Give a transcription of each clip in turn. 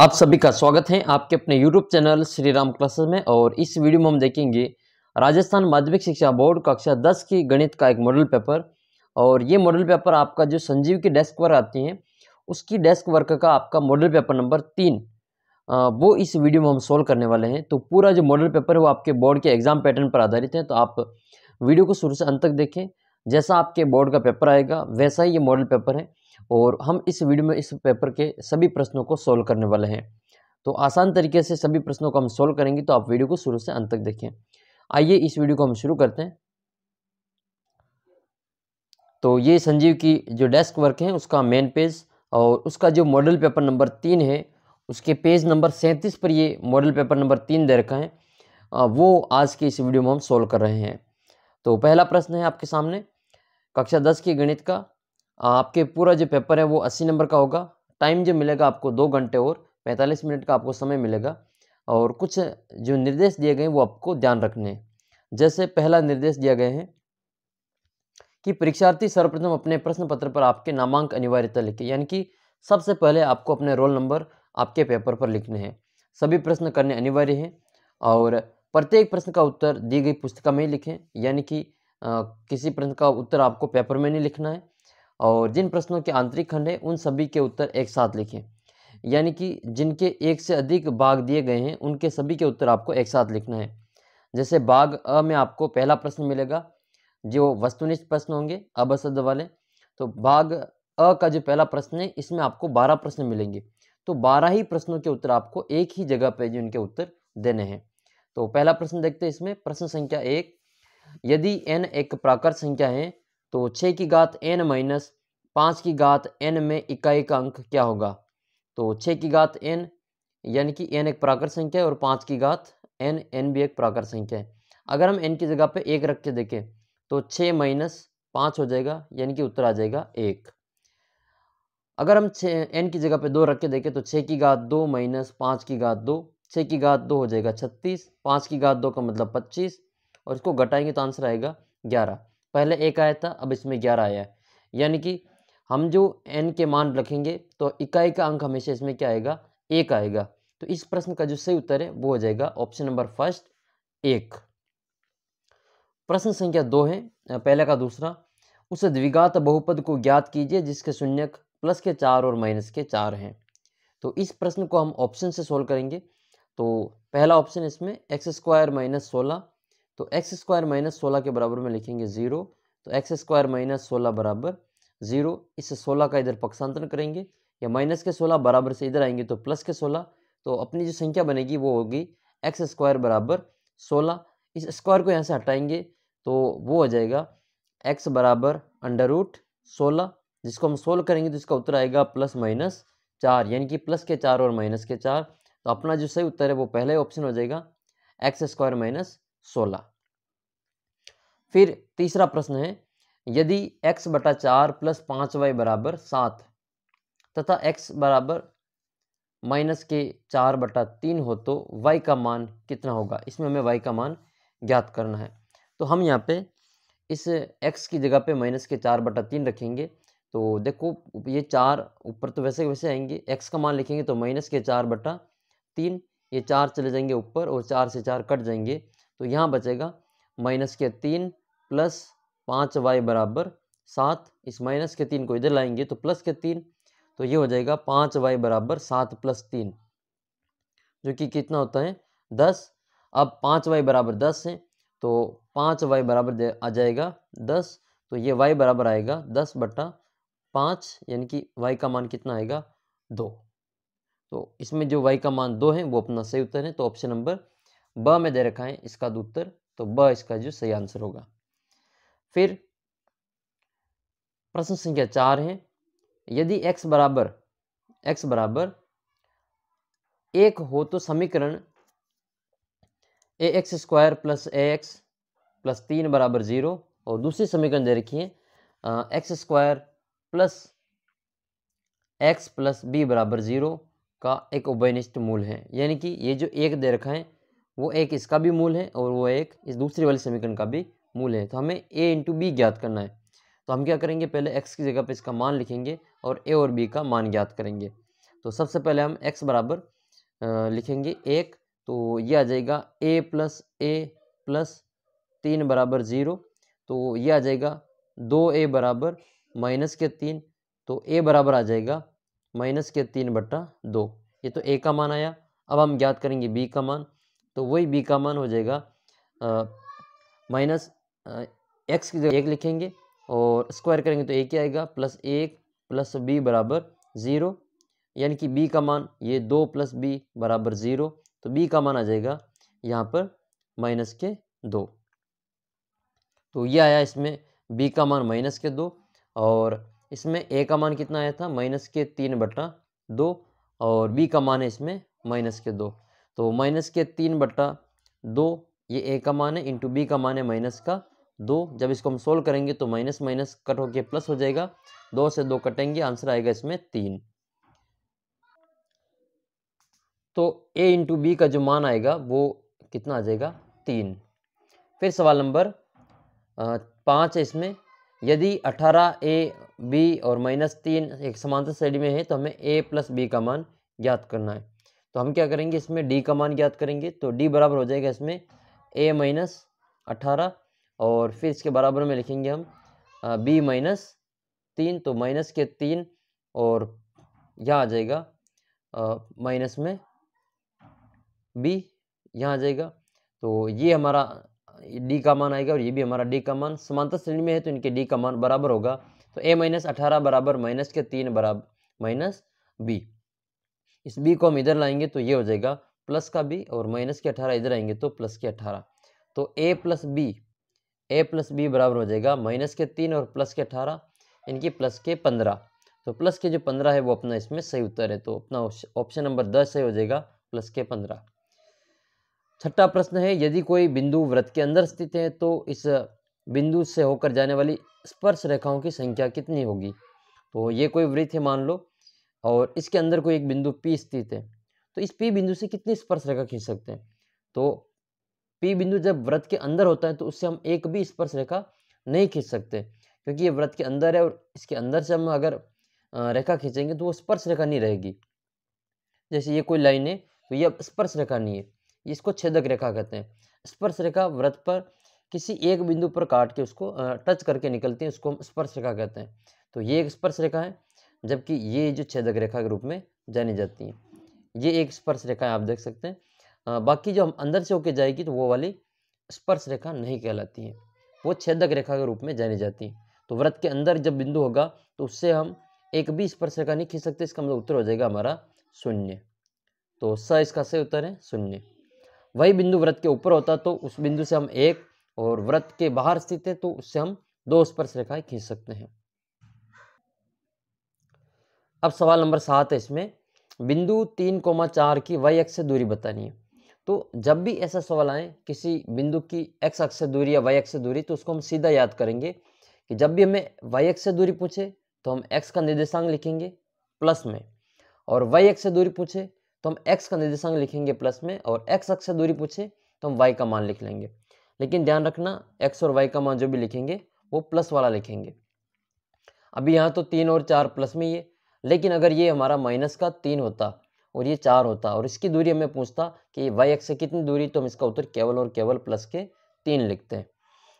आप सभी का स्वागत है आपके अपने YouTube channel Shri Ram classes में और इस वीडियो में हम देखेंगे राजस्थान माध्यमिक शिक्षा बोर्ड कक्षा 10 की गणित का एक मॉडल पेपर और ये मॉडल पेपर आपका जो संजीव की डेस्क पर आती हैं उसकी डेस्क वर्क का आपका मॉडल पेपर नंबर तीन वो इस वीडियो में हम सोल्व करने वाले हैं तो पूरा जो मॉडल पेपर है वो आपके बोर्ड के एग्जाम पैटर्न पर आधारित है तो आप वीडियो को शुरू से अंत तक देखें जैसा आपके बोर्ड का पेपर आएगा वैसा ही ये मॉडल पेपर है और हम इस वीडियो में इस पेपर के सभी प्रश्नों को सोल्व करने वाले हैं तो आसान तरीके से सभी प्रश्नों को हम सोल्व करेंगे तो आप वीडियो को शुरू से अंत तक देखें आइए इस वीडियो को हम शुरू करते हैं तो ये संजीव की जो डेस्क वर्क है उसका मेन पेज और उसका जो मॉडल पेपर नंबर तीन है उसके पेज नंबर सैंतीस पर ये मॉडल पेपर नंबर तीन दे रखा है वो आज के इस वीडियो में हम सोल्व कर रहे हैं तो पहला प्रश्न है आपके सामने कक्षा दस के गणित का आपके पूरा जो पेपर है वो अस्सी नंबर का होगा टाइम जो मिलेगा आपको दो घंटे और पैंतालीस मिनट का आपको समय मिलेगा और कुछ जो निर्देश दिए गए हैं वो आपको ध्यान रखने हैं जैसे पहला निर्देश दिया गया है कि परीक्षार्थी सर्वप्रथम अपने प्रश्न पत्र पर आपके नामांक अनिवार्यता लिखे यानी कि सबसे पहले आपको अपने रोल नंबर आपके पेपर पर लिखने हैं सभी प्रश्न करने अनिवार्य हैं और प्रत्येक प्रश्न का उत्तर दी गई पुस्तिका में ही लिखें यानी कि किसी प्रश्न का उत्तर आपको पेपर में नहीं लिखना है और जिन प्रश्नों के आंतरिक खंड हैं उन सभी के उत्तर एक साथ लिखें यानी कि जिनके एक से अधिक भाग दिए गए हैं उनके सभी के उत्तर आपको एक साथ लिखना है जैसे भाग अ में आपको पहला प्रश्न मिलेगा जो वस्तुनिष्ठ प्रश्न होंगे अबसद वाले तो भाग अ का जो पहला प्रश्न है इसमें आपको बारह प्रश्न मिलेंगे तो बारह ही प्रश्नों के उत्तर आपको एक ही जगह पर जो उत्तर देने हैं तो पहला प्रश्न देखते हैं इसमें प्रश्न संख्या एक यदि एन एक प्राकृत संख्या है तो छः की घात एन माइनस पाँच की घात एन में इकाई का अंक क्या होगा तो छः की घात एन यानी कि एन एक प्राकृत संख्या है और पाँच की घात एन एन भी एक प्राकृत संख्या है अगर हम एन की जगह पे एक रख के देखें तो छः माइनस पाँच हो जाएगा यानी कि उत्तर आ जाएगा एक अगर हम छः एन की जगह पे दो रख के देखें तो छः की घात दो माइनस पाँच की घात दो छः की घात दो हो जाएगा छत्तीस पाँच की घात दो का मतलब पच्चीस और इसको घटाएंगे तो आंसर आएगा ग्यारह पहले एक आया था अब इसमें ग्यारह आया है यानी कि हम जो एन के मान रखेंगे तो इकाई का अंक हमेशा इसमें क्या आएगा एक आएगा तो इस प्रश्न का जो सही उत्तर है वो हो जाएगा ऑप्शन नंबर फर्स्ट एक प्रश्न संख्या दो है पहले का दूसरा उस द्विघात बहुपद को ज्ञात कीजिए जिसके शून्य प्लस के चार और माइनस के चार हैं तो इस प्रश्न को हम ऑप्शन से सोल्व करेंगे तो पहला ऑप्शन इसमें एक्स स्क्वायर माइनस सोलह तो एक्स स्क्वायर माइनस सोलह के बराबर में लिखेंगे ज़ीरो तो एक्स स्क्वायर माइनस सोलह बराबर ज़ीरो इस सोलह का इधर पक्षांतरण करेंगे या माइनस के सोलह बराबर से इधर आएंगे तो प्लस के सोलह तो अपनी जो संख्या बनेगी वो होगी एक्स स्क्वायर बराबर सोलह इस स्क्वायर को यहाँ से हटाएंगे तो वो हो जाएगा एक्स बराबर अंडर रूट सोलह जिसको हम सोल्व करेंगे तो इसका उत्तर आएगा प्लस माइनस चार यानी कि प्लस के चार और माइनस के चार तो अपना जो सही उत्तर है वो पहला ऑप्शन हो जाएगा एक्स स्क्वायर माइनस सोलह फिर तीसरा प्रश्न है यदि x बटा चार प्लस पाँच वाई बराबर सात तथा x बराबर माइनस के चार बटा तीन हो तो y का मान कितना होगा इसमें हमें y का मान ज्ञात करना है तो हम यहाँ पे इस x की जगह पे माइनस के चार बटा तीन रखेंगे तो देखो ये चार ऊपर तो वैसे वैसे आएंगे x का मान लिखेंगे तो माइनस के चार बटा तीन ये चार चले जाएंगे ऊपर और चार से चार कट जाएंगे तो यहाँ बचेगा माइनस के तीन प्लस पाँच वाई बराबर सात इस माइनस के तीन को इधर लाएंगे तो प्लस के तीन तो ये हो जाएगा पाँच वाई बराबर सात प्लस तीन जो कि कितना होता है दस अब पाँच वाई बराबर दस है तो पाँच वाई बराबर आ जाएगा दस तो ये वाई बराबर आएगा दस बट्टा पाँच यानी कि वाई का मान कितना आएगा दो तो इसमें जो वाई का मान दो है वो अपना सही उत्तर है तो ऑप्शन नंबर ब में दे रखा है इसका उत्तर तो ब इसका जो सही आंसर होगा फिर प्रश्न संख्या चार है यदि x बराबर x बराबर एक हो तो समीकरण a x square plus a x plus तीन बराबर जीरो और दूसरी समीकरण दे रखी है x square plus x plus b बराबर जीरो का एक उभयनिष्ठ मूल है यानी कि ये जो एक दे रखा है वो एक इसका भी मूल है और वो एक इस दूसरे वाले समीकरण का भी मूल है तो हमें ए इंटू बी ज्ञात करना है तो हम क्या करेंगे पहले एक्स की जगह पर इसका मान लिखेंगे और ए और बी का मान ज्ञात करेंगे तो सबसे पहले हम एक्स बराबर लिखेंगे एक तो ये आ जाएगा ए प्लस ए प्लस तीन बराबर ज़ीरो तो ये आ जाएगा दो ए बराबर माइनस के तीन तो ए बराबर आ जाएगा माइनस के तीन बट्टा दो ये तो ए का मान आया अब हम ज्ञात करेंगे बी का मान तो वही बी का मान हो जाएगा माइनस एक्स की जगह एक लिखेंगे और स्क्वायर करेंगे तो एक ही आएगा प्लस एक प्लस बी बराबर ज़ीरो यानी कि बी का मान ये दो प्लस बी बराबर ज़ीरो तो बी का मान आ जाएगा यहाँ पर माइनस के दो तो ये आया इसमें बी का मान माइनस के दो और इसमें ए का मान कितना आया था माइनस के तीन बटा दो और बी का मान है इसमें माइनस के दो तो माइनस के तीन बट्टा दो ये ए का मान है इंटू बी का मान है माइनस का दो जब इसको हम सोल्व करेंगे तो माइनस माइनस कट होके प्लस हो जाएगा दो से दो कटेंगे आंसर आएगा इसमें तीन तो ए इंटू बी का जो मान आएगा वो कितना आ जाएगा तीन फिर सवाल नंबर पाँच है इसमें यदि अठारह ए बी और माइनस तीन एक समांतर श्रेणी में है तो हमें ए प्लस बी का मान ज्ञात करना है तो हम क्या करेंगे इसमें डी का मान ज्ञात करेंगे तो डी बराबर हो जाएगा इसमें ए माइनस अठारह और फिर इसके बराबर में लिखेंगे हम बी माइनस तीन तो माइनस के तीन और यहाँ आ जाएगा माइनस में बी यहाँ आ जाएगा तो ये हमारा डी का मान आएगा और ये भी हमारा डी का मान समांतर श्रेणी में है तो इनके डी का मान बराबर होगा तो ए माइनस अठारह बराबर माइनस के तीन बराबर माइनस बी इस बी को हम इधर लाएंगे तो ये हो जाएगा प्लस का बी और माइनस के अठारह इधर आएंगे तो प्लस के अठारह तो a plus b a plus b बराबर हो जाएगा माइनस के तीन और प्लस के अठारह इनकी प्लस के पंद्रह तो प्लस के जो पंद्रह है वो अपना इसमें सही उत्तर है तो अपना ऑप्शन नंबर दस सही हो जाएगा प्लस के पंद्रह छठा प्रश्न है यदि कोई बिंदु व्रत के अंदर स्थित है तो इस बिंदु से होकर जाने वाली स्पर्श रेखाओं की संख्या कितनी होगी तो ये कोई वृत्त है मान लो और इसके अंदर कोई एक बिंदु पी स्थित है तो इस पी बिंदु से कितनी स्पर्श रेखा खींच सकते हैं तो पी बिंदु जब व्रत के अंदर होता है तो उससे हम एक भी स्पर्श रेखा नहीं खींच सकते क्योंकि ये व्रत के अंदर है और इसके अंदर से हम अगर रेखा खींचेंगे तो वो स्पर्श रेखा नहीं रहेगी जैसे ये कोई लाइन है तो ये अब स्पर्श रेखा नहीं है इसको छेदक रेखा कहते हैं स्पर्श रेखा व्रत पर किसी एक बिंदु पर काट के उसको टच करके निकलती है उसको हम स्पर्श रेखा कहते हैं तो ये एक स्पर्श रेखा है जबकि ये जो छेदक रेखा के रूप में जानी जाती है ये एक स्पर्श रेखा है आप देख सकते हैं बाकी जो हम अंदर से होके जाएगी तो वो वाली स्पर्श रेखा नहीं कहलाती है वो छेदक रेखा के रूप में जानी जाती है तो व्रत के अंदर जब बिंदु होगा तो उससे हम एक भी स्पर्श रेखा नहीं खींच सकते इसका मतलब उत्तर हो जाएगा हमारा शून्य तो स इसका सही उत्तर है शून्य वही बिंदु व्रत के ऊपर होता तो उस बिंदु से हम एक और व्रत के बाहर स्थित है तो उससे हम दो स्पर्श रेखाएं खींच सकते हैं अब सवाल नंबर सात है इसमें बिंदु तीन कोमा चार की वाई अक्ष से दूरी बतानी है तो जब भी ऐसा सवाल आए किसी बिंदु की एक्स अक्ष से दूरी या वाई अक्ष से दूरी तो उसको हम सीधा याद करेंगे कि जब भी हमें वाई अक्ष से दूरी पूछे तो हम एक्स का निर्देशांक लिखेंगे प्लस में और वाई अक्ष से दूरी पूछे तो हम एक्स का निर्देशांक लिखेंगे प्लस में और एक्स अक्ष से दूरी पूछे तो हम वाई का मान लिख लेंगे लेकिन ध्यान रखना एक्स और वाई का मान जो भी लिखेंगे वो प्लस वाला लिखेंगे अभी यहाँ तो तीन और चार प्लस में ही है लेकिन अगर ये हमारा माइनस का तीन होता और ये चार होता और इसकी दूरी हमें पूछता कि वाई एक्स से कितनी दूरी तो हम इसका उत्तर केवल और केवल प्लस के तीन लिखते हैं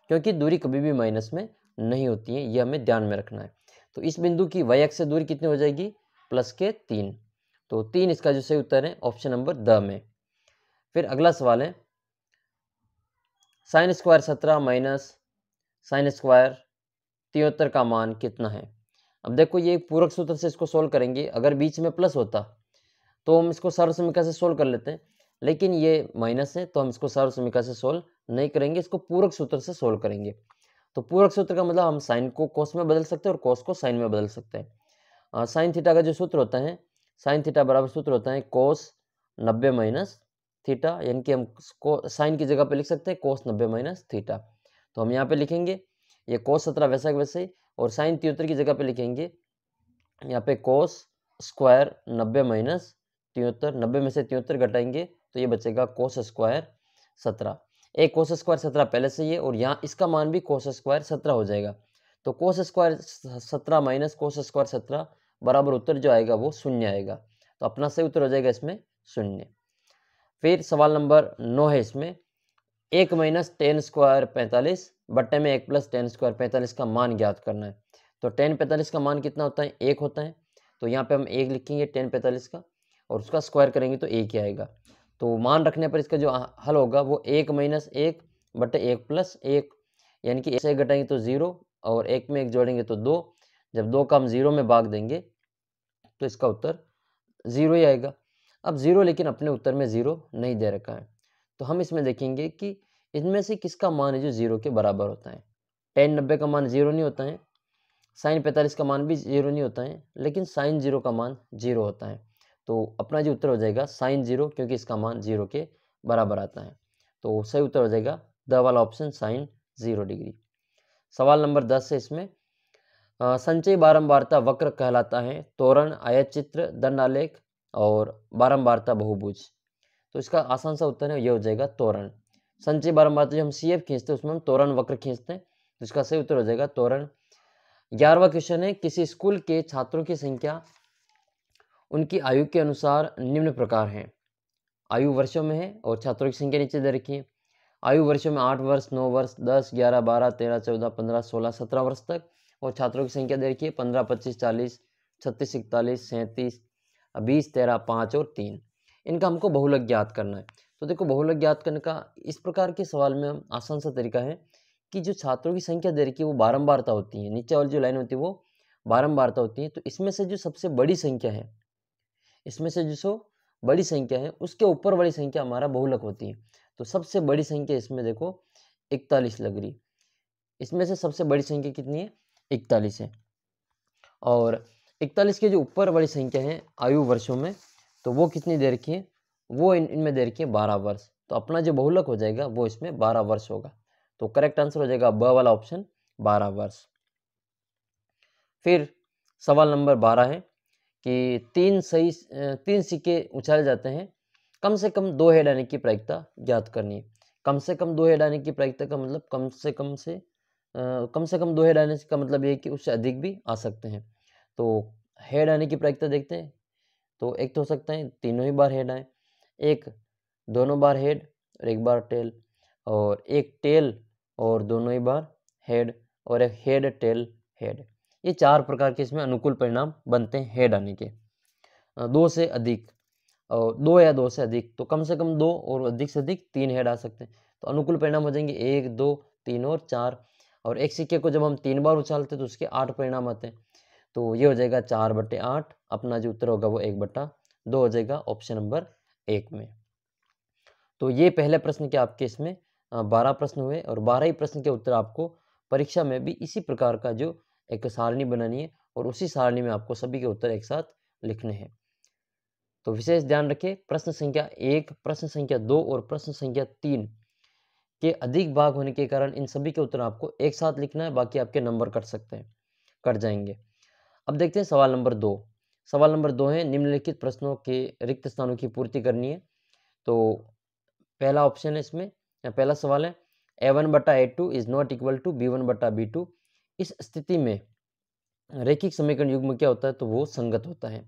क्योंकि दूरी कभी भी माइनस में नहीं होती है ये हमें ध्यान में रखना है तो इस बिंदु की वाई एक्स से दूरी कितनी हो जाएगी प्लस के तीन तो तीन इसका जो सही उत्तर है ऑप्शन नंबर द में फिर अगला सवाल है साइन स्क्वायर सत्रह माइनस साइन स्क्वायर तिहत्तर का मान कितना है अब देखो ये पूरक सूत्र से इसको सोल्व करेंगे अगर बीच में प्लस होता तो हम इसको सर्व समीका से सोल्व कर लेते हैं लेकिन ये माइनस है तो हम इसको सर्व समीका से सोल्व नहीं करेंगे इसको पूरक सूत्र से सोल्व करेंगे तो पूरक सूत्र का मतलब हम साइन को कोस में बदल सकते हैं और कोस को साइन में बदल सकते हैं साइन थीटा का जो सूत्र होता है साइन थीटा बराबर सूत्र होता है कोस नब्बे माइनस थीटा यानी कि हम को साइन की जगह पे लिख सकते हैं कोस नब्बे माइनस थीटा तो हम यहाँ पे लिखेंगे ये कोस सत्रह वैसा वैसे ही और साइन तिहत्तर की जगह पे लिखेंगे यहाँ पे कोस स्क्वायर नब्बे माइनस तिहत्तर नब्बे में से तिहत्तर घटाएंगे तो ये बचेगा कोस स्क्वायर सत्रह एक कोस स्क्वायर सत्रह पहले से ही है और यहाँ इसका मान भी कोस स्क्वायर सत्रह हो जाएगा तो कोस स्क्वायर सत्रह माइनस कोस स्क्वायर सत्रह बराबर उत्तर जो आएगा वो शून्य आएगा तो अपना सही उत्तर हो जाएगा इसमें शून्य फिर सवाल नंबर नौ है इसमें एक माइनस टेन स्क्वायर पैंतालीस बट्टे में एक प्लस टेन स्क्वायर पैंतालीस का मान ज्ञात करना है तो टेन पैंतालीस का मान कितना होता है एक होता है तो यहाँ पे हम एक लिखेंगे टेन पैंतालीस का और उसका स्क्वायर करेंगे तो एक ही आएगा तो मान रखने पर इसका जो हल होगा वो एक माइनस एक बटे एक प्लस एक यानी कि एक घटाएंगे तो ज़ीरो और एक में एक जोड़ेंगे तो दो जब दो का हम ज़ीरो में भाग देंगे तो इसका उत्तर ज़ीरो ही आएगा अब ज़ीरो लेकिन अपने उत्तर में ज़ीरो नहीं दे रखा है तो हम इसमें देखेंगे कि इनमें से किसका मान है जो ज़ीरो के बराबर होता है टेन नब्बे का मान ज़ीरो नहीं होता है साइन पैंतालीस का मान भी ज़ीरो नहीं होता है लेकिन साइन ज़ीरो का मान ज़ीरो होता है तो अपना जो उत्तर हो जाएगा साइन ज़ीरो क्योंकि इसका मान ज़ीरो के बराबर आता है तो सही उत्तर हो जाएगा द वाला ऑप्शन साइन ज़ीरो डिग्री सवाल नंबर दस है इसमें संचय बारंबारता वक्र कहलाता है तोरण आयत चित्र दंडालेख और बारंबारता बहुभुज तो इसका आसान सा उत्तर है यह हो जाएगा तोरण संचय बारंबारता जो हम सी एफ खींचते हैं उसमें हम तोरण वक्र खींचते हैं तो इसका सही उत्तर हो जाएगा तोरण ग्यारहवा क्वेश्चन है किसी स्कूल के छात्रों की संख्या उनकी आयु के अनुसार निम्न प्रकार है आयु वर्षों में है और छात्रों की संख्या नीचे दे रखी है आयु वर्षों में आठ वर्ष नौ वर्ष दस ग्यारह बारह तेरह चौदह पंद्रह सोलह सत्रह वर्ष तक और छात्रों की संख्या दे रखी है पंद्रह पच्चीस चालीस छत्तीस इकतालीस सैंतीस बीस तेरह पाँच और तीन इनका हमको बहुलक ज्ञात करना है तो देखो बहुलक ज्ञात करने का इस प्रकार के सवाल में हम आसान सा तरीका है कि जो छात्रों की संख्या दे रखी है वो बारम्बारता होती है नीचे वाली जो लाइन होती है वो बारम्बारता होती है तो इसमें से जो सबसे बड़ी संख्या है इसमें से जो सो बड़ी संख्या है उसके ऊपर वाली संख्या हमारा बहुलक होती है तो सबसे बड़ी संख्या इसमें देखो इकतालीस लग रही इसमें से सबसे बड़ी संख्या कितनी है इकतालीस है और इकतालीस के जो ऊपर वाली संख्या है आयु वर्षों में तो वो कितनी दे रखी है वो इन इनमें दे रखी है बारह वर्ष तो अपना जो बहुलक हो जाएगा वो इसमें बारह वर्ष होगा तो करेक्ट आंसर हो जाएगा ब वाला ऑप्शन बारह वर्ष फिर सवाल नंबर बारह है कि तीन सही तीन सिक्के उछाले जाते हैं कम से कम दो हेड आने की प्रायिकता ज्ञात करनी है कम से कम दो हेड आने की प्रायिकता का मतलब कम से कम से आ, कम से कम दो हेड आने का मतलब ये है कि उससे अधिक भी आ सकते हैं तो हेड आने की प्रायिकता देखते हैं तो एक तो हो सकता है तीनों ही बार हेड आए एक दोनों बार हेड और एक बार टेल और एक टेल और दोनों ही बार हेड और एक हेड टेल हेड ये चार प्रकार के इसमें अनुकूल परिणाम बनते हैं हेड आने के दो से अधिक और दो या दो से अधिक तो कम से कम दो और अधिक से अधिक तीन हेड आ सकते हैं तो अनुकूल परिणाम हो जाएंगे एक दो तीन और चार और एक सिक्के को जब हम तीन बार उछालते हैं तो उसके आठ परिणाम आते हैं तो ये हो जाएगा चार बटे आठ अपना जो उत्तर होगा वो एक बट्टा दो हो जाएगा ऑप्शन नंबर एक में तो ये पहले प्रश्न के आपके इसमें बारह प्रश्न हुए और बारह ही प्रश्न के उत्तर आपको परीक्षा में भी इसी प्रकार का जो एक सारणी बनानी है और उसी सारणी में आपको सभी के उत्तर एक साथ लिखने हैं तो विशेष ध्यान रखें प्रश्न संख्या एक प्रश्न संख्या दो और प्रश्न संख्या तीन के अधिक भाग होने के कारण इन सभी के उत्तर आपको एक साथ लिखना है बाकी आपके नंबर कट सकते हैं कट जाएंगे अब देखते हैं सवाल नंबर दो सवाल नंबर दो है निम्नलिखित प्रश्नों के रिक्त स्थानों की पूर्ति करनी है तो पहला ऑप्शन है इसमें या पहला सवाल है ए वन बटा a two is not equal to b one बटा बी टू इस स्थिति में रेखिक समीकरण युग्म क्या होता है तो वो संगत होता है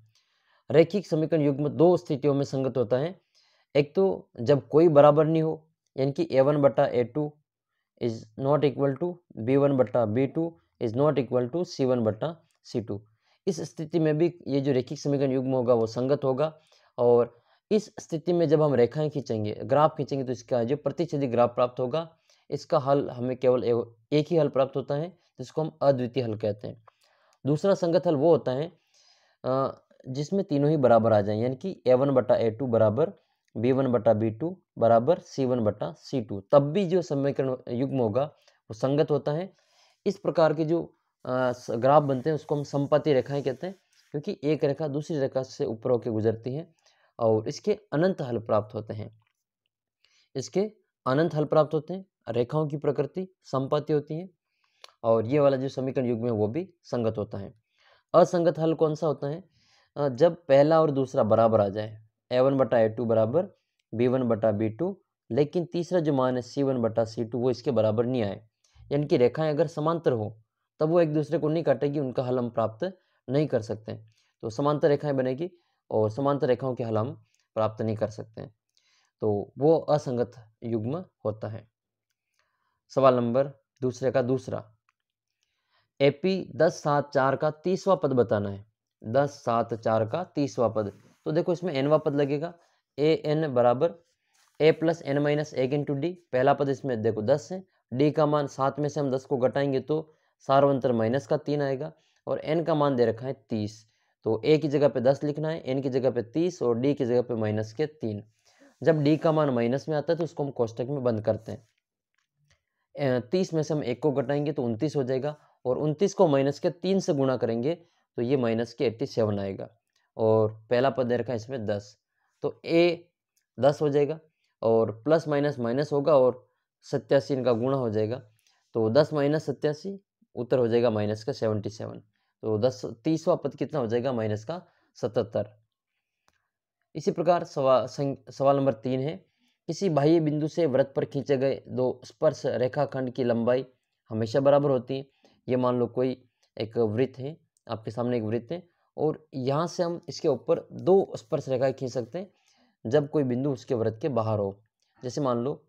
रेखिक समीकरण युग्म दो स्थितियों में संगत होता है एक तो जब कोई बराबर नहीं हो यानी कि ए वन बटा a two is not equal to b one बटा b two is not equal to c one बटा सी टू इस स्थिति में भी ये जो रेखिक समीकरण युग्म होगा वो संगत होगा और इस स्थिति में जब हम रेखाएं खींचेंगे ग्राफ खींचेंगे तो इसका जो प्रतिच्छेदी ग्राफ प्राप्त होगा इसका हल हमें केवल एक ही हल प्राप्त होता है जिसको हम अद्वितीय हल कहते हैं दूसरा संगत हल वो होता है जिसमें तीनों ही बराबर आ जाएं यानी कि ए वन बटा ए टू बराबर बी वन बटा बी टू बराबर सी वन बटा सी टू तब भी जो समीकरण युग्म होगा वो संगत होता है इस प्रकार के जो ग्राफ बनते हैं उसको हम संपत्ति रेखाएं कहते हैं क्योंकि एक रेखा दूसरी रेखा से ऊपर होकर गुजरती है और इसके अनंत हल प्राप्त होते हैं इसके अनंत हल प्राप्त होते हैं रेखाओं की प्रकृति संपत्ति होती है और ये वाला जो समीकरण युग में वो भी संगत होता है असंगत हल कौन सा होता है जब पहला और दूसरा बराबर आ जाए ए वन बटा ए टू बराबर बी वन बटा बी टू लेकिन तीसरा जो मान है सी वन बटा सी टू वो इसके बराबर नहीं आए यानी कि रेखाएं अगर समांतर हो तब वो एक दूसरे को नहीं काटेगी उनका हल हम प्राप्त नहीं कर सकते तो समांतर रेखाएं बनेगी और समांतर रेखाओं के हल हम प्राप्त नहीं कर सकते तो वो असंगत युग्म होता है सवाल नंबर दूसरे का दूसरा एपी दस सात चार का तीसवा पद बताना है दस सात चार का तीसवा पद तो देखो इसमें एनवा पद लगेगा ए एन बराबर ए प्लस एन माइनस एक इंटू डी पहला पद इसमें देखो दस है डी का मान सात में से हम दस को घटाएंगे तो सारो अंतर माइनस का तीन आएगा और एन का मान दे रखा है तीस तो ए की जगह पे दस लिखना है एन की जगह पे तीस और डी की जगह पे माइनस के तीन जब डी का मान माइनस में आता है तो उसको हम कोष्टक में बंद करते हैं तीस में से हम एक को घटाएंगे तो उनतीस हो जाएगा और उनतीस को माइनस के तीन से गुणा करेंगे तो ये माइनस के एट्टी सेवन आएगा और पहला पद दे रखा है इसमें दस तो ए दस हो जाएगा और प्लस माइनस माइनस होगा और सत्यासी इनका गुणा हो जाएगा तो दस माइनस सत्यासी उत्तर हो जाएगा माइनस का सेवेंटी सेवन तो दस तीसवा पद कितना हो जाएगा माइनस का सतहत्तर इसी प्रकार सवा, सवाल नंबर तीन है किसी बाह्य बिंदु से व्रत पर खींचे गए दो स्पर्श रेखाखंड की लंबाई हमेशा बराबर होती है ये मान लो कोई एक वृत्त है आपके सामने एक वृत्त है और यहाँ से हम इसके ऊपर दो स्पर्श रेखाएं खींच सकते हैं जब कोई बिंदु उसके व्रत के बाहर हो जैसे मान लो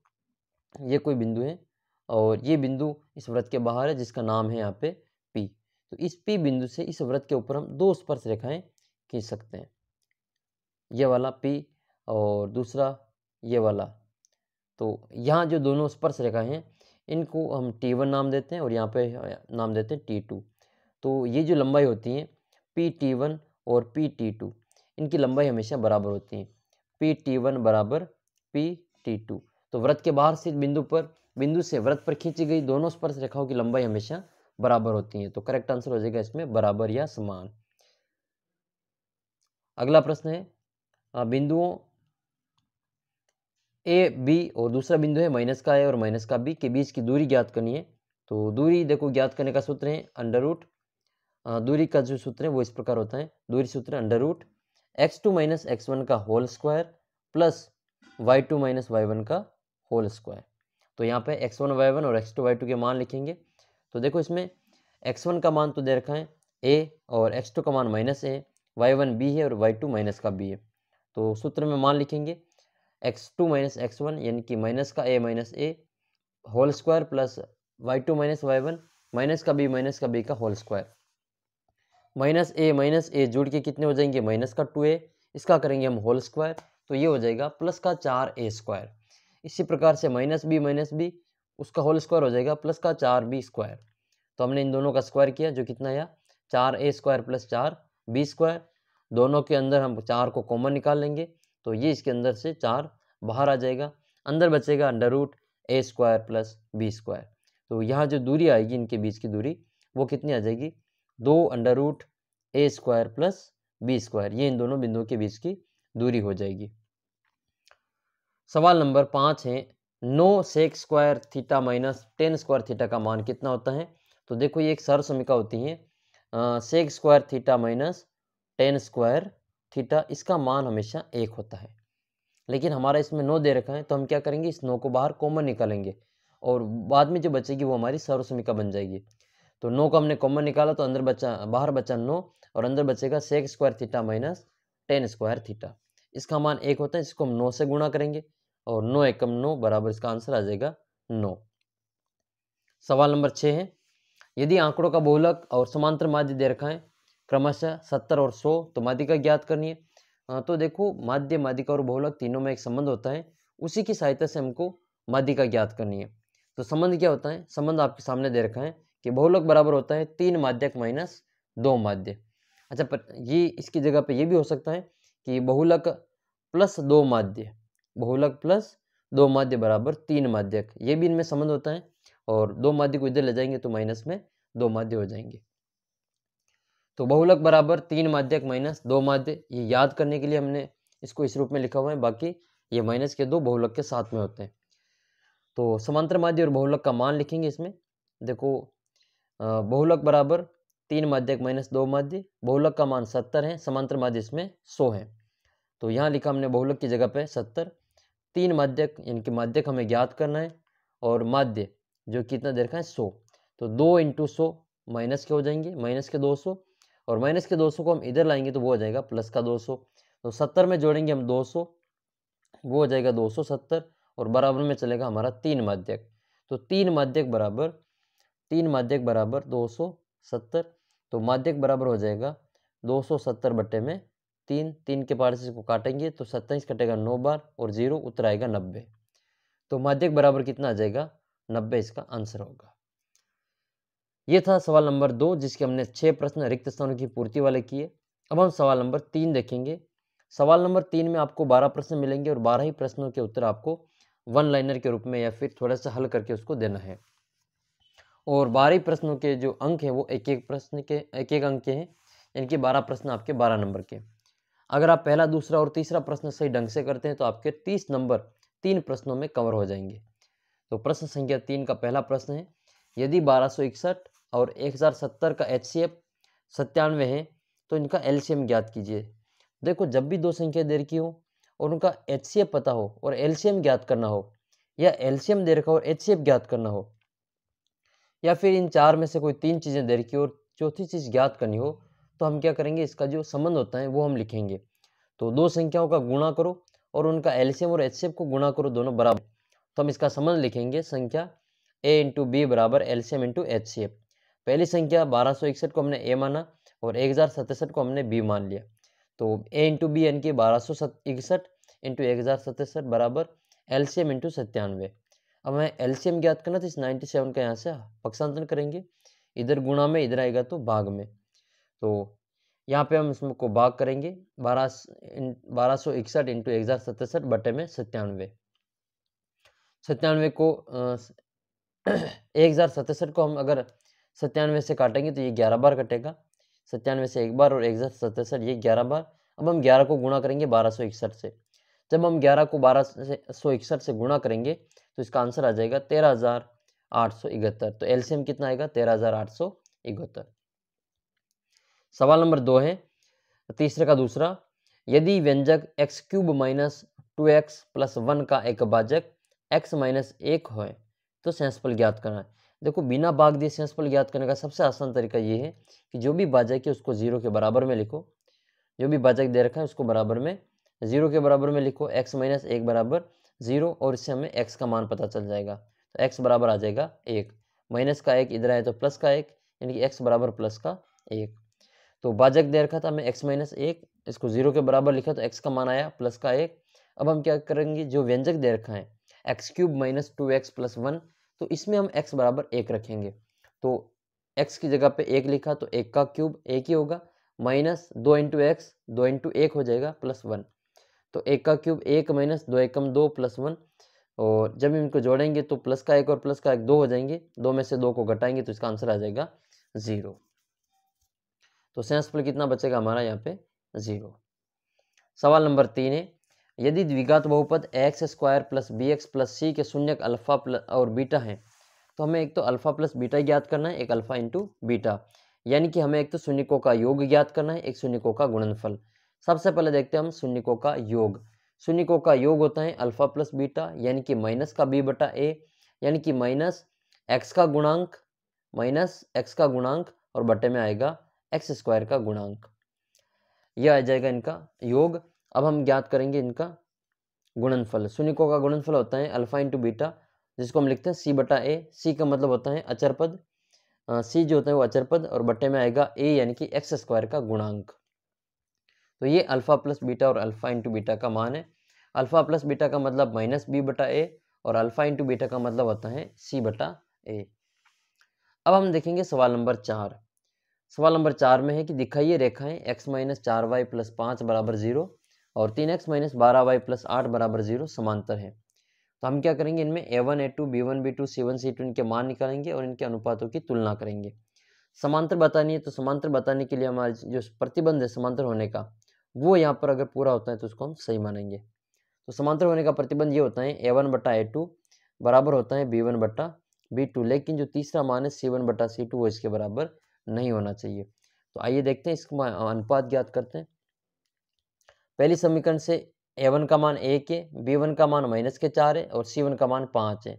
ये कोई बिंदु है और ये बिंदु इस व्रत के बाहर है जिसका नाम है यहाँ पे पी तो इस पी बिंदु से इस व्रत के ऊपर हम दो स्पर्श रेखाएं खींच सकते हैं ये वाला पी और दूसरा ये वाला तो यहाँ जो दोनों स्पर्श रेखाएं हैं इनको हम टी वन नाम देते हैं और यहाँ पे हाँ, नाम देते हैं टी टू तो ये जो लंबाई होती है पी टी वन और पी टी टू इनकी लंबाई हमेशा बराबर होती है पी टी वन बराबर पी टी टू तो व्रत के बाहर स्थित बिंदु पर बिंदु से व्रत पर खींची गई दोनों स्पर्श रेखाओं की लंबाई हमेशा बराबर होती है तो करेक्ट आंसर हो जाएगा इसमें बराबर या समान अगला प्रश्न है बिंदुओं ए बी और दूसरा बिंदु है माइनस का ए और माइनस का बी के बीच की दूरी ज्ञात करनी है तो दूरी देखो ज्ञात करने का सूत्र है अंडर रूट दूरी का जो सूत्र है वो इस प्रकार होता है दूरी सूत्र under root x two minus x one का whole square plus y two minus y one का होल स्क्वायर तो यहाँ पे एक्स वन वाई वन और एक्स टू वाई टू के मान लिखेंगे तो देखो इसमें एक्स वन का मान तो दे रखा है ए और एक्स टू का मान minus a y one b है और वाई टू माइनस का बी है तो सूत्र में मान लिखेंगे x two minus x one यानी कि माइनस का a minus a whole square plus y two minus y one minus का बी माइनस का बी का whole square minus a minus a जुड़ के कितने हो जाएंगे माइनस का टू ए इसका करेंगे हम होल स्क्वायर तो ये हो जाएगा प्लस का चार ए स्क्वायर इसी प्रकार से माइनस बी माइनस बी उसका होल स्क्वायर हो जाएगा प्लस का चार बी स्क्वायर तो हमने इन दोनों का स्क्वायर किया जो कितना आया चार ए स्क्वायर प्लस चार बी स्क्वायर दोनों के अंदर हम चार को कॉमन निकाल लेंगे तो ये इसके अंदर से चार बाहर आ जाएगा अंदर बचेगा under root a square plus b square तो यहाँ जो दूरी आएगी इनके बीच की दूरी वो कितनी आ जाएगी दो under root a square plus b square ये इन दोनों बिंदुओं के बीच की दूरी हो जाएगी सवाल नंबर पाँच है नो sec square theta minus tan square theta का मान कितना होता है तो देखो ये एक सर समीका होती है sec square theta minus tan square theta इसका मान हमेशा एक होता है लेकिन हमारा इसमें नो दे रखा है तो हम क्या करेंगे इस नो को बाहर कॉमन निकालेंगे और बाद में जो बचेगी वो हमारी सर समीका बन जाएगी तो नो को हमने कॉमन निकाला तो अंदर बचा बाहर बचा नो और अंदर बचेगा sec square theta minus tan square theta इसका मान एक होता है इसको हम नौ से गुणा करेंगे और नौ एकम नौ बराबर इसका आंसर आ जाएगा नौ सवाल नंबर छः है यदि आंकड़ों का बहुलक और समांतर माध्य दे रखा है क्रमशः सत्तर और सौ तो माध्यिका ज्ञात करनी है तो देखो माध्य माध्यिका और बहुलक तीनों में एक संबंध होता है उसी की सहायता से हमको माध्यिका ज्ञात करनी है तो संबंध क्या होता है संबंध आपके सामने दे रखा है कि बहुलक बराबर होता है तीन माध्यक माइनस दो माध्य अच्छा पर ये इसकी जगह पे ये भी हो सकता है कि बहुलक प्लस दो माध्य बहुलक प्लस दो माध्य बराबर तीन माध्यक ये भी इनमें संबंध होता है और दो माध्य को इधर ले जाएंगे तो माइनस में दो माध्य हो जाएंगे तो बहुलक बराबर तीन माध्यक माइनस दो माध्य ये याद करने के लिए हमने इसको इस रूप में लिखा हुआ है बाकी ये माइनस के दो बहुलक के साथ में होते हैं तो समांतर माध्य और बहुलक का मान लिखेंगे इसमें देखो बहुलक बराबर तीन माध्यक माइनस दो माध्य बहुलक का मान सत्तर है समांतर माध्य इसमें सौ है तो यहाँ लिखा हमने बहुलक की जगह पे सत्तर तीन माध्यक यानी कि माध्यक हमें ज्ञात करना है और माध्य जो कितना देखना है सौ तो दो इंटू सौ माइनस के हो जाएंगे माइनस के दो सौ और माइनस के दो सौ को हम इधर लाएंगे तो वो हो जाएगा प्लस का दो सौ तो सत्तर में जोड़ेंगे हम दो सौ वो हो जाएगा दो सौ सत्तर और बराबर में चलेगा हमारा तीन माध्यक तो तीन माध्यक बराबर तीन माध्यक बराबर दो सौ सत्तर तो माध्यक बराबर हो जाएगा दो सौ सत्तर बट्टे में तीन तीन के पार से इसको काटेंगे तो सत्ताईस कटेगा नौ बार और जीरो उत्तर आएगा नब्बे तो माध्यक बराबर कितना आ जाएगा नब्बे इसका आंसर होगा ये था सवाल नंबर दो जिसके हमने छः प्रश्न रिक्त स्थानों की पूर्ति वाले किए अब हम सवाल नंबर तीन देखेंगे सवाल नंबर तीन में आपको बारह प्रश्न मिलेंगे और बारह ही प्रश्नों के उत्तर आपको वन लाइनर के रूप में या फिर थोड़ा सा हल करके उसको देना है और बारह प्रश्नों के जो अंक हैं वो एक एक प्रश्न के एक एक अंक के हैं इनके बारह प्रश्न आपके बारह नंबर के अगर आप पहला दूसरा और तीसरा प्रश्न सही ढंग से करते हैं तो आपके तीस नंबर तीन प्रश्नों में कवर हो जाएंगे तो प्रश्न संख्या तीन का पहला प्रश्न है यदि बारह और एक का एच सी एफ सत्तानवे है तो इनका एल ज्ञात कीजिए देखो जब भी दो संख्या देर की हो और उनका एच सी एफ पता हो और एल ज्ञात करना हो या एलसीएम दे रखा हो और एच सी एफ ज्ञात करना हो या फिर इन चार में से कोई तीन चीज़ें दे रखी हो और चौथी चीज़ ज्ञात करनी हो तो हम क्या करेंगे इसका जो संबंध होता है वो हम लिखेंगे तो दो संख्याओं का गुणा करो और उनका एलसीएम और एच को गुणा करो दोनों बराबर तो हम इसका संबंध लिखेंगे संख्या ए इंटू बी बराबर m into H C F पहली संख्या बारह सौ इकसठ को हमने ए माना और एक हज़ार सतसठ को हमने बी मान लिया तो ए इंटू बी यानी कि बारह सौ इकसठ इंटू एक हज़ार सतसठ बराबर एम इंटू सत्तानवे अब हमें एम ज्ञात करना था इस नाइन्टी सेवन का यहाँ से पक्षांतरण करेंगे इधर गुणा में इधर आएगा तो भाग में तो यहाँ पे हम इसमें को भाग करेंगे बारह बारह सौ इकसठ इंटू एक हज़ार सतसठ बटे में सत्तानवे सत्तानवे को एक हज़ार सतसठ को हम अगर सत्तानवे से काटेंगे तो ये ग्यारह बार कटेगा सत्तानवे से एक बार और एक हज़ार सतसठ ये ग्यारह बार अब हम ग्यारह को गुणा करेंगे बारह सौ इकसठ से जब हम ग्यारह को बारह से सौ इकसठ से गुणा करेंगे तो इसका आंसर आ जाएगा तेरह हज़ार आठ सौ इकहत्तर तो एलसीएम कितना आएगा तेरह हज़ार आठ सौ इकहत्तर सवाल नंबर दो है तीसरे का दूसरा यदि व्यंजक x cube minus two x plus one का एक भाजक एक्स माइनस एक हो तो सेंसफल ज्ञात करना है देखो बिना भाग दिए सेंसफल ज्ञात करने का सबसे आसान तरीका ये है कि जो भी भाजक है उसको जीरो के बराबर में लिखो जो भी भाजक दे रखा है उसको बराबर में जीरो के बराबर में लिखो एक्स माइनस एक बराबर जीरो और इससे हमें एक्स का मान पता चल जाएगा तो एक्स बराबर आ जाएगा एक माइनस का एक इधर आए तो प्लस का एक यानी कि एक्स बराबर प्लस का एक तो बाजक दे रखा था मैं एक्स माइनस एक इसको जीरो के बराबर लिखा तो एक्स का मान आया प्लस का एक अब हम क्या करेंगे जो व्यंजक दे रखा है x cube minus two x plus one तो इसमें हम एक्स बराबर एक रखेंगे तो एक्स की जगह पे एक लिखा तो एक का क्यूब एक ही होगा माइनस दो इंटू एक्स दो इंटू एक हो जाएगा प्लस वन तो एक का क्यूब एक माइनस दो एकम दो प्लस वन और जब इनको जोड़ेंगे तो प्लस का एक और प्लस का एक दो हो जाएंगे दो में से दो को घटाएंगे तो इसका आंसर आ जाएगा ज़ीरो तो संस्फल कितना बचेगा हमारा यहाँ पे जीरो सवाल नंबर तीन है यदि द्विघात बहुपद x square plus b x plus c के शून्यक अल्फा प्लस और बीटा है तो हमें एक तो अल्फा प्लस बीटा ज्ञात करना है एक अल्फा इंटू बीटा यानी कि हमें एक तो शून्यकों का योग ज्ञात करना है एक शून्यकों का गुणनफल सबसे पहले देखते हैं हम शून्यकों का योग शून्यकों का योग होता है अल्फा प्लस बीटा यानी कि माइनस का बी बटा ए यानी कि माइनस एक्स का गुणांक माइनस एक्स का गुणांक और बटे में आएगा एक्स स्क्वायर का गुणांक यह आ जाएगा इनका योग अब हम ज्ञात करेंगे इनका गुणनफल सुनिको का गुणनफल होता है अल्फा इंटू बीटा जिसको हम लिखते हैं सी बटा ए सी का मतलब होता है अचर पद सी जो होता है वो अचर पद और बटे में आएगा ए यानी कि एक्स स्क्वायर का गुणांक तो ये अल्फा प्लस बीटा और अल्फा इंटू बीटा का मान है अल्फा प्लस बीटा का मतलब माइनस बी बटा ए और अल्फा इंटू बीटा का मतलब होता है सी बटा ए अब हम देखेंगे सवाल नंबर चार सवाल नंबर चार में है कि दिखाइए रेखाएं एक्स माइनस चार वाई प्लस पाँच बराबर जीरो और तीन एक्स माइनस बारह वाई प्लस आठ बराबर जीरो समांतर है तो हम क्या करेंगे इनमें a one a two b one b two c one c two इनके मान निकालेंगे और इनके अनुपातों की तुलना करेंगे समांतर बतानी है तो समांतर बताने के लिए हमारे जो प्रतिबंध है समांतर होने का वो यहाँ पर अगर पूरा होता है तो उसको हम सही मानेंगे तो समांतर होने का प्रतिबंध ये होता है ए वन बटा ए टू बराबर होता है बी वन बटा बी टू लेकिन जो तीसरा मान है सी वन बटा सी टू वो इसके बराबर नहीं होना चाहिए तो आइए देखते हैं इसको अनुपात ज्ञात करते हैं पहली समीकरण से ए वन का मान एक है बी वन का मान माइनस के चार है और सी वन का मान पाँच है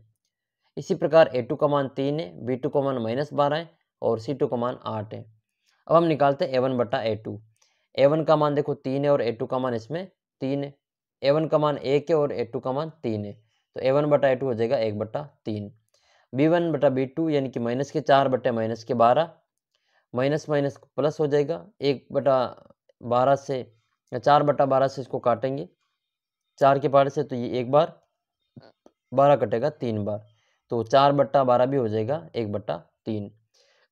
इसी प्रकार ए टू का मान तीन है बी टू का मान माइनस बारह है और सी टू का मान आठ है अब हम निकालते हैं ए वन बटा ए टू ए वन का मान देखो तीन है और ए टू का मान इसमें तीन है ए वन का मान एक है और ए टू का मान तीन है तो ए वन बटा ए टू हो जाएगा एक बटा तीन बी वन बटा बी टू यानी कि माइनस के चार बटे माइनस के बारह माइनस माइनस प्लस हो जाएगा एक बटा बारह से चार बटा बारह से इसको काटेंगे चार के पार से तो ये एक बार बारह कटेगा तीन बार तो चार बट्टा बारह भी हो जाएगा एक बट्टा तीन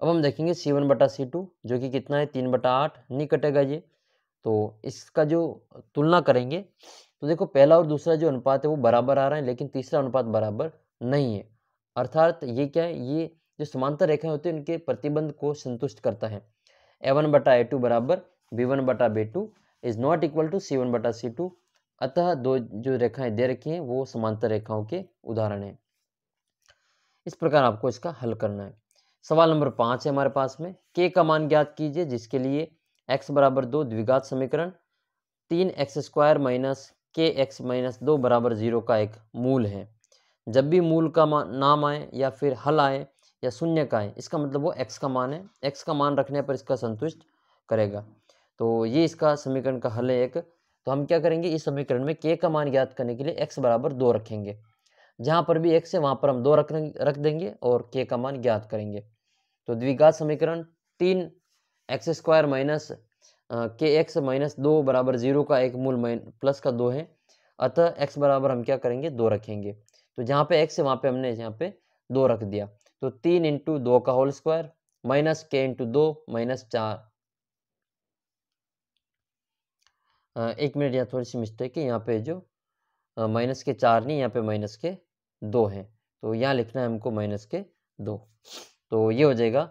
अब हम देखेंगे सी वन बटा सी टू जो कि कितना है तीन बटा आठ नहीं कटेगा ये तो इसका जो तुलना करेंगे तो देखो पहला और दूसरा जो अनुपात है वो बराबर आ रहा है लेकिन तीसरा अनुपात बराबर नहीं है अर्थात ये क्या है ये जो समांतर रेखाएं होती है उनके प्रतिबंध को संतुष्ट करता है ए वन बटा ए टू बराबर बी वन बटा b two is not equal to c one बटा सी टू अतः दो जो रेखाएं दे रखी हैं वो समांतर रेखाओं के उदाहरण हैं इस प्रकार आपको इसका हल करना है सवाल नंबर पाँच है हमारे पास में के का मान ज्ञात कीजिए जिसके लिए एक्स बराबर दो द्विघात समीकरण तीन x square minus k x minus दो बराबर जीरो का एक मूल है जब भी मूल का नाम आए या फिर हल आए या शून्य का है इसका मतलब वो एक्स का मान है एक्स का मान रखने पर इसका संतुष्ट करेगा तो ये इसका समीकरण का हल है एक तो हम क्या करेंगे इस समीकरण में के का मान ज्ञात करने के लिए एक्स बराबर दो रखेंगे जहाँ पर भी एक्स है वहाँ पर हम दो रख रख देंगे और के का मान ज्ञात करेंगे तो द्विघात समीकरण तीन x square minus k x minus दो बराबर जीरो का एक मूल माइन प्लस का दो है अतः एक्स बराबर हम क्या करेंगे दो रखेंगे तो जहाँ पे एक्स है वहाँ पे हमने यहाँ पे दो रख दिया तो तीन इंटू दो का whole square minus k into दो माइनस चार एक मिनट यहाँ थोड़ी सी मिस्टेक है यहाँ पे जो माइनस के चार नहीं यहाँ पे माइनस के दो हैं तो यहाँ लिखना है हमको माइनस के दो तो ये हो जाएगा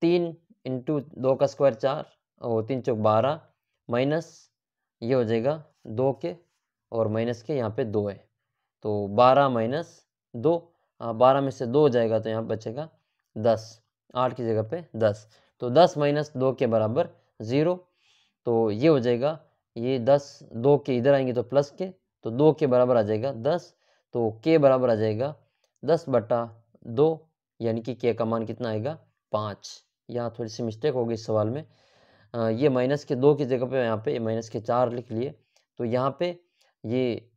तीन इंटू दो का स्क्वायर चार और तीन चौक बारह माइनस ये हो जाएगा दो के और माइनस के यहाँ पे दो है तो बारह माइनस दो हाँ, बारह में से दो हो जाएगा तो यहाँ बचेगा दस आठ की जगह पे दस तो दस माइनस दो के बराबर ज़ीरो तो ये हो जाएगा ये दस दो के इधर आएंगे तो प्लस के तो दो के बराबर आ जाएगा दस तो के बराबर आ जाएगा दस बटा दो यानी कि के का मान कितना आएगा पाँच यहाँ थोड़ी सी मिस्टेक होगी इस सवाल में आ, ये माइनस के दो की जगह पे यहाँ पे माइनस के चार लिख लिए तो यहाँ पे ये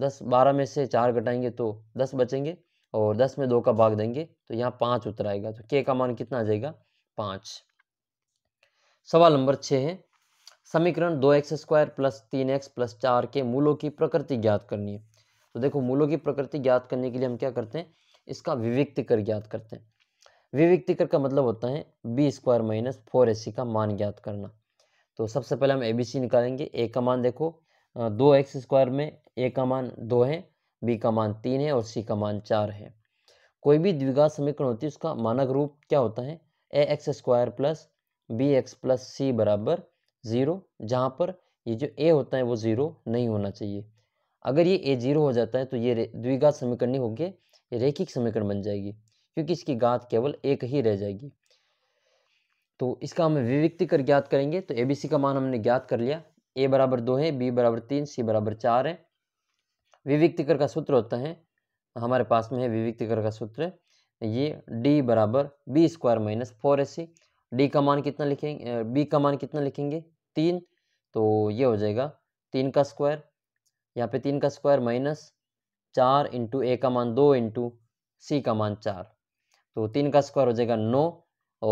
दस बारह में से चार घटाएंगे तो दस बचेंगे और दस में दो का भाग देंगे तो यहाँ पाँच उत्तर आएगा तो के का मान कितना आ जाएगा पाँच सवाल नंबर छः है समीकरण दो एक्स स्क्वायर प्लस तीन एक्स प्लस चार के मूलों की प्रकृति ज्ञात करनी है तो देखो मूलों की प्रकृति ज्ञात करने के लिए हम क्या करते हैं इसका विविक्त कर ज्ञात करते हैं विविक्त कर का मतलब होता है b square minus four a c का मान ज्ञात करना तो सबसे पहले हम ए बी सी निकालेंगे ए का मान देखो दो एक्स स्क्वायर में ए का मान दो है बी का मान तीन है और सी का मान चार है कोई भी द्विघात समीकरण होती है उसका मानक रूप क्या होता है a x square plus b x plus सी बराबर ज़ीरो जहाँ पर ये जो ए होता है वो ज़ीरो नहीं होना चाहिए अगर ये ए जीरो हो जाता है तो ये द्विघात समीकरण नहीं होगी ये रेखिक समीकरण बन जाएगी क्योंकि इसकी गात केवल एक ही रह जाएगी तो इसका हम विविक्ति कर ज्ञात करेंगे तो ए बी सी का मान हमने ज्ञात कर लिया ए बराबर दो है बी बराबर तीन सी बराबर चार है विविक्तिकर का सूत्र होता है हमारे पास में है विविक्तिकर का सूत्र ये डी बराबर b square minus four a c d का मान कितना लिखेंगे बी का मान कितना लिखेंगे तीन तो ये हो जाएगा तीन का स्क्वायर यहाँ पे तीन का स्क्वायर माइनस चार इंटू ए का मान दो इंटू सी का मान चार तो तीन का स्क्वायर हो जाएगा नौ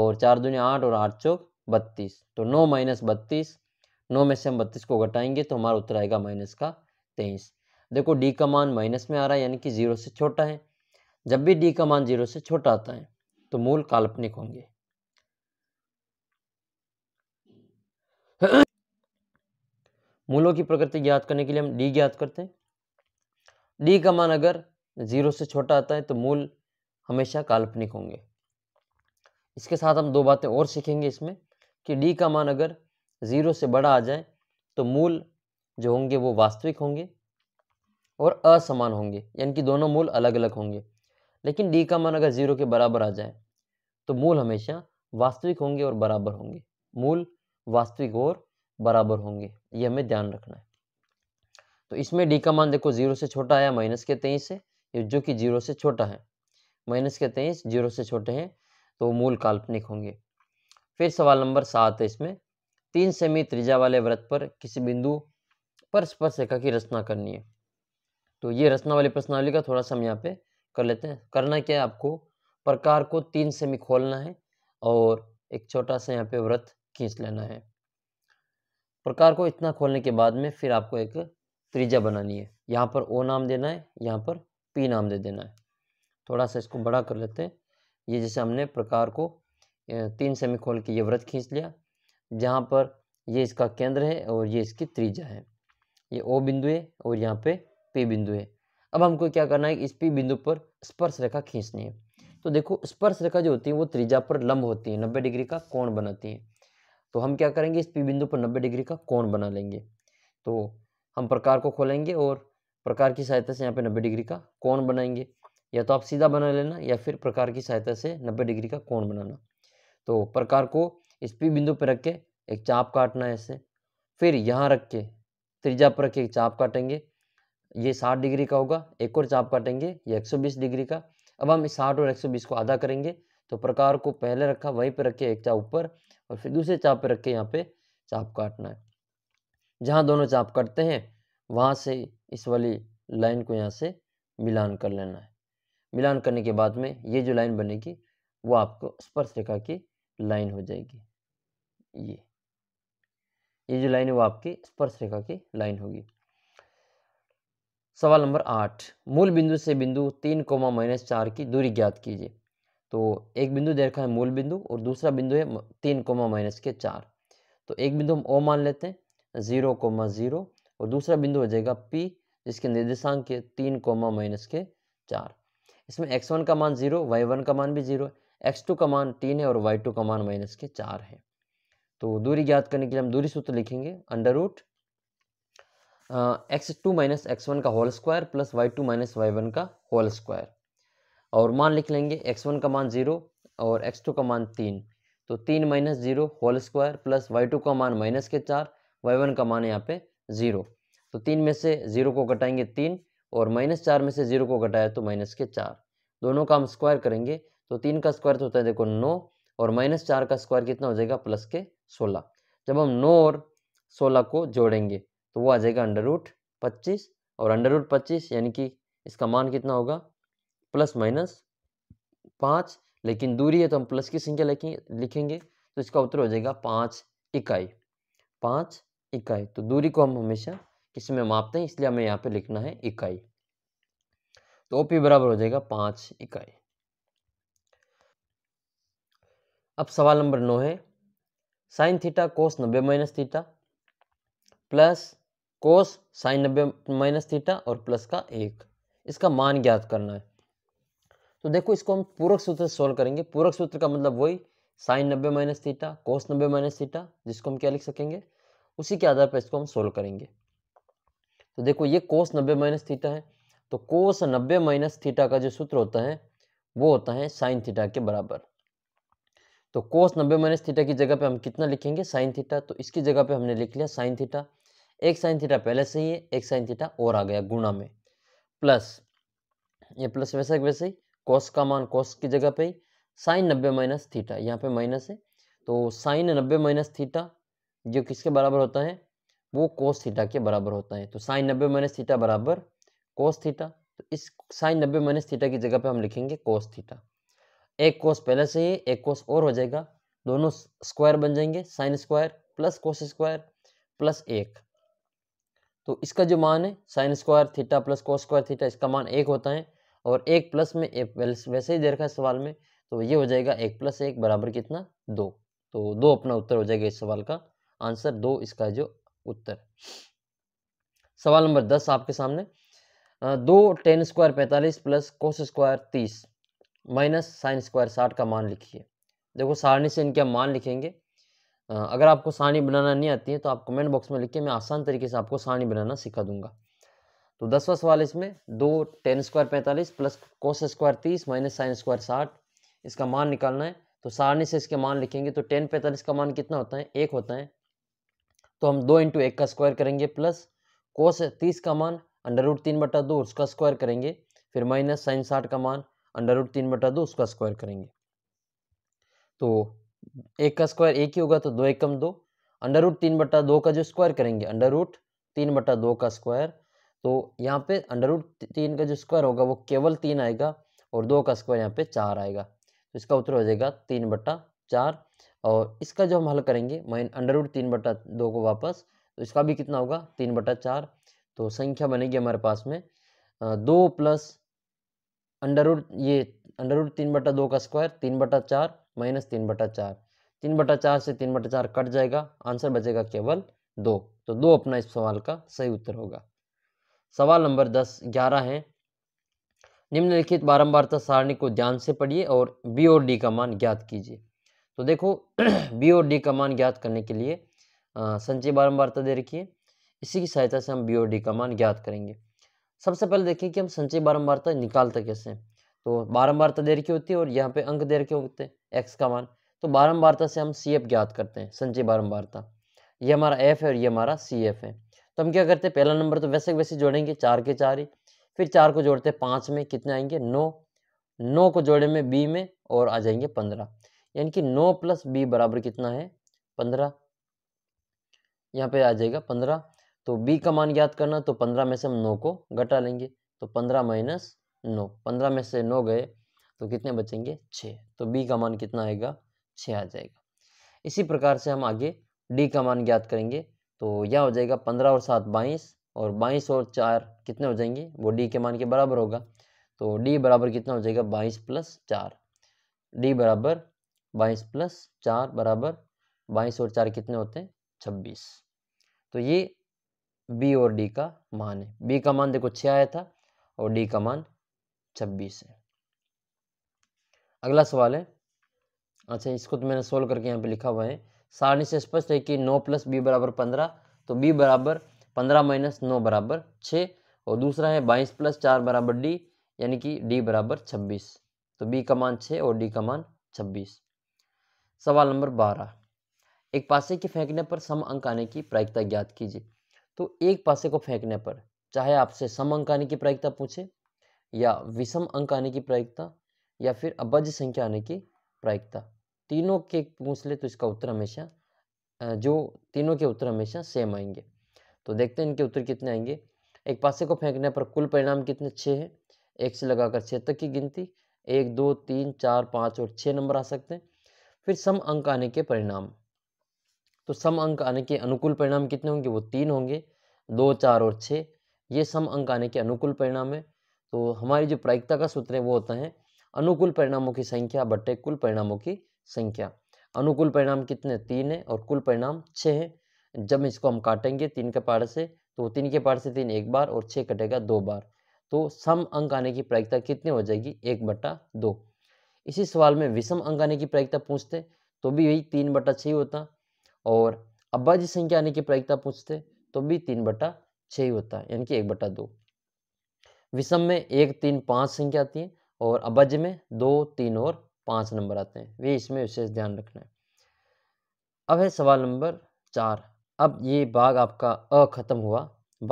और चार दुनिया आठ और आठ चौक बत्तीस तो नौ माइनस बत्तीस नौ में से हम बत्तीस को घटाएंगे तो हमारा उत्तर आएगा माइनस का तेईस देखो डी का मान माइनस में आ रहा है यानी कि जीरो से छोटा है जब भी डी का मान जीरो से छोटा आता है तो मूल काल्पनिक होंगे मूलों की प्रकृति ज्ञात करने के लिए हम डी ज्ञात करते हैं डी का मान अगर जीरो से छोटा आता है तो मूल हमेशा काल्पनिक होंगे इसके साथ हम दो बातें और सीखेंगे इसमें कि डी का मान अगर ज़ीरो से बड़ा आ जाए तो मूल जो होंगे वो वास्तविक होंगे और असमान होंगे यानी कि दोनों मूल अलग अलग होंगे लेकिन डी का मान अगर ज़ीरो के बराबर आ जाए तो मूल हमेशा वास्तविक होंगे और बराबर होंगे मूल वास्तविक और बराबर होंगे ये हमें ध्यान रखना है तो इसमें डी का मान देखो जीरो से छोटा आया माइनस के तेईस से जो कि जीरो से छोटा है माइनस के तेईस जीरो से छोटे हैं तो मूल काल्पनिक होंगे फिर सवाल नंबर सात है इसमें तीन सेमी त्रिज्या वाले व्रत पर किसी बिंदु पर स्पर्श रेखा की रचना करनी है तो ये रचना वाली प्रश्नावली का थोड़ा सा हम यहाँ पे कर लेते हैं करना क्या है आपको प्रकार को तीन सेमी खोलना है और एक छोटा सा यहाँ पे व्रत खींच लेना है प्रकार को इतना खोलने के बाद में फिर आपको एक त्रिज्या बनानी है यहाँ पर ओ नाम देना है यहाँ पर पी नाम दे देना है थोड़ा सा इसको बड़ा कर लेते हैं ये जैसे हमने प्रकार को तीन सेमी खोल के ये व्रत खींच लिया जहाँ पर ये इसका केंद्र है और ये इसकी त्रिज्या है ये ओ बिंदु है और यहाँ पे पी बिंदु है अब हमको क्या करना है इस पी बिंदु पर स्पर्श रेखा खींचनी है तो देखो स्पर्श रेखा जो होती है वो त्रिज्या पर लंब होती है नब्बे डिग्री का कोण बनाती है तो हम क्या करेंगे इस पी बिंदु पर नब्बे डिग्री का कोण बना लेंगे तो हम प्रकार को खोलेंगे और प्रकार की सहायता से यहाँ पे नब्बे डिग्री का कोण बनाएंगे या तो आप सीधा बना लेना या फिर प्रकार की सहायता से नब्बे डिग्री का कोण बनाना तो प्रकार को इस पी बिंदु पर रख के एक चाप काटना है ऐसे फिर यहाँ रख के त्रिज्या पर रख के एक चाप काटेंगे ये 60 डिग्री का होगा एक और चाप काटेंगे ये 120 डिग्री का अब हम इस 60 और 120 को आधा करेंगे तो प्रकार को पहले रखा वहीं पर रखे एक चाप ऊपर और फिर दूसरे चाप पर रखे यहाँ पे चाप काटना है जहाँ दोनों चाप काटते हैं वहाँ से इस वाली लाइन को यहाँ से मिलान कर लेना है मिलान करने के बाद में ये जो लाइन बनेगी वो आपको स्पर्श रेखा की लाइन हो जाएगी ये ये जो लाइन है वो आपकी स्पर्श रेखा की लाइन होगी सवाल नंबर आठ मूल बिंदु से बिंदु तीन कोमा माइनस चार की दूरी ज्ञात कीजिए तो एक बिंदु दे रखा है मूल बिंदु और दूसरा बिंदु है तीन कोमा माइनस के चार तो एक बिंदु हम ओ मान लेते हैं ज़ीरो कोमा ज़ीरो और दूसरा बिंदु हो जाएगा पी जिसके निर्देशांक है तीन कोमा माइनस के चार इसमें एक्स वन का मान ज़ीरो वाई वन का मान भी ज़ीरो है एक्स टू का मान तीन है और वाई टू का मान माइनस के चार है तो दूरी ज्ञात करने के लिए हम दूरी सूत्र लिखेंगे under root x two minus x one का whole square plus y two minus y one का होल स्क्वायर और मान लिख लेंगे एक्स वन का मान जीरो और एक्स टू का मान तीन तो तीन minus zero whole square plus y two का मान माइनस के चार वाई वन का मान यहाँ पे जीरो तो तीन में से जीरो को घटाएंगे तीन और माइनस चार में से जीरो को घटाया तो माइनस के चार दोनों का हम स्क्वायर करेंगे तो तीन का स्क्वायर तो होता है देखो नौ और माइनस चार का स्क्वायर कितना हो जाएगा प्लस के सोलह जब हम नौ और सोलह को जोड़ेंगे तो वो आ जाएगा अंडर रूट पच्चीस और अंडर रूट पच्चीस यानी कि इसका मान कितना होगा प्लस माइनस पाँच लेकिन दूरी है तो हम प्लस की संख्या लिखेंगे तो इसका उत्तर हो जाएगा पाँच इकाई पाँच इकाई तो दूरी को हम हमेशा किसी में मापते हैं इसलिए हमें यहाँ पे लिखना है इकाई तो ओ पी बराबर हो जाएगा पाँच इकाई अब सवाल नंबर नौ है साइन थीटा कोस नब्बे minus theta plus cos sin नब्बे माइनस थीटा और प्लस का एक इसका मान ज्ञात करना है तो देखो इसको हम पूरक सूत्र से सोल्व करेंगे पूरक सूत्र का मतलब वही साइन नब्बे माइनस थीटा कोस नब्बे माइनस थीटा जिसको हम क्या लिख सकेंगे उसी के आधार पर इसको हम सोल्व करेंगे तो देखो ये कोस नब्बे माइनस थीटा है तो कोस नब्बे माइनस थीटा का जो सूत्र होता है वो होता है साइन थीटा के बराबर तो कोस नब्बे माइनस थीटा की जगह पे हम कितना लिखेंगे साइन थीटा तो इसकी जगह पे हमने लिख लिया साइन थीटा एक साइन थीटा पहले से ही है एक साइन थीटा और आ गया गुणा में प्लस ये प्लस वैसा वैसे ही कोस का मान कोस की जगह पे ही साइन नब्बे माइनस थीटा यहाँ पे माइनस है तो साइन नब्बे माइनस थीटा जो किसके बराबर होता है वो कोस थीटा के बराबर होता है तो साइन नब्बे माइनस थीटा बराबर कोस थीटा तो इस साइन नब्बे माइनस थीटा की जगह पे हम लिखेंगे कोस थीटा एक कोस पहले से ही एक कोस और हो जाएगा दोनों स्क्वायर बन जाएंगे sin square plus cos square plus एक तो इसका जो मान है sign square theta plus cos square theta इसका मान एक होता है और एक प्लस में एक वैसे ही दे रखा है सवाल में तो ये हो जाएगा एक प्लस एक बराबर कितना दो तो दो अपना उत्तर हो जाएगा इस सवाल का आंसर दो इसका जो उत्तर सवाल नंबर दस आपके सामने दो टेन स्क्वायर पैंतालीस प्लस कोस स्क्वायर तीस माइनस साइन स्क्वायर साठ का मान लिखिए देखो सारणी से इनके हम मान लिखेंगे अगर आपको सानी बनाना नहीं आती है तो आप कमेंट बॉक्स में लिख के मैं आसान तरीके से आपको सानी बनाना सिखा दूंगा तो दसवा सवाल इसमें दो टेन स्क्वायर पैंतालीस प्लस कोस स्क्वायर तीस माइनस साइन स्क्वायर साठ इसका मान निकालना है तो सारणी से इसके मान लिखेंगे तो टेन पैंतालीस का मान कितना होता है एक होता है तो हम दो इंटू एक का स्क्वायर करेंगे प्लस कोस तीस का मान अंडर रूट तीन बटा दो उसका स्क्वायर करेंगे फिर माइनस साइन साठ का मान अंडर रूट तीन बटा दो उसका स्क्वायर करेंगे तो एक का स्क्वायर एक ही होगा तो दो एकम दो अंडर रूट तीन बट्टा दो का जो स्क्वायर करेंगे अंडर रूट तीन बट्टा दो का स्क्वायर तो यहाँ पे अंडर रूट तीन का जो स्क्वायर होगा वो केवल तीन आएगा और दो का स्क्वायर यहाँ पे चार आएगा तो इसका उत्तर हो जाएगा तीन बट्टा चार और इसका जो हम हल करेंगे माइन अंडर रूट तीन बट्टा दो को वापस तो इसका भी कितना होगा तीन बट्टा चार तो संख्या बनेगी हमारे पास में दो प्लस अंडर रूट ये अंडर रूट तीन बट्टा दो का स्क्वायर तीन बट्टा चार माइनस तीन बटा चार तीन बटा चार से तीन बटा चार कट जाएगा आंसर बचेगा केवल दो तो दो अपना इस सवाल का सही उत्तर होगा सवाल नंबर दस ग्यारह है निम्नलिखित बारंबारता सारणी को ध्यान से पढ़िए और बी और डी का मान ज्ञात कीजिए तो देखो बी और डी का मान ज्ञात करने के लिए संचय बारंबारता दे रखिए इसी की सहायता से हम बी और डी का मान ज्ञात करेंगे सबसे पहले देखिए कि हम संचय बारंबारता निकालते कैसे हैं तो बारम्बारता देर की होती है और यहाँ पे अंक देर के होते हैं एक्स का मान तो बारम्बारता से हम सी एफ ज्ञात करते हैं संचय बारम्बारता ये हमारा एफ है और ये हमारा सी एफ है तो हम क्या करते हैं पहला नंबर तो वैसे वैसे जोड़ेंगे चार के चार ही फिर चार को जोड़ते हैं पाँच में कितने आएंगे नौ नौ को जोड़े में बी में और आ जाएंगे पंद्रह यानी कि नौ प्लस बी बराबर कितना है पंद्रह यहाँ पे आ जाएगा पंद्रह तो बी का मान ज्ञात करना तो पंद्रह में से हम नौ को घटा लेंगे तो पंद्रह माइनस नौ पंद्रह में से नौ गए तो कितने बचेंगे छः तो बी का मान कितना आएगा छः आ जाएगा इसी प्रकार से हम आगे डी का मान ज्ञात करेंगे तो यह हो जाएगा पंद्रह और सात बाईस और बाईस और चार कितने हो जाएंगे वो डी के मान के बराबर होगा तो डी बराबर कितना हो जाएगा बाईस प्लस चार डी बराबर बाईस प्लस चार बराबर बाईस और चार कितने होते हैं छब्बीस तो ये बी और डी का मान है बी का मान देखो छः आया था और डी का मान छब्बीस है अगला सवाल है अच्छा इसको तो मैंने सोल्व करके यहाँ पे लिखा हुआ है सारणी से स्पष्ट है कि नौ प्लस बी बराबर पंद्रह तो बी बराबर पंद्रह माइनस नौ बराबर छः और दूसरा है बाईस प्लस चार बराबर डी यानी कि डी बराबर छब्बीस तो बी का मान छः और डी का मान छब्बीस सवाल नंबर बारह एक पासे के फेंकने पर सम अंक आने की प्रायिकता ज्ञात कीजिए तो एक पासे को फेंकने पर चाहे आपसे सम अंक आने की प्रायिकता पूछे या विषम अंक आने की प्रायिकता या फिर अभज्य संख्या आने की प्रायिकता तीनों के पूछ ले तो इसका उत्तर हमेशा जो तीनों के उत्तर हमेशा सेम आएंगे तो देखते हैं इनके उत्तर कितने आएंगे एक पासे को फेंकने पर कुल परिणाम कितने छः हैं एक से लगाकर छः तक की गिनती एक दो तीन चार पाँच और छः नंबर आ सकते हैं फिर सम अंक आने के परिणाम तो सम अंक आने के अनुकूल परिणाम कितने होंगे वो तीन होंगे दो चार और छः ये सम अंक आने के अनुकूल परिणाम है तो हमारी जो प्रायिकता का सूत्र है वो होता है अनुकूल परिणामों की संख्या बटे कुल परिणामों की संख्या अनुकूल परिणाम कितने तीन है और कुल परिणाम छः है जब इसको हम काटेंगे तीन के पार से तो तीन के पार से तीन एक बार और छः कटेगा दो बार तो सम अंक आने की प्रायिकता कितनी हो जाएगी एक बट्टा दो इसी सवाल में विषम अंक आने की प्रायिकता पूछते तो भी यही तीन बट्टा छः होता और अब्बाजी संख्या आने की प्रायिकता पूछते तो भी तीन बट्टा छः होता यानी कि एक बट्टा दो विषम में एक तीन पाँच संख्या आती है और अभज्य में दो तीन और पाँच नंबर आते हैं वे इसमें विशेष ध्यान रखना है अब है सवाल नंबर चार अब ये भाग आपका अ खत्म हुआ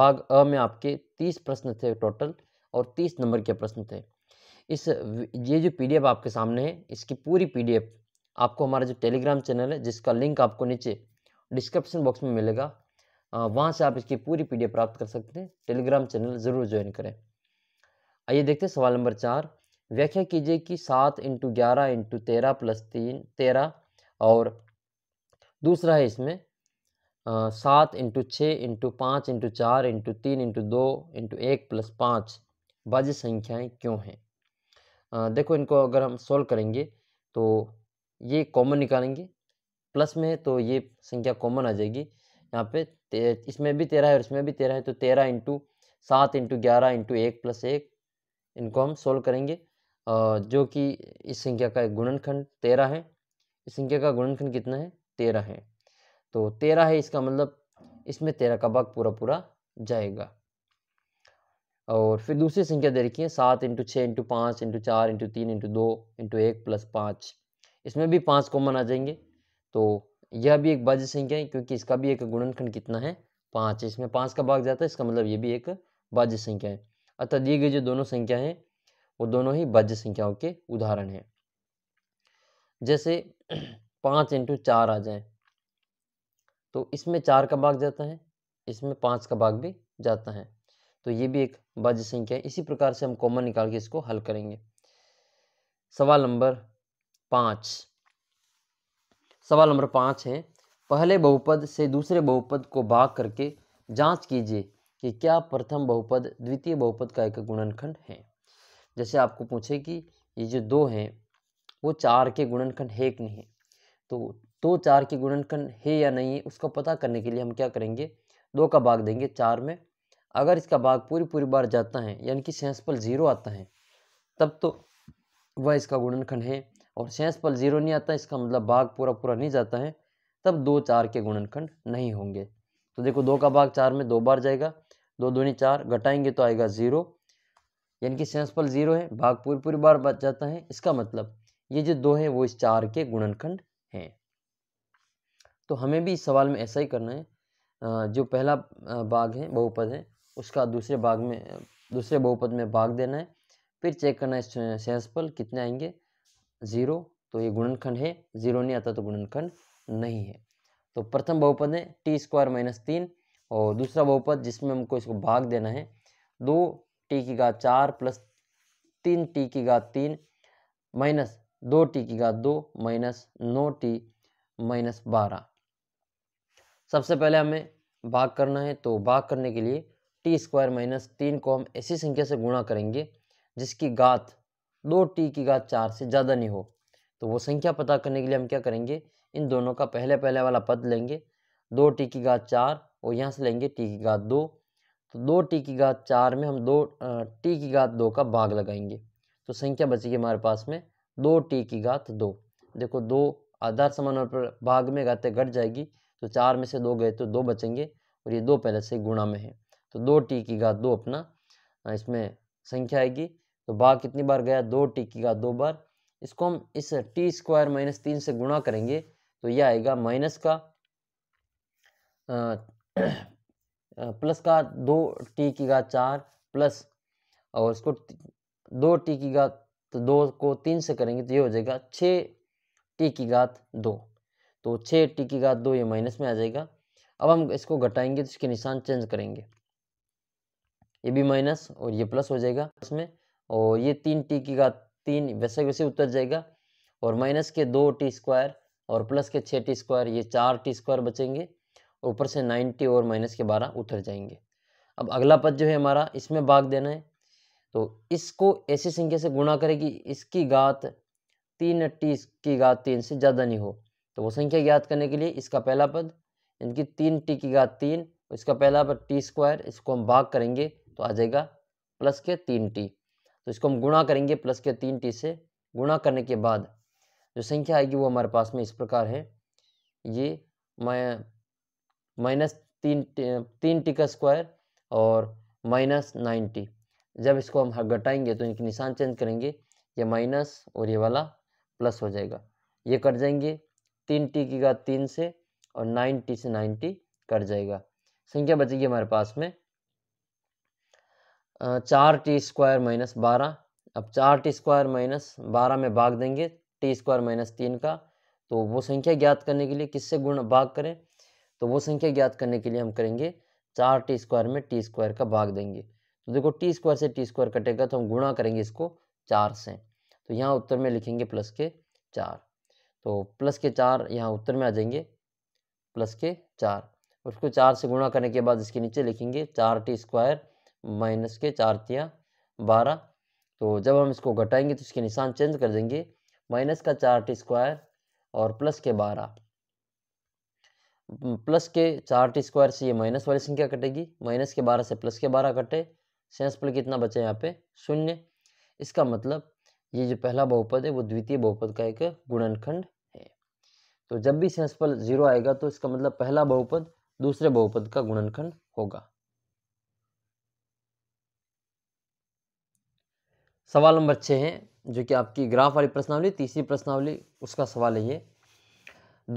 भाग अ में आपके तीस प्रश्न थे टोटल और तीस नंबर के प्रश्न थे इस ये जो पीडीएफ आपके सामने है इसकी पूरी पीडीएफ आपको हमारा जो टेलीग्राम चैनल है जिसका लिंक आपको नीचे डिस्क्रिप्शन बॉक्स में मिलेगा वहाँ से आप इसकी पूरी पीडीएफ प्राप्त कर सकते हैं टेलीग्राम चैनल ज़रूर ज्वाइन करें आइए देखते हैं सवाल नंबर चार व्याख्या कीजिए कि सात इंटू ग्यारह इंटू तेरह प्लस तीन तेरह और दूसरा है इसमें सात इंटू छः इंटू पाँच इंटू चार इंटू तीन इंटू दो इंटू एक प्लस पाँच बाजी संख्याएं क्यों हैं देखो इनको अगर हम सोल्व करेंगे तो ये कॉमन निकालेंगे प्लस में तो ये संख्या कॉमन आ जाएगी यहाँ पे इसमें भी तेरह है और इसमें भी तेरह है तो तेरह इंटू सात इंटू ग्यारह इंटू एक प्लस एक इनको हम सोल्व करेंगे जो कि इस संख्या का एक गुणनखंड तेरह है इस संख्या का गुणनखंड कितना है तेरह है तो तेरह है इसका मतलब इसमें तेरह का भाग पूरा पूरा जाएगा और फिर दूसरी संख्या दे रखी है सात इंटू छः इंटू पाँच इंटू चार इंटू तीन इंटू दो इंटू एक प्लस पाँच इसमें भी पाँच कॉमन आ जाएंगे तो यह भी एक बाज्य संख्या है क्योंकि इसका भी एक गुणनखंड कितना है पाँच इसमें पाँच का भाग जाता है इसका मतलब ये भी एक बाज्य संख्या है अतः दिए गए जो दोनों संख्या हैं वो दोनों ही बाज्य संख्याओं के उदाहरण हैं जैसे पाँच इंटू चार आ जाए तो इसमें चार का भाग जाता है इसमें पाँच का भाग भी जाता है तो ये भी एक बाज्य संख्या है इसी प्रकार से हम कॉमन निकाल के इसको हल करेंगे सवाल नंबर पाँच सवाल नंबर पाँच है पहले बहुपद से दूसरे बहुपद को भाग करके जांच कीजिए कि क्या प्रथम बहुपद द्वितीय बहुपद का एक गुणनखंड है जैसे आपको पूछे कि ये जो दो हैं वो चार के गुणनखंड है कि नहीं तो दो चार के गुणनखंड है या नहीं है उसका पता करने के लिए हम क्या करेंगे दो का भाग देंगे चार में अगर इसका भाग पूरी पूरी बार जाता है यानी कि सेंसपल जीरो आता है तब तो वह इसका गुणनखंड है और सेंसपल जीरो नहीं आता इसका मतलब भाग पूरा पूरा नहीं जाता है तब दो चार के गुणनखंड नहीं होंगे तो देखो दो का भाग चार में दो बार जाएगा दो दूनी चार घटाएंगे तो आएगा ज़ीरो यानी कि सेंसफल ज़ीरो है भाग पूरी पूरी बार बच जाता है इसका मतलब ये जो दो है वो इस चार के गुणनखंड हैं तो हमें भी इस सवाल में ऐसा ही करना है जो पहला भाग है बहुपद है उसका दूसरे भाग में दूसरे बहुपद में भाग देना है फिर चेक करना है सेंसफल कितने आएंगे ज़ीरो तो ये गुणनखंड है ज़ीरो नहीं आता तो गुणनखंड नहीं है तो प्रथम बहुपद है टी स्क्वायर माइनस तीन और दूसरा बहुपद जिसमें हमको इसको भाग देना है दो टी की घात चार प्लस तीन टी की घात तीन माइनस दो टी की घात दो माइनस नौ टी माइनस बारह सबसे पहले हमें भाग करना है तो भाग करने के लिए टी स्क्वायर माइनस तीन को हम ऐसी संख्या से गुणा करेंगे जिसकी घात दो टी की घात चार से ज़्यादा नहीं हो तो वो संख्या पता करने के लिए हम क्या करेंगे इन दोनों का पहले पहले वाला पद लेंगे दो टी की घात चार और यहाँ से लेंगे टी की घात दो तो दो टी की घात चार में हम दो टी की घात दो का भाग लगाएंगे तो संख्या बचेगी हमारे पास में दो टी की घात दो देखो दो आधार समान पर भाग में घाते घट जाएगी तो चार में से दो गए तो दो बचेंगे और ये दो पहले से गुणा में है तो दो टी की घात दो अपना इसमें संख्या आएगी तो भाग कितनी बार गया दो टी की घात दो बार इसको हम इस टी स्क्वायर माइनस तीन से गुणा करेंगे तो यह आएगा माइनस का प्लस का दो टी की घात चार प्लस और इसको दो टी की घात तो दो को तीन से करेंगे तो ये हो जाएगा छ टी की घात दो तो छः टी की घात दो ये माइनस में आ जाएगा अब हम इसको घटाएंगे तो इसके निशान चेंज करेंगे ये भी माइनस और ये प्लस हो जाएगा इसमें और ये तीन टी की घात तीन वैसे वैसे उतर जाएगा और माइनस के दो टी स्क्वायर और प्लस के छः टी स्क्वायर ये चार टी स्क्वायर बचेंगे ऊपर से नाइन्टी और माइनस के बारह उतर जाएंगे अब अगला पद जो है हमारा इसमें भाग देना है तो इसको ऐसी संख्या से गुणा करें कि इसकी घात तीन टी की घात तीन से ज़्यादा नहीं हो तो वो संख्या ज्ञात करने के लिए इसका पहला पद यानी कि तीन टी की घात तीन इसका पहला पद टी स्क्वायर इसको हम भाग करेंगे तो आ जाएगा प्लस के तीन टी तो इसको हम गुणा करेंगे प्लस के तीन टी से गुणा करने के बाद जो संख्या आएगी वो हमारे पास में इस प्रकार है ये माइनस तीन तीन टी का स्क्वायर और माइनस नाइन्टी जब इसको हम घटाएंगे तो इनके निशान चेंज करेंगे ये माइनस और ये वाला प्लस हो जाएगा ये कट जाएंगे तीन टी की घात तीन से और नाइन टी से नाइन्टी कट जाएगा संख्या बचेगी हमारे पास में चार टी स्क्वायर माइनस बारह अब चार टी स्क्वायर माइनस बारह में भाग देंगे टी स्क्वायर माइनस तीन का तो वो संख्या ज्ञात करने के लिए किससे गुण भाग करें तो वो संख्या ज्ञात करने के लिए हम करेंगे चार टी स्क्वायर में टी स्क्वायर का भाग देंगे तो देखो टी स्क्वायर से टी स्क्वायर कटेगा तो हम गुणा करेंगे इसको चार से तो यहाँ उत्तर में लिखेंगे प्लस के चार तो प्लस के चार यहाँ उत्तर में आ जाएंगे प्लस के चार उसको चार से गुणा करने के बाद इसके नीचे लिखेंगे चार टी स्क्वायर माइनस के चार तिया बारह तो जब हम इसको घटाएंगे तो इसके निशान चेंज कर देंगे माइनस का चार टी स्क्वायर और प्लस के बारह हम्म, प्लस के चार टी स्क्वायर से ये माइनस वाली संख्या कटेगी माइनस के बारह से प्लस के बारह कटे सेंसपल कितना बचे यहाँ पे शून्य इसका मतलब ये जो पहला बहुपद है वो द्वितीय बहुपद का एक गुणनखंड है तो जब भी सेंसपल जीरो आएगा तो इसका मतलब पहला बहुपद दूसरे बहुपद का गुणनखंड होगा सवाल नंबर छः है जो कि आपकी ग्राफ वाली प्रश्नावली तीसरी प्रश्नावली उसका सवाल है ये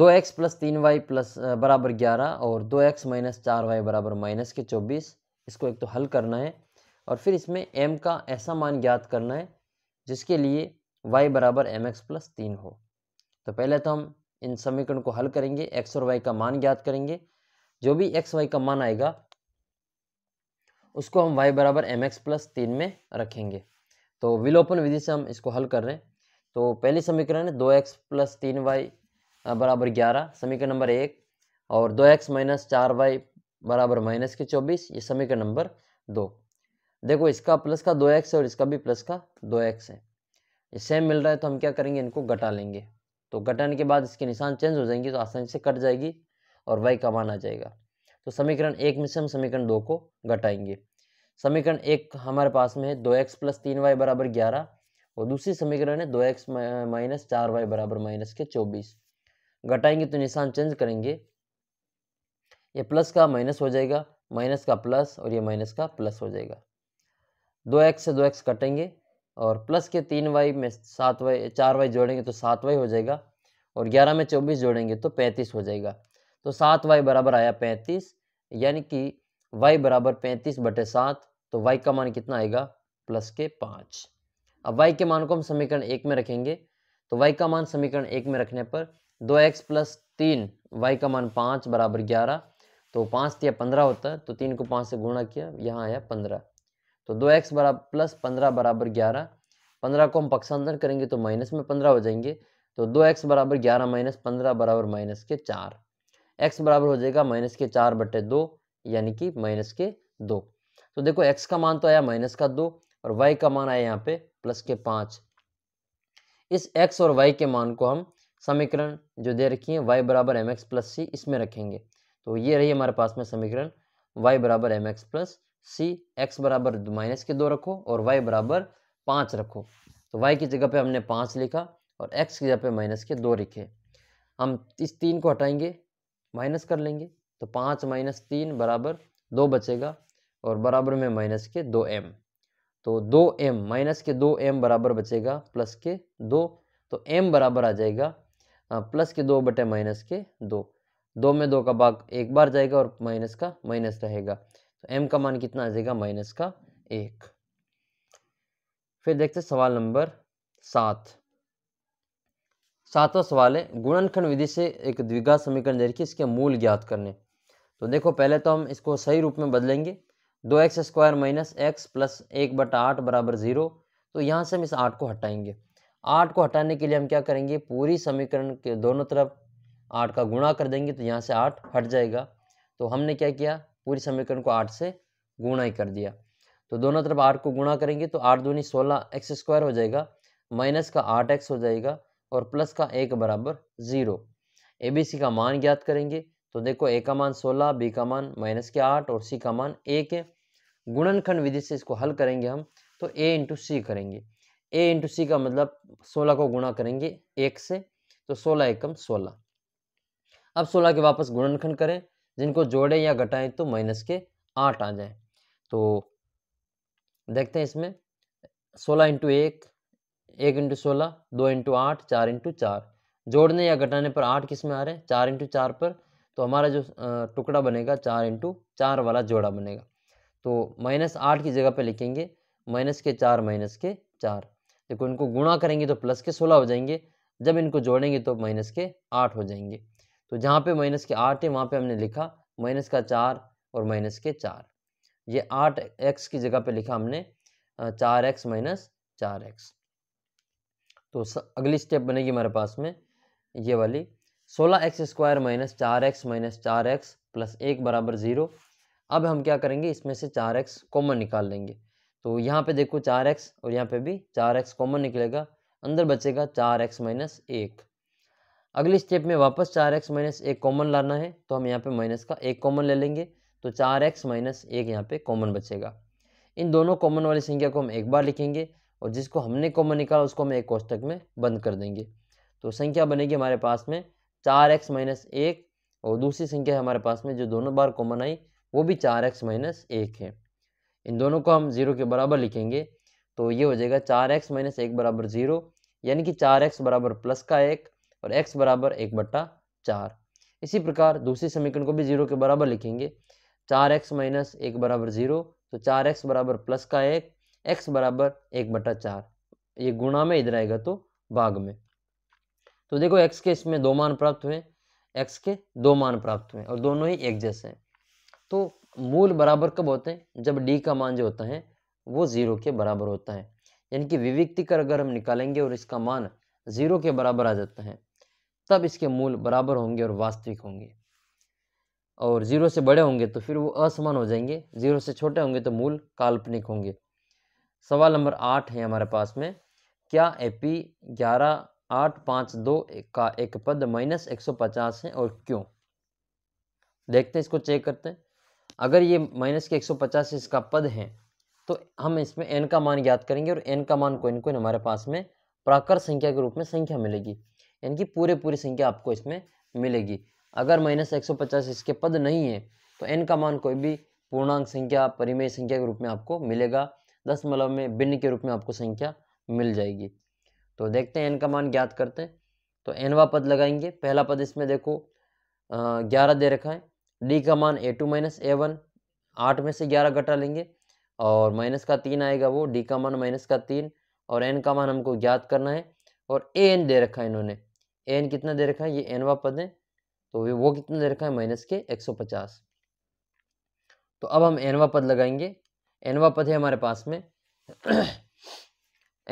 दो एक्स प्लस तीन वाई प्लस बराबर ग्यारह और दो एक्स माइनस चार वाई बराबर माइनस के चौबीस इसको एक तो हल करना है और फिर इसमें एम का ऐसा मान ज्ञात करना है जिसके लिए वाई बराबर एम एक्स प्लस तीन हो तो पहले तो हम इन समीकरण को हल करेंगे एक्स और वाई का मान ज्ञात करेंगे जो भी एक्स वाई का मान आएगा उसको हम वाई बराबर एम एक्स प्लस तीन में रखेंगे तो विलोपन विधि से हम इसको हल कर रहे हैं तो पहले समीकरण है दो एक्स प्लस तीन वाई बराबर ग्यारह समीकरण नंबर एक और दो एक्स माइनस चार वाई बराबर माइनस के चौबीस ये समीकरण नंबर दो देखो इसका प्लस का दो एक्स है और इसका भी प्लस का दो एक्स है ये सेम मिल रहा है तो हम क्या करेंगे इनको घटा लेंगे तो घटाने के बाद इसके निशान चेंज हो जाएंगे तो आसानी से कट जाएगी और वाई का मान आ जाएगा तो समीकरण एक में से हम समीकरण दो को घटाएंगे समीकरण एक हमारे पास में है दो एक्स प्लस तीन वाई बराबर ग्यारह और दूसरी समीकरण है दो एक्स माइनस चार वाई बराबर माइनस के चौबीस घटाएंगे तो निशान चेंज करेंगे ये प्लस का माइनस हो जाएगा माइनस का प्लस और ये माइनस का प्लस हो जाएगा दो एक्स से दो एक्स कटेंगे और प्लस के तीन वाई में सात वाई चार वाई जोड़ेंगे तो सात वाई हो जाएगा और ग्यारह में चौबीस जोड़ेंगे तो पैंतीस हो जाएगा तो सात वाई बराबर आया पैंतीस यानी कि वाई बराबर पैंतीस बटे सात तो वाई का मान कितना आएगा प्लस के पाँच अब वाई के मान को हम समीकरण एक में रखेंगे तो वाई का मान समीकरण एक में रखने पर दो एक्स प्लस तीन वाई का मान पाँच बराबर ग्यारह तो पाँच या पंद्रह होता है तो तीन को पाँच से गुणा किया यहाँ आया पंद्रह तो दो एक्स बराबर प्लस पंद्रह बराबर ग्यारह पंद्रह को हम पक्षांतर करेंगे तो माइनस में पंद्रह हो जाएंगे तो दो एक्स बराबर ग्यारह माइनस पंद्रह बराबर माइनस के चार एक्स बराबर हो जाएगा माइनस के चार बटे दो यानी कि माइनस के दो तो देखो एक्स का मान तो आया माइनस का दो और वाई का मान आया यहाँ पे प्लस के पाँच इस एक्स और वाई के मान को हम समीकरण जो दे रखी है वाई बराबर एम एक्स प्लस सी इसमें रखेंगे तो ये रही हमारे पास में समीकरण वाई बराबर m x plus c x बराबर माइनस के दो रखो और वाई बराबर पाँच रखो तो वाई की जगह पे हमने पाँच लिखा और एक्स की जगह पे माइनस के दो लिखे हम इस तीन को हटाएंगे माइनस कर लेंगे तो पाँच माइनस तीन बराबर दो बचेगा और बराबर में माइनस के दो एम तो दो एम माइनस के दो एम बराबर बचेगा प्लस के दो तो एम बराबर आ जाएगा प्लस के दो बटे माइनस के दो दो में दो का भाग एक बार जाएगा और माइनस का माइनस रहेगा तो एम का मान कितना आ जाएगा माइनस का एक फिर देखते सवाल नंबर सात सातवां सवाल है गुणनखंड विधि से एक द्विघात समीकरण देखिए इसके मूल ज्ञात करने तो देखो पहले तो हम इसको सही रूप में बदलेंगे दो x square minus x plus एक बटा आठ बराबर ज़ीरो तो यहाँ से हम इस आठ को हटाएंगे आठ को हटाने के लिए हम क्या करेंगे पूरी समीकरण के दोनों तरफ आठ का गुणा कर देंगे तो यहाँ से आठ हट जाएगा तो हमने क्या किया पूरी समीकरण को आठ से गुणा ही कर दिया तो दोनों तरफ आठ को गुणा करेंगे तो आठ दूनी सोलह एक्स स्क्वायर हो जाएगा माइनस का आठ एक्स हो जाएगा और प्लस का एक बराबर ज़ीरो ए बी सी का मान ज्ञात करेंगे तो देखो ए का मान सोलह बी का मान माइनस के आठ और सी का मान एक है गुणनखंड विधि से इसको हल करेंगे हम तो ए इंटू सी करेंगे ए इंटू सी का मतलब सोलह को गुणा करेंगे एक से तो सोलह एकम सोलह अब सोलह के वापस गुणनखंड करें जिनको जोड़ें या घटाएं तो माइनस के आठ आ जाए तो देखते हैं इसमें सोलह इंटू एक एक इंटू सोलह दो इंटू आठ चार इंटू चार जोड़ने या घटाने पर आठ किस में आ रहे हैं चार इंटू चार पर तो हमारा जो टुकड़ा बनेगा चार इंटू चार वाला जोड़ा बनेगा तो माइनस आठ की जगह पे लिखेंगे माइनस के चार माइनस के चार देखो इनको गुणा करेंगे तो प्लस के सोलह हो जाएंगे जब इनको जोड़ेंगे तो माइनस के आठ हो जाएंगे तो जहाँ पे माइनस के आठ है वहाँ पे हमने लिखा माइनस का चार और माइनस के चार ये आठ एक्स की जगह पे लिखा हमने चार एक्स माइनस चार एक्स तो अगली स्टेप बनेगी हमारे पास में ये वाली सोलह एक्स स्क्वायर माइनस चार एक्स माइनस चार एक्स प्लस एक बराबर ज़ीरो अब हम क्या करेंगे इसमें से चार एक्स कॉमन निकाल लेंगे तो यहाँ पे देखो चार एक्स और यहाँ पे भी चार एक्स कॉमन निकलेगा अंदर बचेगा चार एक्स माइनस एक अगले स्टेप में वापस चार एक्स माइनस एक कॉमन लाना है तो हम यहाँ पे माइनस का एक कॉमन ले लेंगे तो चार एक्स माइनस एक यहाँ पे कॉमन बचेगा इन दोनों कॉमन वाली संख्या को हम एक बार लिखेंगे और जिसको हमने कॉमन निकाला उसको हम एक कोष्टक में बंद कर देंगे तो संख्या बनेगी हमारे पास में चार एक्स माइनस एक और दूसरी संख्या हमारे पास में जो दोनों बार कॉमन आई वो भी चार एक्स माइनस एक है इन दोनों को हम ज़ीरो के बराबर लिखेंगे तो ये हो जाएगा चार एक्स माइनस एक बराबर ज़ीरो यानी कि चार एक्स बराबर प्लस का एक और एक्स बराबर एक बट्टा चार इसी प्रकार दूसरी समीकरण को भी ज़ीरो के बराबर लिखेंगे चार एक्स माइनस एक बराबर ज़ीरो तो चार एक्स बराबर प्लस का एक एक्स बराबर एक बट्टा चार ये गुणा में इधर आएगा तो भाग में तो देखो एक्स के इसमें दो मान प्राप्त हुए एक्स के दो मान प्राप्त हुए और दोनों ही एक जैसे हैं तो मूल बराबर कब होते हैं जब डी का मान जो होता है वो ज़ीरो के बराबर होता है यानी कि विविक्ति कर अगर हम निकालेंगे और इसका मान ज़ीरो के बराबर आ जाता है तब इसके मूल बराबर होंगे और वास्तविक होंगे और ज़ीरो से बड़े होंगे तो फिर वो असमान हो जाएंगे ज़ीरो से छोटे होंगे तो मूल काल्पनिक होंगे सवाल नंबर आठ है हमारे पास में क्या ए पी ग्यारह आठ पाँच दो का एक पद माइनस एक सौ पचास है और क्यों देखते हैं इसको चेक करते हैं अगर ये माइनस के एक सौ पचास इसका पद है तो हम इसमें एन का मान ज्ञात करेंगे और एन का मान कोइन कोइन हमारे पास में प्राकर संख्या के रूप में संख्या मिलेगी यानी कि पूरे पूरी संख्या आपको इसमें मिलेगी अगर माइनस एक सौ पचास इसके पद नहीं है तो एन का मान कोई भी पूर्णांक संख्या परिमेय संख्या के रूप में आपको मिलेगा दस में भिन्न के रूप में आपको संख्या मिल जाएगी तो देखते हैं एन का मान ज्ञात करते हैं तो एनवा पद लगाएंगे पहला पद इसमें देखो ग्यारह दे रखा है डी का मान a two minus a one आठ में से ग्यारह घटा लेंगे और माइनस का तीन आएगा वो डी का मान माइनस का तीन और एन का मान हमको ज्ञात करना है और ए एन दे रखा है इन्होंने ए एन कितना दे रखा है ये एनवा पद है तो वो कितना दे रखा है माइनस के एक सौ पचास तो अब हम एनवा पद लगाएंगे एनवा पद है हमारे पास में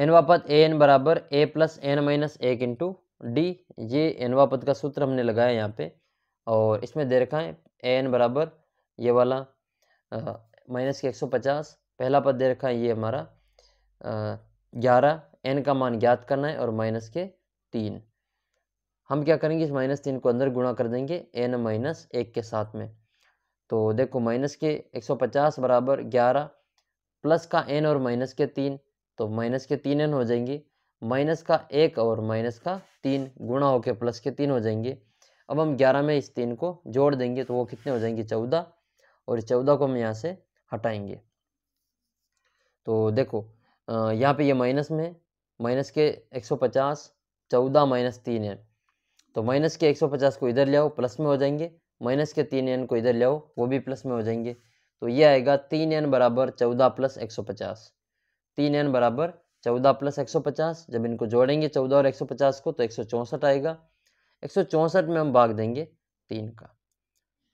एनवा पद ए एन बराबर ए प्लस एन माइनस एक इंटू डी ये एनवा पद का सूत्र हमने लगाया यहाँ पे और इसमें दे रखा है ए एन बराबर ये वाला माइनस के एक सौ पचास पहला पद दे रखा है ये हमारा ग्यारह एन का मान ज्ञात करना है और माइनस के तीन हम क्या करेंगे इस माइनस तीन को अंदर गुणा कर देंगे एन माइनस एक के साथ में तो देखो माइनस के एक सौ पचास बराबर ग्यारह प्लस का एन और माइनस के तीन तो माइनस के तीन एन हो जाएंगे माइनस का एक और माइनस का तीन गुणा होकर प्लस के तीन हो जाएंगे अब हम ग्यारह में इस तीन को जोड़ देंगे तो वो कितने हो जाएंगे चौदह और चौदह को हम यहाँ से हटाएंगे तो देखो यहाँ पे ये माइनस में है माइनस के एक सौ पचास चौदह माइनस तीन एन तो माइनस के एक सौ पचास को इधर ले आओ प्लस में हो जाएंगे माइनस के तीन एन को इधर ले आओ वो भी प्लस में हो जाएंगे तो ये आएगा तीन एन बराबर चौदह प्लस एक सौ पचास तीन एन बराबर चौदह प्लस एक सौ पचास जब इनको जोड़ेंगे चौदह और एक सौ पचास को तो एक सौ चौंसठ आएगा एक सौ चौंसठ में हम भाग देंगे तीन का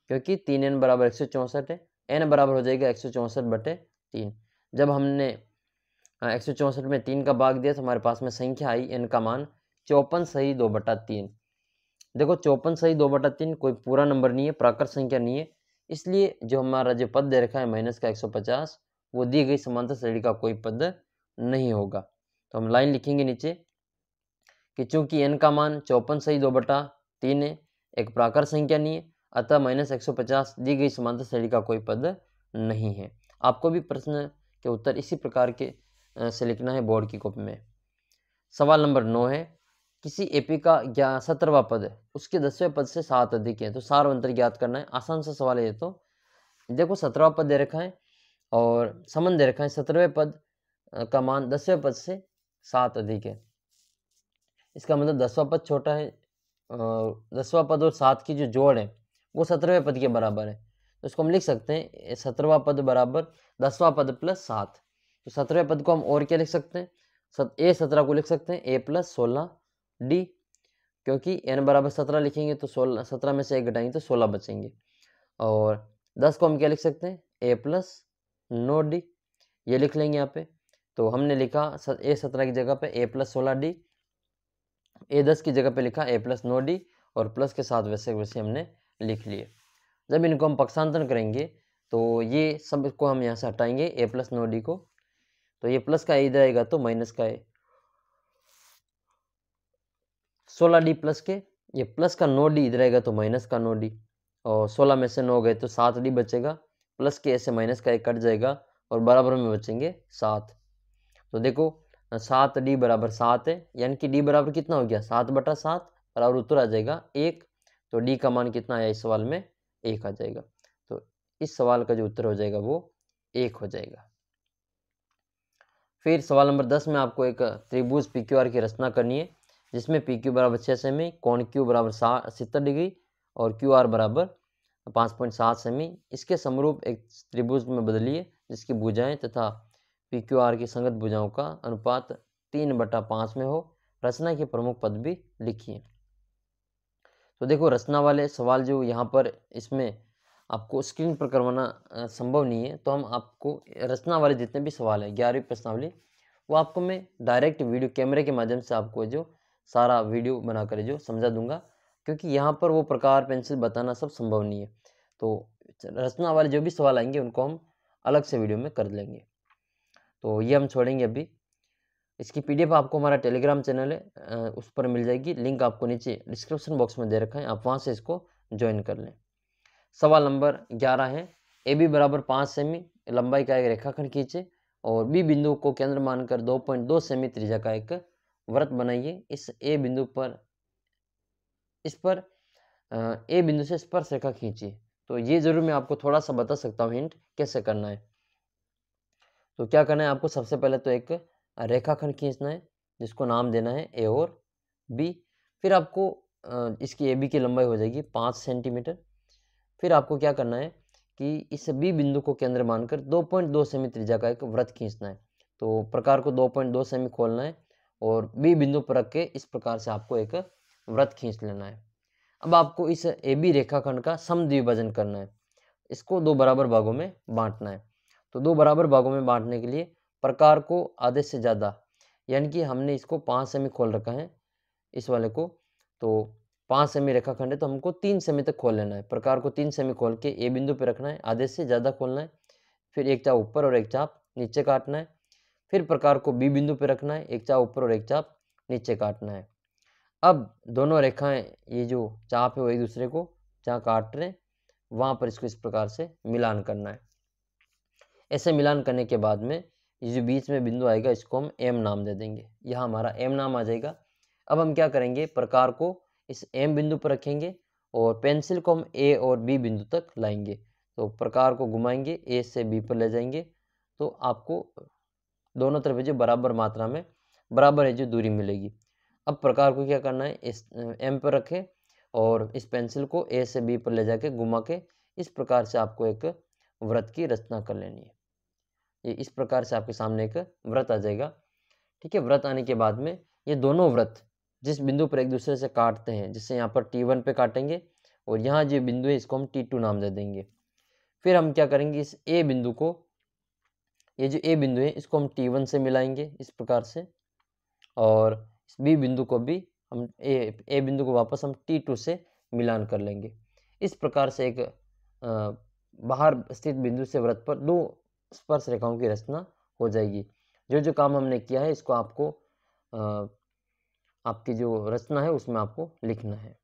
क्योंकि तीन एन बराबर एक सौ चौंसठ है एन बराबर हो जाएगा एक सौ चौंसठ बटे तीन जब हमने हाँ, एक सौ चौंसठ में तीन का भाग दिया तो हमारे पास में संख्या आई एन का मान चौपन सही दो बटा तीन देखो चौपन सही दो बटा तीन कोई पूरा नंबर नहीं है प्राकृत संख्या नहीं है इसलिए जो हमारा जो पद दे रखा है माइनस का एक सौ पचास वो दी गई समांतर श्रेणी का कोई पद नहीं होगा तो हम लाइन लिखेंगे नीचे कि चूंकि एन का मान चौपन सही दो बटा तीन है एक प्राकर संख्या नहीं है अतः माइनस एक सौ पचास दी गई समांतर श्रेणी का कोई पद नहीं है आपको भी प्रश्न के उत्तर इसी प्रकार के से लिखना है बोर्ड की कॉपी में सवाल नंबर नौ है किसी एपी का ज्ञा सत्रहवा पद उसके दसवें पद से सात अधिक है तो सार्वंतर अंतर ज्ञात करना है आसान सा सवाल है तो देखो सत्रहवा पद दे रखा है और संबंध रखा है सत्रहवें पद का मान दसवें पद से सात अधिक है इसका मतलब दसवां पद छोटा है दसवां पद और सात की जो जोड़ है वो सत्रहवें पद के बराबर है तो इसको हम लिख सकते हैं सत्रहवा पद बराबर दसवां पद प्लस सात तो सत्रहवें पद को हम और क्या लिख सकते हैं सत ए सत्रह को लिख सकते हैं ए प्लस सोलह डी क्योंकि एन बराबर सत्रह लिखेंगे तो सोलह सत्रह में से एक घटाएंगे तो सोलह बचेंगे और दस को हम क्या लिख सकते हैं ए प्लस नो डी ये लिख लेंगे यहाँ पे तो हमने लिखा ए सत्रह की जगह पे ए प्लस सोलह डी ए दस की जगह पे लिखा ए प्लस नो डी और प्लस के साथ वैसे वैसे हमने लिख लिए जब इनको हम पक्षांतरण करेंगे तो ये सब को हम यहाँ से हटाएंगे ए प्लस नो डी को तो ये प्लस का ए इधर आएगा तो माइनस का ए सोलह डी प्लस के ये प्लस का नो डी इधर आएगा तो माइनस का नो डी और सोलह में से नौ गए तो सात डी बचेगा प्लस के ऐसे माइनस का एक कट जाएगा और बराबर में बचेंगे सात तो देखो सात डी बराबर सात है यानी कि डी बराबर कितना हो गया सात बटा सात बराबर उत्तर आ जाएगा एक तो डी का मान कितना आया इस सवाल में एक आ जाएगा तो इस सवाल का जो उत्तर हो जाएगा वो एक हो जाएगा फिर सवाल नंबर दस में आपको एक त्रिभुज पी क्यू आर की रचना करनी है जिसमें पी क्यू बराबर छः सेमी कौन क्यू बराबर सा सत्तर डिग्री और क्यू आर बराबर पाँच पॉइंट सात सेमी इसके समरूप एक त्रिभुज में बदलिए जिसकी भुजाएं तथा पी क्यू आर की संगत भुजाओं का अनुपात तीन बटा पाँच में हो रचना के प्रमुख पद भी लिखिए तो देखो रचना वाले सवाल जो यहाँ पर इसमें आपको स्क्रीन पर करवाना संभव नहीं है तो हम आपको रचना वाले जितने भी सवाल हैं ग्यारहवीं प्रश्नावली वो आपको मैं डायरेक्ट वीडियो कैमरे के माध्यम से आपको जो सारा वीडियो बनाकर जो समझा दूंगा क्योंकि यहाँ पर वो प्रकार पेंसिल बताना सब संभव नहीं है तो रचना वाले जो भी सवाल आएंगे उनको हम अलग से वीडियो में कर लेंगे तो ये हम छोड़ेंगे अभी इसकी पीडीएफ आपको हमारा टेलीग्राम चैनल है उस पर मिल जाएगी लिंक आपको नीचे डिस्क्रिप्शन बॉक्स में दे रखा है आप वहाँ से इसको ज्वाइन कर लें सवाल नंबर ग्यारह है ए बी बराबर पाँच सेमी लंबाई का एक रेखाखंड खींचे और बी बिंदु को केंद्र मानकर दो पॉइंट दो सेमी त्रिज्या का एक व्रत बनाइए इस ए बिंदु पर इस पर ए बिंदु से स्पर्श रेखा खींचिए तो ये जरूर मैं आपको थोड़ा सा बता सकता हूँ हिंट कैसे करना है तो क्या करना है आपको सबसे पहले तो एक रेखाखंड खींचना है जिसको नाम देना है ए और बी फिर आपको इसकी ए बी की लंबाई हो जाएगी पाँच सेंटीमीटर फिर आपको क्या करना है कि इस बी बिंदु को केंद्र मानकर 2.2 सेमी त्रिज्या का एक व्रत खींचना है तो प्रकार को 2.2 सेमी खोलना है और बी बिंदु पर रख के इस प्रकार से आपको एक व्रत खींच लेना है अब आपको इस ए बी रेखाखंड का सम करना है इसको दो बराबर भागों में बांटना है तो दो बराबर भागों में बांटने के लिए प्रकार को आधे से ज़्यादा यानी कि हमने इसको पाँच सेमी खोल रखा है इस वाले को तो पाँच सेमी रेखाखंड है तो हमको तीन सेमी तक खोल लेना है प्रकार को तीन सेमी खोल के ए बिंदु पर रखना है आधे से ज़्यादा खोलना है फिर एक चाप ऊपर और एक चाप नीचे काटना है फिर प्रकार को बी बिंदु पर रखना है एक चाप ऊपर और एक चाप नीचे काटना है अब दोनों रेखाएं ये जो चाप है वो एक दूसरे को जहाँ काट रहे हैं वहाँ पर इसको इस प्रकार से मिलान करना है ऐसे मिलान करने के बाद में ये जो बीच में बिंदु आएगा इसको हम एम नाम दे देंगे यहाँ हमारा एम नाम आ जाएगा अब हम क्या करेंगे प्रकार को इस एम बिंदु पर रखेंगे और पेंसिल को हम ए और बी बिंदु तक लाएंगे तो प्रकार को घुमाएंगे ए से बी पर ले जाएंगे तो आपको दोनों तरफ जो बराबर मात्रा में बराबर है जो दूरी मिलेगी अब प्रकार को क्या करना है इस एम पर रखें और इस पेंसिल को ए से बी पर ले जाके घुमा के इस प्रकार से आपको एक व्रत की रचना कर लेनी है ये इस प्रकार से आपके सामने एक व्रत आ जाएगा ठीक है व्रत आने के बाद में ये दोनों व्रत जिस बिंदु पर एक दूसरे से काटते हैं जिससे यहाँ पर टी वन पे काटेंगे और यहाँ जो बिंदु है इसको हम टी टू नाम दे देंगे फिर हम क्या करेंगे इस ए बिंदु को ये जो ए बिंदु है इसको हम टी वन से मिलाएंगे इस प्रकार से और बी बिंदु को भी हम ए ए बिंदु को वापस हम टी टू से मिलान कर लेंगे इस प्रकार से एक बाहर स्थित बिंदु से व्रत पर दो स्पर्श रेखाओं की रचना हो जाएगी जो जो काम हमने किया है इसको आपको आपकी जो रचना है उसमें आपको लिखना है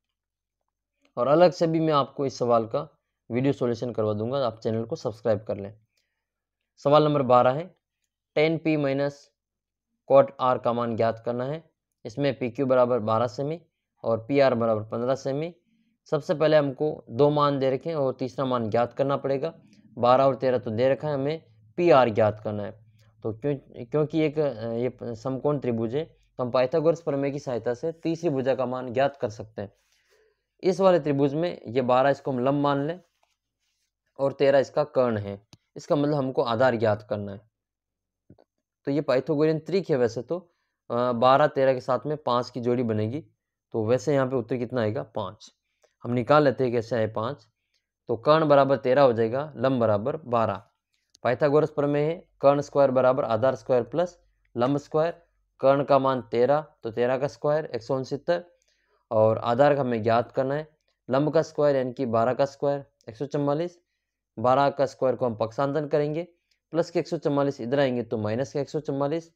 और अलग से भी मैं आपको इस सवाल का वीडियो सॉल्यूशन करवा दूंगा आप चैनल को सब्सक्राइब कर लें सवाल नंबर बारह है tan P minus cot R का मान ज्ञात करना है इसमें पी क्यू बराबर बारह सेमी और पी आर बराबर पंद्रह सेमी सबसे पहले हमको दो मान दे रखे हैं और तीसरा मान ज्ञात करना पड़ेगा बारह और तेरह तो दे रखा है हमें पी आर ज्ञात करना है तो क्यों क्योंकि एक ये समकोण त्रिभुज है तो हम पाइथागोरस प्रमेय की सहायता से तीसरी भुजा का मान ज्ञात कर सकते हैं इस वाले त्रिभुज में ये बारह इसको हम लंब मान लें और तेरह इसका कर्ण है इसका मतलब हमको आधार ज्ञात करना है तो ये पाइथागोरियन त्रिक है वैसे तो बारह तेरह के साथ में पाँच की जोड़ी बनेगी तो वैसे यहाँ पे उत्तर कितना आएगा पाँच हम निकाल लेते हैं कैसे आए पाँच तो कर्ण बराबर तेरह हो जाएगा लम्ब बराबर बारह पाइथागोरस पर में है कर्ण स्क्वायर बराबर आधार स्क्वायर प्लस लम्ब स्क्वायर कर्ण का मान तेरह तो तेरह का स्क्वायर एक सौ उनसत्तर और आधार का हमें ज्ञात करना है लम्ब का स्क्वायर यानी कि बारह का स्क्वायर एक सौ चवालीस बारह का स्क्वायर को हम पक्षांतन करेंगे प्लस के एक सौ चवालीस इधर आएंगे तो माइनस के एक सौ चवालीस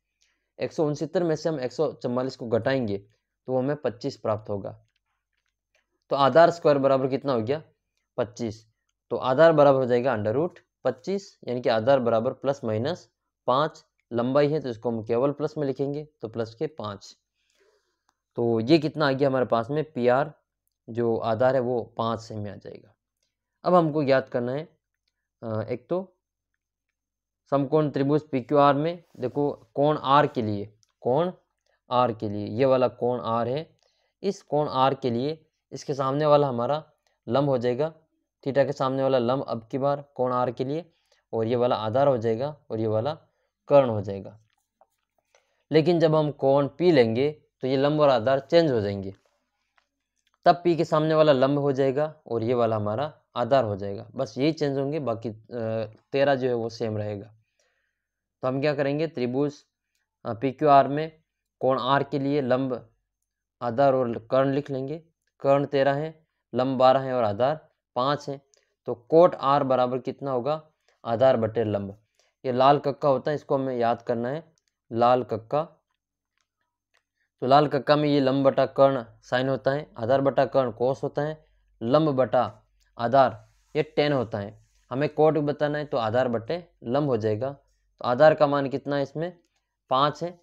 एक में से हम एक को घटाएंगे तो हमें पच्चीस प्राप्त होगा तो आधार स्क्वायर बराबर कितना हो गया पच्चीस तो आधार बराबर हो जाएगा अंडर रूट पच्चीस यानी कि आधार बराबर प्लस माइनस पाँच लंबाई है तो इसको हम केवल प्लस में लिखेंगे तो प्लस के पाँच तो ये कितना आ गया हमारे पास में पी आर जो आधार है वो पाँच से में आ जाएगा अब हमको याद करना है एक तो समकोण त्रिभुज पी क्यू आर में देखो कोण आर के लिए कोण आर के लिए ये वाला कोण आर है इस कोण आर के लिए इसके सामने वाला हमारा लम्ब हो जाएगा थीटा के सामने वाला लम्ब अब की बार कोण आर के लिए और ये वाला आधार हो जाएगा और ये वाला कर्ण हो जाएगा लेकिन जब हम कोण पी लेंगे तो ये लम्ब और आधार चेंज हो जाएंगे तब पी के सामने वाला लम्ब हो जाएगा और ये वाला हमारा आधार हो जाएगा बस यही चेंज होंगे बाकी तेरह जो है वो सेम रहेगा तो हम क्या करेंगे त्रिभुज पी क्यू आर में कोण आर के लिए लंब आधार और कर्ण लिख लेंगे कर्ण तेरह है लंब बारह है और आधार पाँच है तो कोट आर बराबर कितना होगा आधार बटे लंब ये लाल कक्का होता है इसको हमें याद करना है लाल कक्का तो लाल कक्का में ये लंब बटा कर्ण साइन होता है आधार बटा कर्ण कोस होता है लंब बटा आधार ये टेन होता है हमें कोट बताना है तो आधार बटे लंब हो जाएगा तो आधार का मान कितना है इसमें पाँच है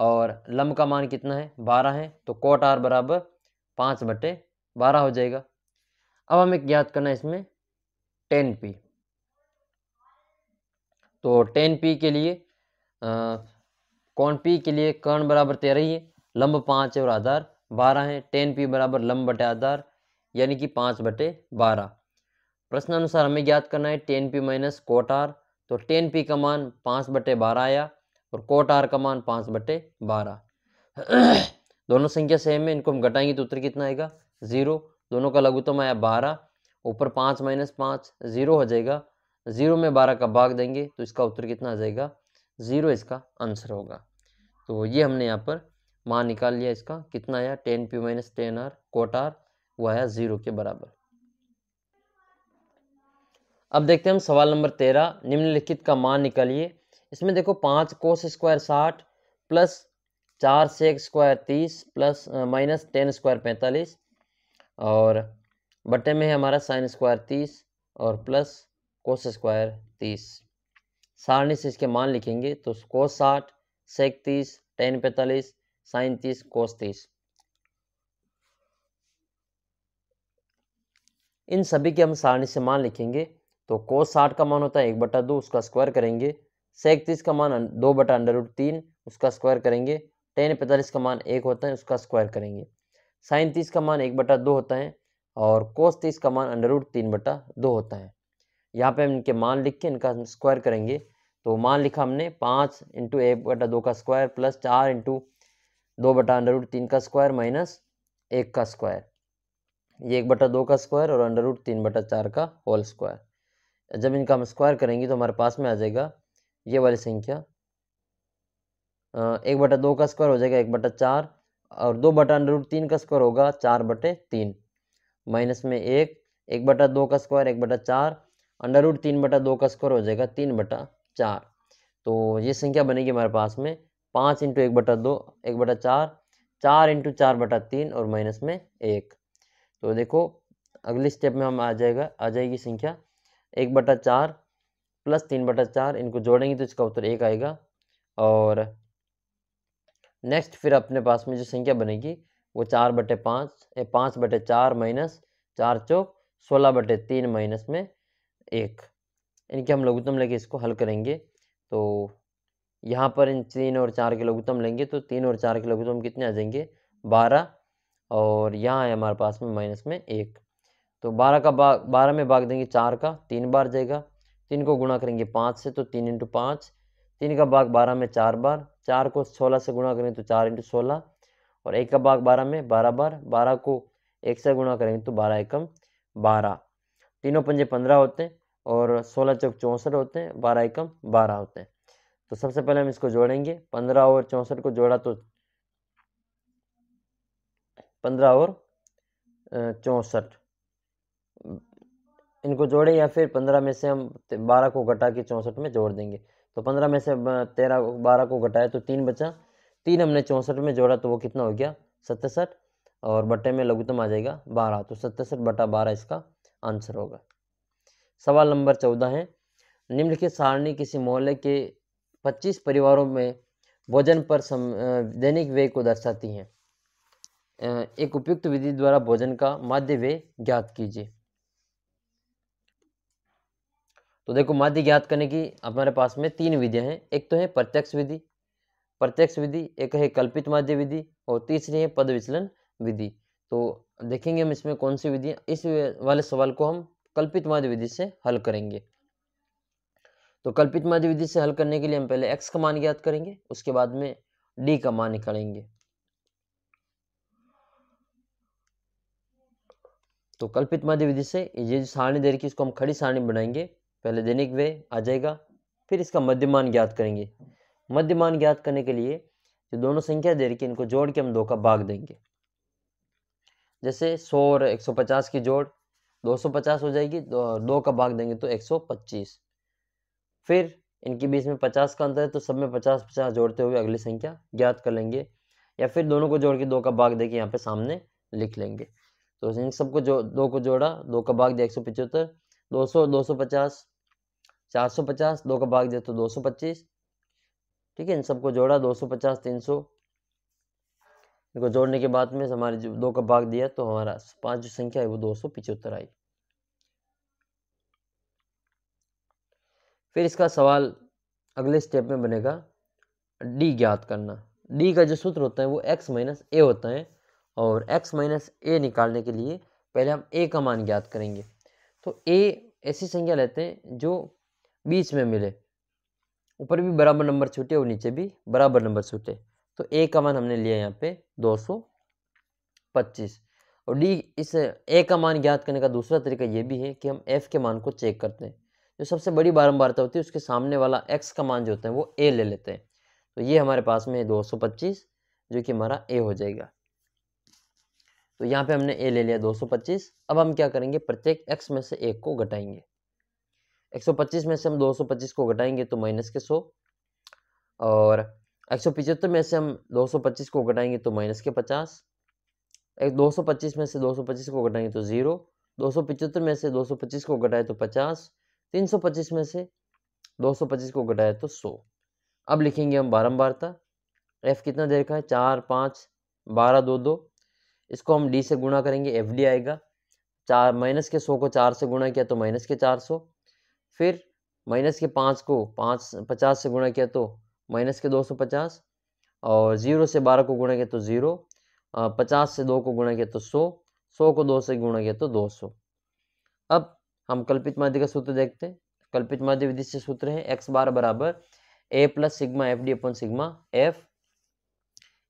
और लम का मान कितना है बारह है तो कोट आर बराबर पाँच बटे बारह हो जाएगा अब हमें ज्ञात करना है इसमें टेन पी तो टेन पी के लिए कौन पी के लिए कर्ण बराबर तेरह ही है लंब पाँच है और आधार बारह है टेन पी बराबर लंब बटे आधार यानी कि पाँच बटे बारह प्रश्न अनुसार हमें ज्ञात करना है tan P minus cot R तो टेन पी का मान पाँच बटे बारह आया और कोट आर का मान पाँच बटे बारह दोनों संख्या सेम है इनको हम घटाएंगे तो उत्तर कितना आएगा ज़ीरो दोनों का लघुतम आया बारह ऊपर पाँच माइनस पाँच ज़ीरो हो जाएगा ज़ीरो में बारह का भाग देंगे तो इसका उत्तर कितना आ जाएगा ज़ीरो इसका आंसर होगा तो ये हमने यहाँ पर मान निकाल लिया इसका कितना आया tan P minus tan R cot R वो आया ज़ीरो के बराबर अब देखते हैं हम सवाल नंबर तेरह निम्नलिखित का मान निकालिए इसमें देखो पाँच कोस स्क्वायर साठ प्लस चार से स्क्वायर तीस प्लस माइनस टेन स्क्वायर पैंतालीस और बटे में है हमारा साइन स्क्वायर तीस और प्लस कोस स्क्वायर तीस सारणी से इसके मान लिखेंगे तो कोस साठ सेक तीस टेन पैंतालीस साइन तीस कोस तीस इन सभी के हम सारणी से मान लिखेंगे तो कोस साठ का मान होता है एक बटा दो उसका स्क्वायर करेंगे सेक तीस का मान दो बटा अंडर रूट तीन उसका स्क्वायर करेंगे टेन पैंतालीस का मान एक होता है उसका स्क्वायर करेंगे साइन तीस का मान एक बटा दो होता है और कोस तीस का मान अंडर रूट तीन बटा दो होता है यहाँ पे हम इनके मान लिख के इनका स्क्वायर करेंगे तो मान लिखा हमने पाँच इंटू एक बटा दो का स्क्वायर प्लस चार इंटू दो बटा अंडर रूट तीन का स्क्वायर माइनस एक का स्क्वायर ये एक बटा दो का स्क्वायर और अंडर रूट तीन बटा चार का होल स्क्वायर जब इनका हम स्क्वायर करेंगे तो हमारे पास में आ जाएगा ये वाली संख्या एक बटा दो का स्क्वायर हो जाएगा एक बटा चार और दो बटा अंडर रूट तीन का स्क्वायर होगा चार बटे तीन माइनस में एक एक बटा दो का स्क्वायर एक बटा चार अंडर रूट तीन बटा दो का स्क्वायर हो जाएगा तीन बटा चार तो ये संख्या बनेगी हमारे पास में पाँच इंटू एक बटा दो एक बटा चार चार इंटू चार बटा तीन और माइनस में एक तो देखो अगले स्टेप में हम आ जाएगा आ जाएगी संख्या एक बटा चार प्लस तीन बटा चार इनको जोड़ेंगे तो इसका उत्तर एक आएगा और नेक्स्ट फिर अपने पास में जो संख्या बनेगी वो चार बटे पाँच पाँच बटे चार माइनस चार चौक सोलह बटे तीन माइनस में एक इनके हम लघुत्तम लेके इसको हल करेंगे तो यहाँ पर इन तीन और चार के लघुत्तम लेंगे तो तीन और चार के लघुत्तम कितने आ जाएंगे बारह और यहाँ है हमारे पास में माइनस में एक तो बारह का भाग बारह में भाग देंगे चार का तीन बार जाएगा तीन को गुणा करेंगे पाँच से तो तीन इंटू पाँच तीन का भाग बारह में चार बार चार को सोलह से गुणा करेंगे तो चार इंटू सोलह और एक का भाग बारह में बारह बार बारह को एक से गुणा करेंगे तो बारह एकम बारह तीनों पंजे पंद्रह होते हैं और सोलह चौक चौंसठ होते हैं बारह एकम बारह होते हैं तो सबसे पहले हम इसको जोड़ेंगे पंद्रह और चौंसठ को जोड़ा तो पंद्रह और चौंसठ इनको जोड़ें या फिर पंद्रह में से हम बारह को घटा के चौंसठ में जोड़ देंगे तो पंद्रह में से तेरह बारह को घटाया तो तीन बचा तीन हमने चौंसठ में जोड़ा तो वो कितना हो गया सत्तसठ और बटे में लघुतम आ जाएगा बारह तो सत्तसठ बटा बारह इसका आंसर होगा सवाल नंबर चौदह है निम्नलिखित सारणी किसी मोहल्ले के पच्चीस परिवारों में भोजन पर सम, दैनिक व्यय को दर्शाती हैं एक उपयुक्त विधि द्वारा भोजन का माध्य व्यय ज्ञात कीजिए तो देखो माध्य ज्ञात करने की हमारे पास में तीन विधियाँ हैं एक तो है प्रत्यक्ष विधि प्रत्यक्ष विधि एक है कल्पित माध्य विधि और तीसरी है पद विचलन विधि तो देखेंगे हम इसमें कौन सी विधि इस वाले सवाल को हम कल्पित माध्य विधि से हल करेंगे तो कल्पित माध्य विधि से हल करने के लिए हम पहले एक्स का मान ज्ञात करेंगे उसके बाद में डी का मान निकालेंगे तो कल्पित माध्य विधि से ये जो सारणी दे रखी इसको हम खड़ी सारणी बनाएंगे पहले दैनिक व्यय आ जाएगा फिर इसका मध्यमान ज्ञात करेंगे मध्यमान ज्ञात करने के लिए जो दोनों संख्या दे रखी इनको जोड़ के हम दो का भाग देंगे जैसे 100 और 150 की जोड़ 250 हो जाएगी दो का भाग देंगे तो 125 फिर इनके बीच में 50 का अंतर है तो सब में 50 50 जोड़ते हुए अगली संख्या ज्ञात कर लेंगे या फिर दोनों को जोड़ के दो का भाग देके यहाँ पे सामने लिख लेंगे तो इन सबको जो दो को जोड़ा दो का भाग दिया एक दो सौ दो सौ पचास चार सौ पचास दो का भाग दे तो दो सौ पच्चीस ठीक है इन सबको जोड़ा दो सौ पचास तीन सौ इनको जोड़ने के बाद में हमारे जो दो का भाग दिया तो हमारा पाँच जो संख्या है वो दो सौ पिचहत्तर आई फिर इसका सवाल अगले स्टेप में बनेगा डी ज्ञात करना डी का जो सूत्र होता है वो एक्स माइनस ए होता है और एक्स माइनस ए निकालने के लिए पहले हम ए का मान ज्ञात करेंगे तो ए ऐसी संख्या लेते हैं जो बीच में मिले ऊपर भी बराबर नंबर छूटे और नीचे भी बराबर नंबर छूटे तो ए का मान हमने लिया यहाँ पे 225 और डी इस ए का मान ज्ञात करने का दूसरा तरीका ये भी है कि हम एफ के मान को चेक करते हैं जो सबसे बड़ी बारंबारता होती है उसके सामने वाला एक्स का मान जो होता है वो ए ले लेते हैं तो ये हमारे पास में है दो सौ पच्चीस जो कि हमारा ए हो जाएगा तो यहाँ पे हमने ए ले लिया 225 अब हम क्या करेंगे प्रत्येक एक्स में से एक को घटाएंगे 125 में से हम 225 को घटाएंगे तो माइनस के सौ और एक में से हम 225 को घटाएंगे तो माइनस के पचास एक 225 में से 225 को घटाएंगे तो ज़ीरो दो में से 225 को घटाए तो पचास 325 में से 225 को घटाए तो सौ अब लिखेंगे हम बारम्बारता एफ कितना देर का है चार पाँच बारह दो दो इसको हम डी से गुणा करेंगे एफ डी आएगा चार माइनस के सौ को चार से गुणा किया तो माइनस के चार सौ फिर माइनस के पाँच को पाँच पचास से गुणा किया तो माइनस के दो सौ पचास और ज़ीरो से बारह को गुणा किया तो ज़ीरो पचास से दो को गुणा किया तो सौ सौ को दो से गुणा किया तो दो सौ अब हम कल्पित माध्य का सूत्र देखते हैं कल्पित माध्य विधि से सूत्र है एक्स बार बराबर ए प्लस सिग्मा एफ डी अपन सिग्मा एफ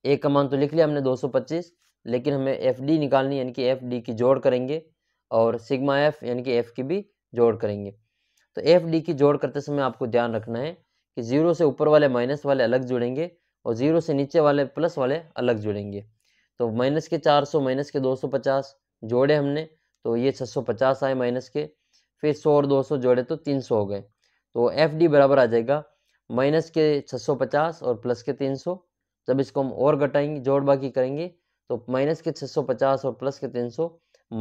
ए का मान तो लिख लिया हमने दो सौ पच्चीस लेकिन हमें एफ डी निकालनी यानी कि एफ डी की जोड़ करेंगे और सिग्मा एफ यानी कि एफ़ की भी जोड़ करेंगे तो एफ डी की जोड़ करते समय आपको ध्यान रखना है कि ज़ीरो से ऊपर वाले माइनस वाले अलग जुड़ेंगे और ज़ीरो से नीचे वाले प्लस वाले अलग जुड़ेंगे तो माइनस के सौ माइनस के पचास जोड़े हमने तो ये पचास आए माइनस के फिर सौ और सौ जोड़े तो सौ हो गए तो एफ डी बराबर आ जाएगा माइनस के 650 और प्लस के 300 जब इसको हम और घटाएंगे जोड़ बाकी करेंगे तो माइनस के 650 और प्लस के 300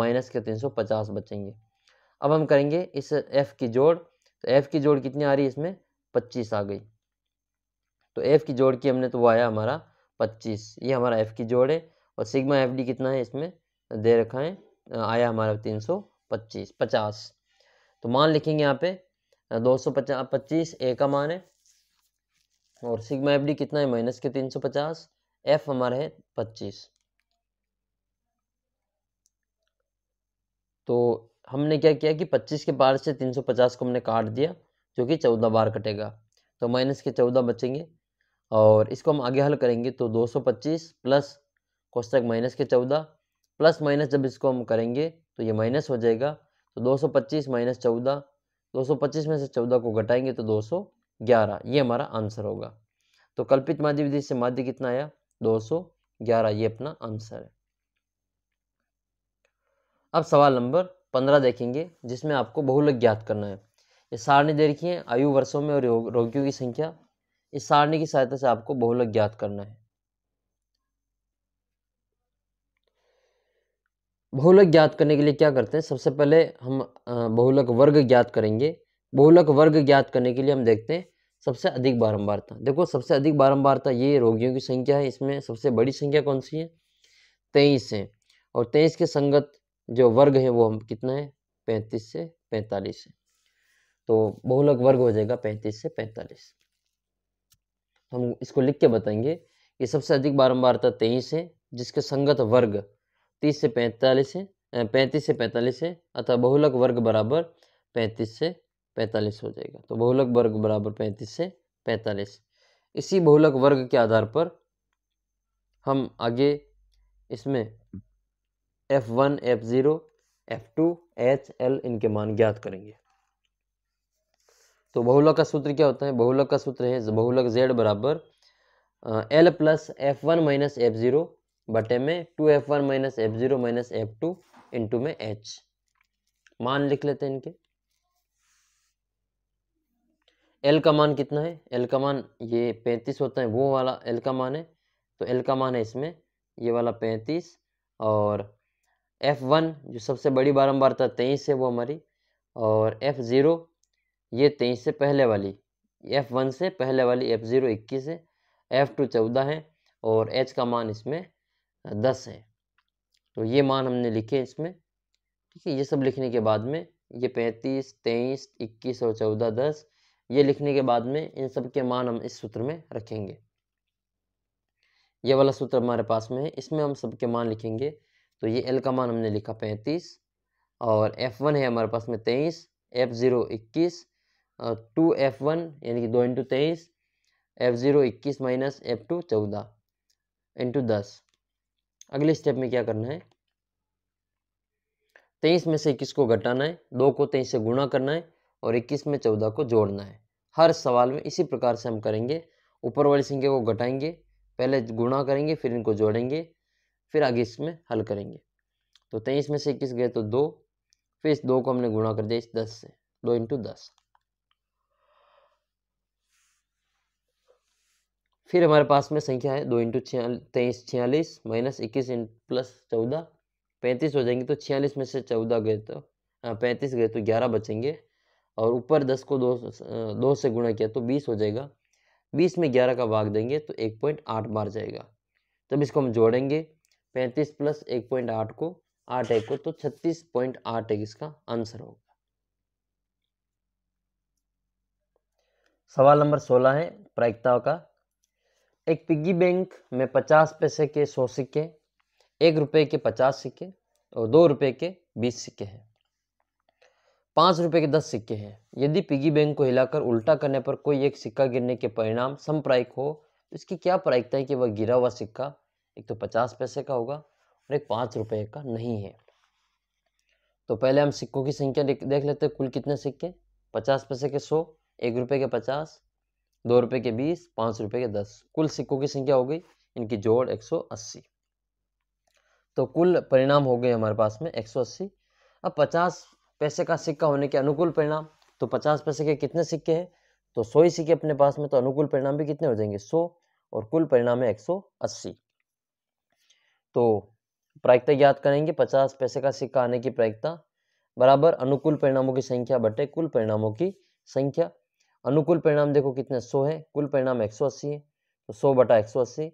माइनस के 350 बचेंगे अब हम करेंगे इस एफ़ की जोड़ तो एफ़ की जोड़ कितनी आ रही है इसमें पच्चीस आ गई तो एफ़ की जोड़ की हमने तो वो आया हमारा पच्चीस ये हमारा एफ़ की जोड़ है और सिग्मा एफ डी कितना है इसमें दे रखा है आया हमारा तीन सौ पच्चीस पचास तो मान लिखेंगे यहाँ पे दो सौ पचास पच्चीस ए का मान है और सिग्मा एफ डी कितना है माइनस के तीन सौ पचास एफ हमारा है पच्चीस तो हमने क्या किया कि 25 के बार से 350 को हमने काट दिया जो कि 14 बार कटेगा तो माइनस के 14 बचेंगे और इसको हम आगे हल करेंगे तो 225 प्लस कोष्टक माइनस के 14 प्लस माइनस जब इसको हम करेंगे तो ये माइनस हो जाएगा तो 225 माइनस चौदह दो में से 14 को घटाएंगे तो 211 ये हमारा आंसर होगा तो कल्पित माध्य विधि से माध्य कितना आया दो ये अपना आंसर है अब सवाल नंबर पंद्रह देखेंगे जिसमें आपको बहुलक ज्ञात करना है इस सारणी दे रखी है आयु वर्षों में और रोगियों की संख्या इस सारणी की सहायता से आपको बहुलक ज्ञात करना है बहुलक ज्ञात करने के लिए क्या करते हैं सबसे पहले हम बहुलक वर्ग ज्ञात करेंगे बहुलक वर्ग ज्ञात करने के लिए हम देखते हैं सबसे अधिक बारंबारता देखो सबसे अधिक बारंबारता ये रोगियों की संख्या है इसमें सबसे बड़ी संख्या कौन सी है तेईस है और तेईस के संगत जो वर्ग हैं वो हम कितना है पैंतीस से पैंतालीस है तो बहुलक वर्ग हो जाएगा पैंतीस से पैंतालीस हम इसको लिख के बताएंगे कि सबसे अधिक बारंबारता तेईस है जिसके संगत वर्ग तीस से पैंतालीस है पैंतीस से पैंतालीस है अतः बहुलक वर्ग बराबर पैंतीस से पैंतालीस हो जाएगा तो बहुलक वर्ग बराबर पैंतीस से पैंतालीस इसी बहुलक वर्ग के आधार पर हम आगे इसमें f one f zero f two h l इनके मान ज्ञात करेंगे तो बहुलक का सूत्र क्या होता है बहुलक का सूत्र है बहुलक जेड बराबर l plus f one minus f zero बटे में two f one minus f zero minus F two into में एच मान लिख लेते हैं इनके एल का मान कितना है एल का मान ये पैंतीस होता है वो वाला एल का मान है तो एल का मान है इसमें ये वाला पैंतीस और एफ़ वन जो सबसे बड़ी बारंबारता तेईस है वो हमारी और एफ़ ज़ीरो ये तेईस से पहले वाली एफ़ वन से पहले वाली एफ़ ज़ीरो इक्कीस है एफ़ टू चौदह है और एच का मान इसमें दस है तो ये मान हमने लिखे इसमें ठीक है ये सब लिखने के बाद में ये पैंतीस तेईस इक्कीस और चौदह दस ये लिखने के बाद में इन सब के मान हम इस सूत्र में रखेंगे ये वाला सूत्र हमारे पास में है इसमें हम सबके मान लिखेंगे तो ये एल का मान हमने लिखा पैंतीस और एफ़ वन है हमारे पास में तेईस एफ़ ज़ीरो इक्कीस टू एफ़ वन यानी कि दो इंटू तेईस एफ़ ज़ीरो इक्कीस माइनस एफ़ टू चौदह इंटू दस अगले स्टेप में क्या करना है तेईस में से इक्कीस को घटाना है दो को तेईस से गुणा करना है और इक्कीस में चौदह को जोड़ना है हर सवाल में इसी प्रकार से हम करेंगे ऊपर वाली संख्या को घटाएंगे पहले गुणा करेंगे फिर इनको जोड़ेंगे फिर आगे इसमें हल करेंगे तो तेईस में से इक्कीस गए तो दो फिर इस दो को हमने गुणा कर दिया इस दस से दो इंटू दस फिर हमारे पास में संख्या है दो इंटू तेईस छियालीस माइनस इक्कीस प्लस चौदह पैंतीस हो जाएंगे तो छियालीस में से चौदह गए तो हाँ, पैंतीस गए तो ग्यारह बचेंगे और ऊपर दस को दो दो से गुणा किया तो बीस हो जाएगा बीस में ग्यारह का भाग देंगे तो एक पॉइंट आठ बार जाएगा तब इसको हम जोड़ेंगे पैंतीस प्लस एक पॉइंट आठ को आठ एक को तो छत्तीस पॉइंट आठ एक इसका आंसर होगा सवाल नंबर सोलह है प्रायिकताओं का एक पिग्गी बैंक में पचास पैसे के सौ सिक्के एक रुपए के पचास सिक्के और दो रुपए के बीस सिक्के हैं पाँच रुपए के दस सिक्के हैं यदि पिगी बैंक को हिलाकर उल्टा करने पर कोई एक सिक्का गिरने के परिणाम संप्रायिक हो तो इसकी क्या प्रायिकता है कि वह गिरा हुआ सिक्का एक तो पचास पैसे का होगा और एक पाँच रुपये का नहीं है तो पहले हम सिक्कों की संख्या देख लेते हैं कुल कितने सिक्के पचास पैसे के सौ एक रुपये के पचास दो रुपये के बीस पाँच रुपये के दस कुल सिक्कों की संख्या हो गई इनकी जोड़ एक सौ अस्सी तो कुल परिणाम हो गए हमारे पास में एक सौ अस्सी अब पचास पैसे का सिक्का होने के अनुकूल परिणाम तो पचास पैसे के कितने सिक्के हैं तो सौ ही सिक्के अपने पास में तो अनुकूल परिणाम भी कितने हो जाएंगे सौ और कुल परिणाम है एक सौ अस्सी तो प्रायिकता ज्ञात करेंगे पचास पैसे का सिक्का आने की प्रायिकता बराबर अनुकूल परिणामों की संख्या बटे कुल परिणामों की संख्या अनुकूल परिणाम देखो कितने सौ है कुल परिणाम एक सौ अस्सी है तो सौ बटा एक सौ अस्सी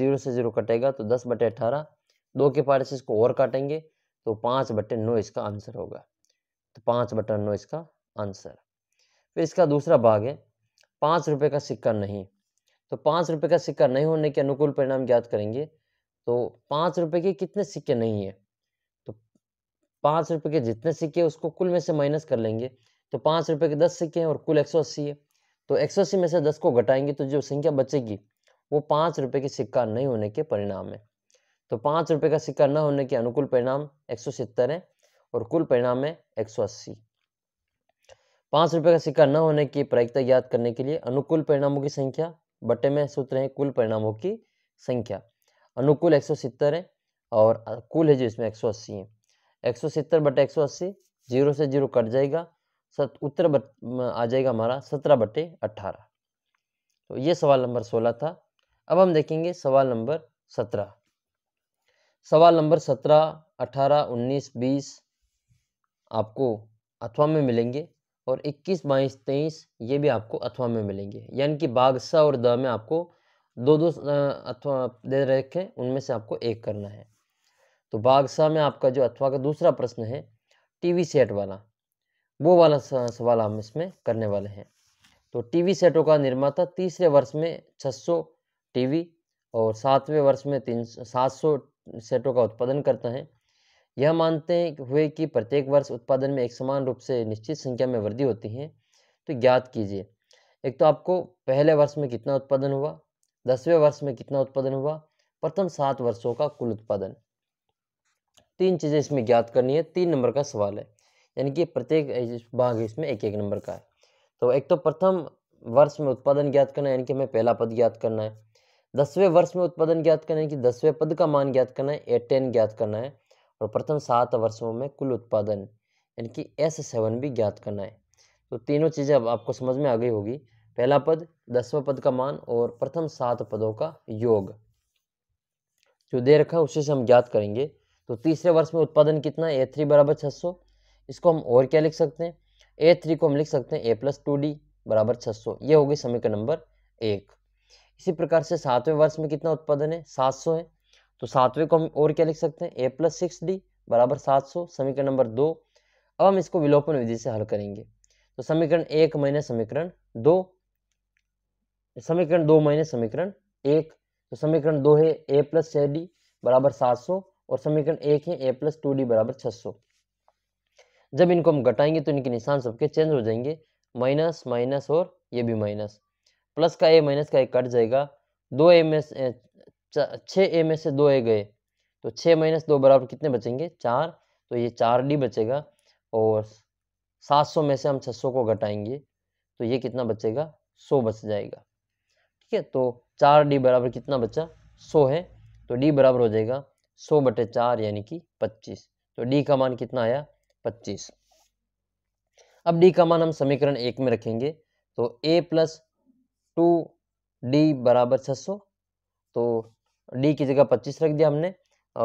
जीरो से जीरो कटेगा तो दस बटे अठारह दो के पार से इसको और काटेंगे तो पाँच बटे नौ इसका आंसर होगा तो पाँच बटा नौ इसका आंसर फिर इसका दूसरा भाग है पाँच रुपये का सिक्का नहीं तो पाँच रुपये का सिक्का नहीं होने के अनुकूल परिणाम ज्ञात करेंगे तो पाँच रुपये के कितने सिक्के नहीं है तो पाँच रुपये के जितने सिक्के उसको कुल में से माइनस कर लेंगे तो पाँच रुपये के दस सिक्के हैं और कुल एक सौ अस्सी है तो एक सौ अस्सी में से दस को घटाएंगे तो जो संख्या बचेगी वो पाँच रुपये के सिक्का नहीं होने के परिणाम है तो पाँच रुपये का सिक्का न होने के अनुकूल परिणाम एक सौ सत्तर है और कुल परिणाम है एक सौ अस्सी पाँच रुपये का सिक्का न होने की प्रायिकता याद करने के लिए अनुकूल परिणामों की संख्या बटे में सूत्र है कुल परिणामों की संख्या अनुकूल एक सौ सत्तर है और कुल है जो इसमें एक सौ अस्सी है एक सौ सत्तर बटे एक सौ अस्सी जीरो से जीरो कट जाएगा सत उत्तर बट आ जाएगा हमारा सत्रह बटे अट्ठारह तो ये सवाल नंबर सोलह था अब हम देखेंगे सवाल नंबर सत्रह सवाल नंबर सत्रह अठारह उन्नीस बीस आपको अथवा में मिलेंगे और इक्कीस बाईस तेईस ये भी आपको अथवा में मिलेंगे यानी कि बागसा और द में आपको दो दो अथवा दे रखे उनमें से आपको एक करना है तो बागशाह में आपका जो अथवा का दूसरा प्रश्न है टीवी सेट वाला वो वाला सवाल हम इसमें करने वाले हैं तो टीवी सेटों का निर्माता तीसरे वर्ष में 600 टीवी और सातवें वर्ष में तीन सात सौ सेटों का उत्पादन करता है यह मानते हुए कि प्रत्येक वर्ष उत्पादन में एक समान रूप से निश्चित संख्या में वृद्धि होती है तो ज्ञात कीजिए एक तो आपको पहले वर्ष में कितना उत्पादन हुआ दसवें वर्ष में कितना उत्पादन हुआ प्रथम सात वर्षों का कुल उत्पादन तीन चीज़ें इसमें ज्ञात करनी है तीन नंबर का सवाल है यानी कि प्रत्येक भाग इसमें एक एक नंबर का है तो एक तो प्रथम वर्ष में उत्पादन ज्ञात करना है यानी कि हमें पहला पद ज्ञात करना है दसवें वर्ष में उत्पादन ज्ञात करना है कि दसवें पद का मान ज्ञात करना है एट टेन ज्ञात करना है और प्रथम सात वर्षों में कुल उत्पादन यानी कि एस सेवन भी ज्ञात करना है तो तीनों चीज़ें अब आपको समझ में आ गई होगी पहला पद दसवां पद का मान और प्रथम सात पदों का योग जो दे रखा है उसे से हम ज्ञात करेंगे तो तीसरे वर्ष में उत्पादन कितना ए थ्री बराबर छः सौ इसको हम और क्या लिख सकते हैं ए थ्री को हम लिख सकते हैं ए प्लस टू डी बराबर छः सौ ये होगी समीकरण नंबर एक इसी प्रकार से सातवें वर्ष में कितना उत्पादन है सात सौ है तो सातवें को हम और क्या लिख सकते हैं ए प्लस सिक्स डी बराबर सात सौ समीकरण नंबर दो अब हम इसको विलोपन विधि से हल करेंगे तो समीकरण एक माइनस समीकरण दो समीकरण दो माइनस समीकरण एक तो समीकरण दो है ए प्लस छः डी बराबर सात सौ और समीकरण एक है ए प्लस टू डी बराबर छः सौ जब इनको हम घटाएंगे तो इनके निशान सबके चेंज हो जाएंगे माइनस माइनस और ये भी माइनस प्लस का ए माइनस का ए कट जाएगा दो ए में छः ए में से दो ए गए तो छः माइनस दो बराबर कितने बचेंगे चार तो ये चार डी बचेगा और सात सौ में से हम छः सौ को घटाएंगे तो ये कितना बचेगा सौ बच जाएगा ठीक है तो चार डी बराबर कितना बच्चा सौ है तो डी बराबर हो जाएगा सौ बटे चार यानी कि पच्चीस तो डी का मान कितना आया पच्चीस अब डी का मान हम समीकरण एक में रखेंगे तो ए प्लस टू डी बराबर छः सौ तो डी की जगह पच्चीस रख दिया हमने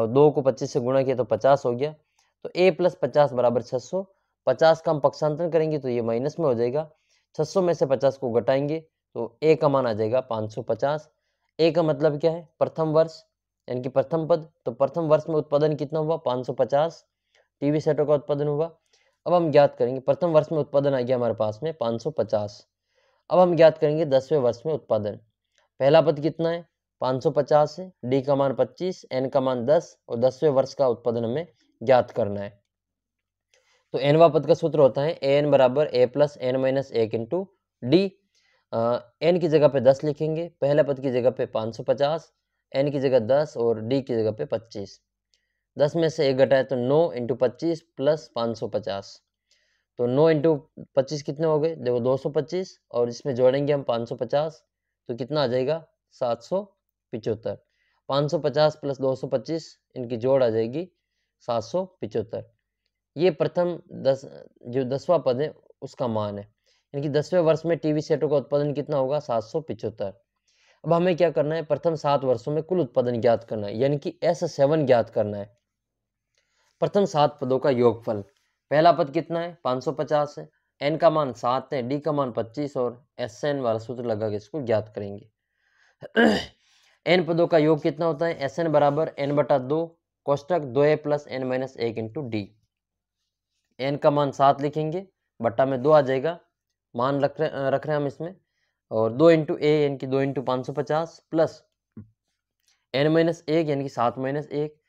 और दो को पच्चीस से गुणा किया तो पचास हो गया तो ए प्लस पचास बराबर छः सौ पचास का हम पक्षांतरण करेंगे तो ये माइनस में हो जाएगा छः सौ में से पचास को घटाएंगे तो ए का मान आ जाएगा पाँच सौ पचास ए का मतलब क्या है प्रथम वर्ष यानी कि प्रथम पद तो प्रथम वर्ष में उत्पादन कितना हुआ पाँच सौ पचास टीवी सेटों का उत्पादन हुआ अब हम ज्ञात करेंगे प्रथम वर्ष में उत्पादन आ गया हमारे पास में पाँच सौ पचास अब हम ज्ञात करेंगे दसवें वर्ष में उत्पादन पहला पद कितना है पाँच सौ पचास है डी का मान पच्चीस एन का मान दस और दसवें वर्ष का उत्पादन हमें ज्ञात करना है तो एनवा पद का सूत्र होता है ए एन बराबर ए प्लस एन माइनस एक इंटू डी एन की जगह पे दस लिखेंगे पहला पद की जगह पे पाँच सौ पचास एन की जगह दस और डी की जगह पे पच्चीस दस में से एक घटाए तो नौ इंटू पच्चीस प्लस पाँच सौ पचास तो नौ इंटू पच्चीस कितने हो गए देखो दो सौ पच्चीस और इसमें जोड़ेंगे हम पाँच सौ पचास तो कितना आ जाएगा सात सौ पिचहत्तर पाँच सौ पचास प्लस दो सौ पच्चीस इनकी जोड़ आ जाएगी सात सौ पिचहत्तर ये प्रथम दस जो दसवा पद है उसका मान है यानी कि दसवें वर्ष में टीवी सेटों का उत्पादन कितना होगा सात सौ पिचहत्तर अब हमें क्या करना है प्रथम सात वर्षों में कुल उत्पादन ज्ञात करना है यानी कि एस सेवन ज्ञात करना है प्रथम सात पदों का योगफल पहला पद कितना है पाँच सौ पचास है एन का मान सात है डी का मान पच्चीस और एस एन वाला सूत्र लगा के इसको ज्ञात करेंगे एन पदों का योग कितना होता है एस एन बराबर एन बटा दो कोष्टक दो ए प्लस एन माइनस एक इंटू डी एन का मान सात लिखेंगे बट्टा में दो आ जाएगा मान रख रहे रख रहे हैं हम इसमें और दो इंटू ए यानी कि दो इंटू पाँच सौ पचास प्लस एन माइनस एक यानी कि सात माइनस एक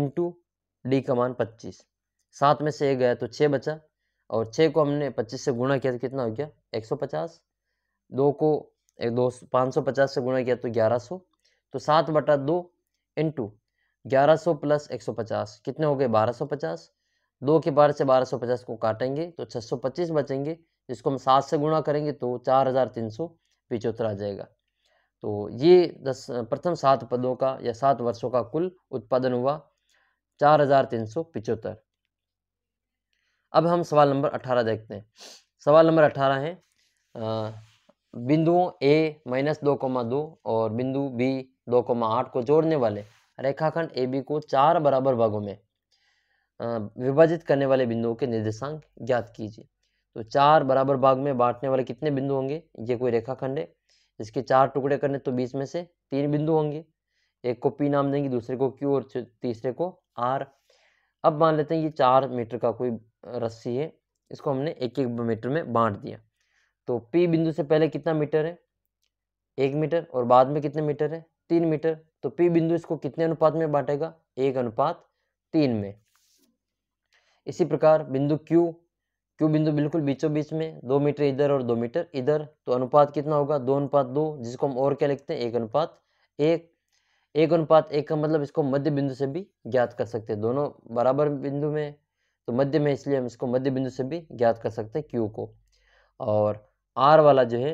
इंटू डी का मान पच्चीस सात में से एक गया तो छः बचा और छः को हमने पच्चीस से गुणा किया तो कितना हो गया एक सौ पचास दो को एक दो पाँच सौ पचास से गुणा किया तो ग्यारह सौ तो सात बटा दो इंटू ग्यारह सौ प्लस एक सौ पचास कितने हो गए बारह सौ पचास दो के बारह से बारह सौ पचास को काटेंगे तो छः सौ पच्चीस बचेंगे इसको हम सात से गुणा करेंगे तो चार हज़ार तीन सौ पिचहत्तर आ जाएगा तो ये दस प्रथम सात पदों का या सात वर्षों का कुल उत्पादन हुआ चार हज़ार तीन सौ पिचहत्तर अब हम सवाल नंबर अठारह देखते हैं सवाल नंबर अठारह है बिंदुओं ए माइनस दो कोमा दो और बिंदु बी दो कोमा आठ को जोड़ने वाले रेखाखंड ए बी को चार बराबर भागों में विभाजित करने वाले बिंदुओं के निर्देशांक ज्ञात कीजिए तो चार बराबर भाग में बांटने वाले कितने बिंदु होंगे ये कोई रेखाखंड है इसके चार टुकड़े करने तो बीच में से तीन बिंदु होंगे एक को पी नाम देंगे दूसरे को क्यू और तीसरे को आर अब मान लेते हैं ये चार मीटर का कोई रस्सी है इसको हमने एक एक मीटर में बांट दिया तो पी बिंदु से पहले कितना मीटर है एक मीटर और बाद में कितने मीटर है तीन मीटर तो पी बिंदु इसको कितने अनुपात में बांटेगा एक अनुपात तीन में इसी प्रकार बिंदु क्यू क्यू बिंदु बिल्कुल बीचों बीच में दो मीटर इधर और दो मीटर इधर तो अनुपात कितना होगा दो अनुपात दो जिसको हम और क्या लिखते हैं एक अनुपात एक एक अनुपात एक का मतलब इसको मध्य बिंदु से भी ज्ञात कर सकते हैं दोनों बराबर बिंदु में तो मध्य में इसलिए हम इसको मध्य बिंदु से भी ज्ञात कर सकते हैं क्यू को और आर वाला जो है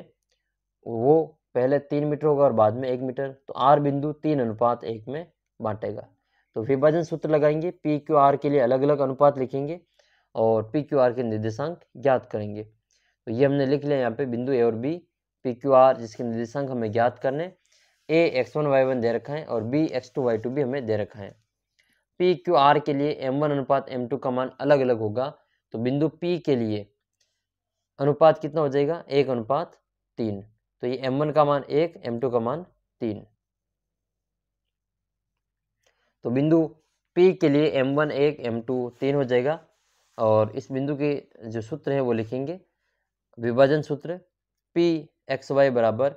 वो पहले तीन मीटर होगा और बाद में एक मीटर तो आर बिंदु तीन अनुपात एक में बांटेगा तो विभाजन सूत्र लगाएंगे पी क्यू आर के लिए अलग अलग अनुपात लिखेंगे और पी क्यू आर के निर्देशांक ज्ञात करेंगे तो ये हमने लिख लिया यहाँ पे बिंदु ए और बी पी क्यू आर जिसके निर्देशांक हमें ज्ञात करने A x one y one दे रखा है और B x two y two भी हमें दे रखा है पी क्यू आर के लिए एम वन अनुपात एम टू का मान अलग अलग होगा तो बिंदु पी के लिए अनुपात कितना हो जाएगा एक अनुपात तीन तो ये एम वन का मान एक एम टू का मान तीन तो बिंदु पी के लिए एम वन एक एम टू तीन हो जाएगा और इस बिंदु के जो सूत्र है वो लिखेंगे विभाजन सूत्र पी एक्स वाई बराबर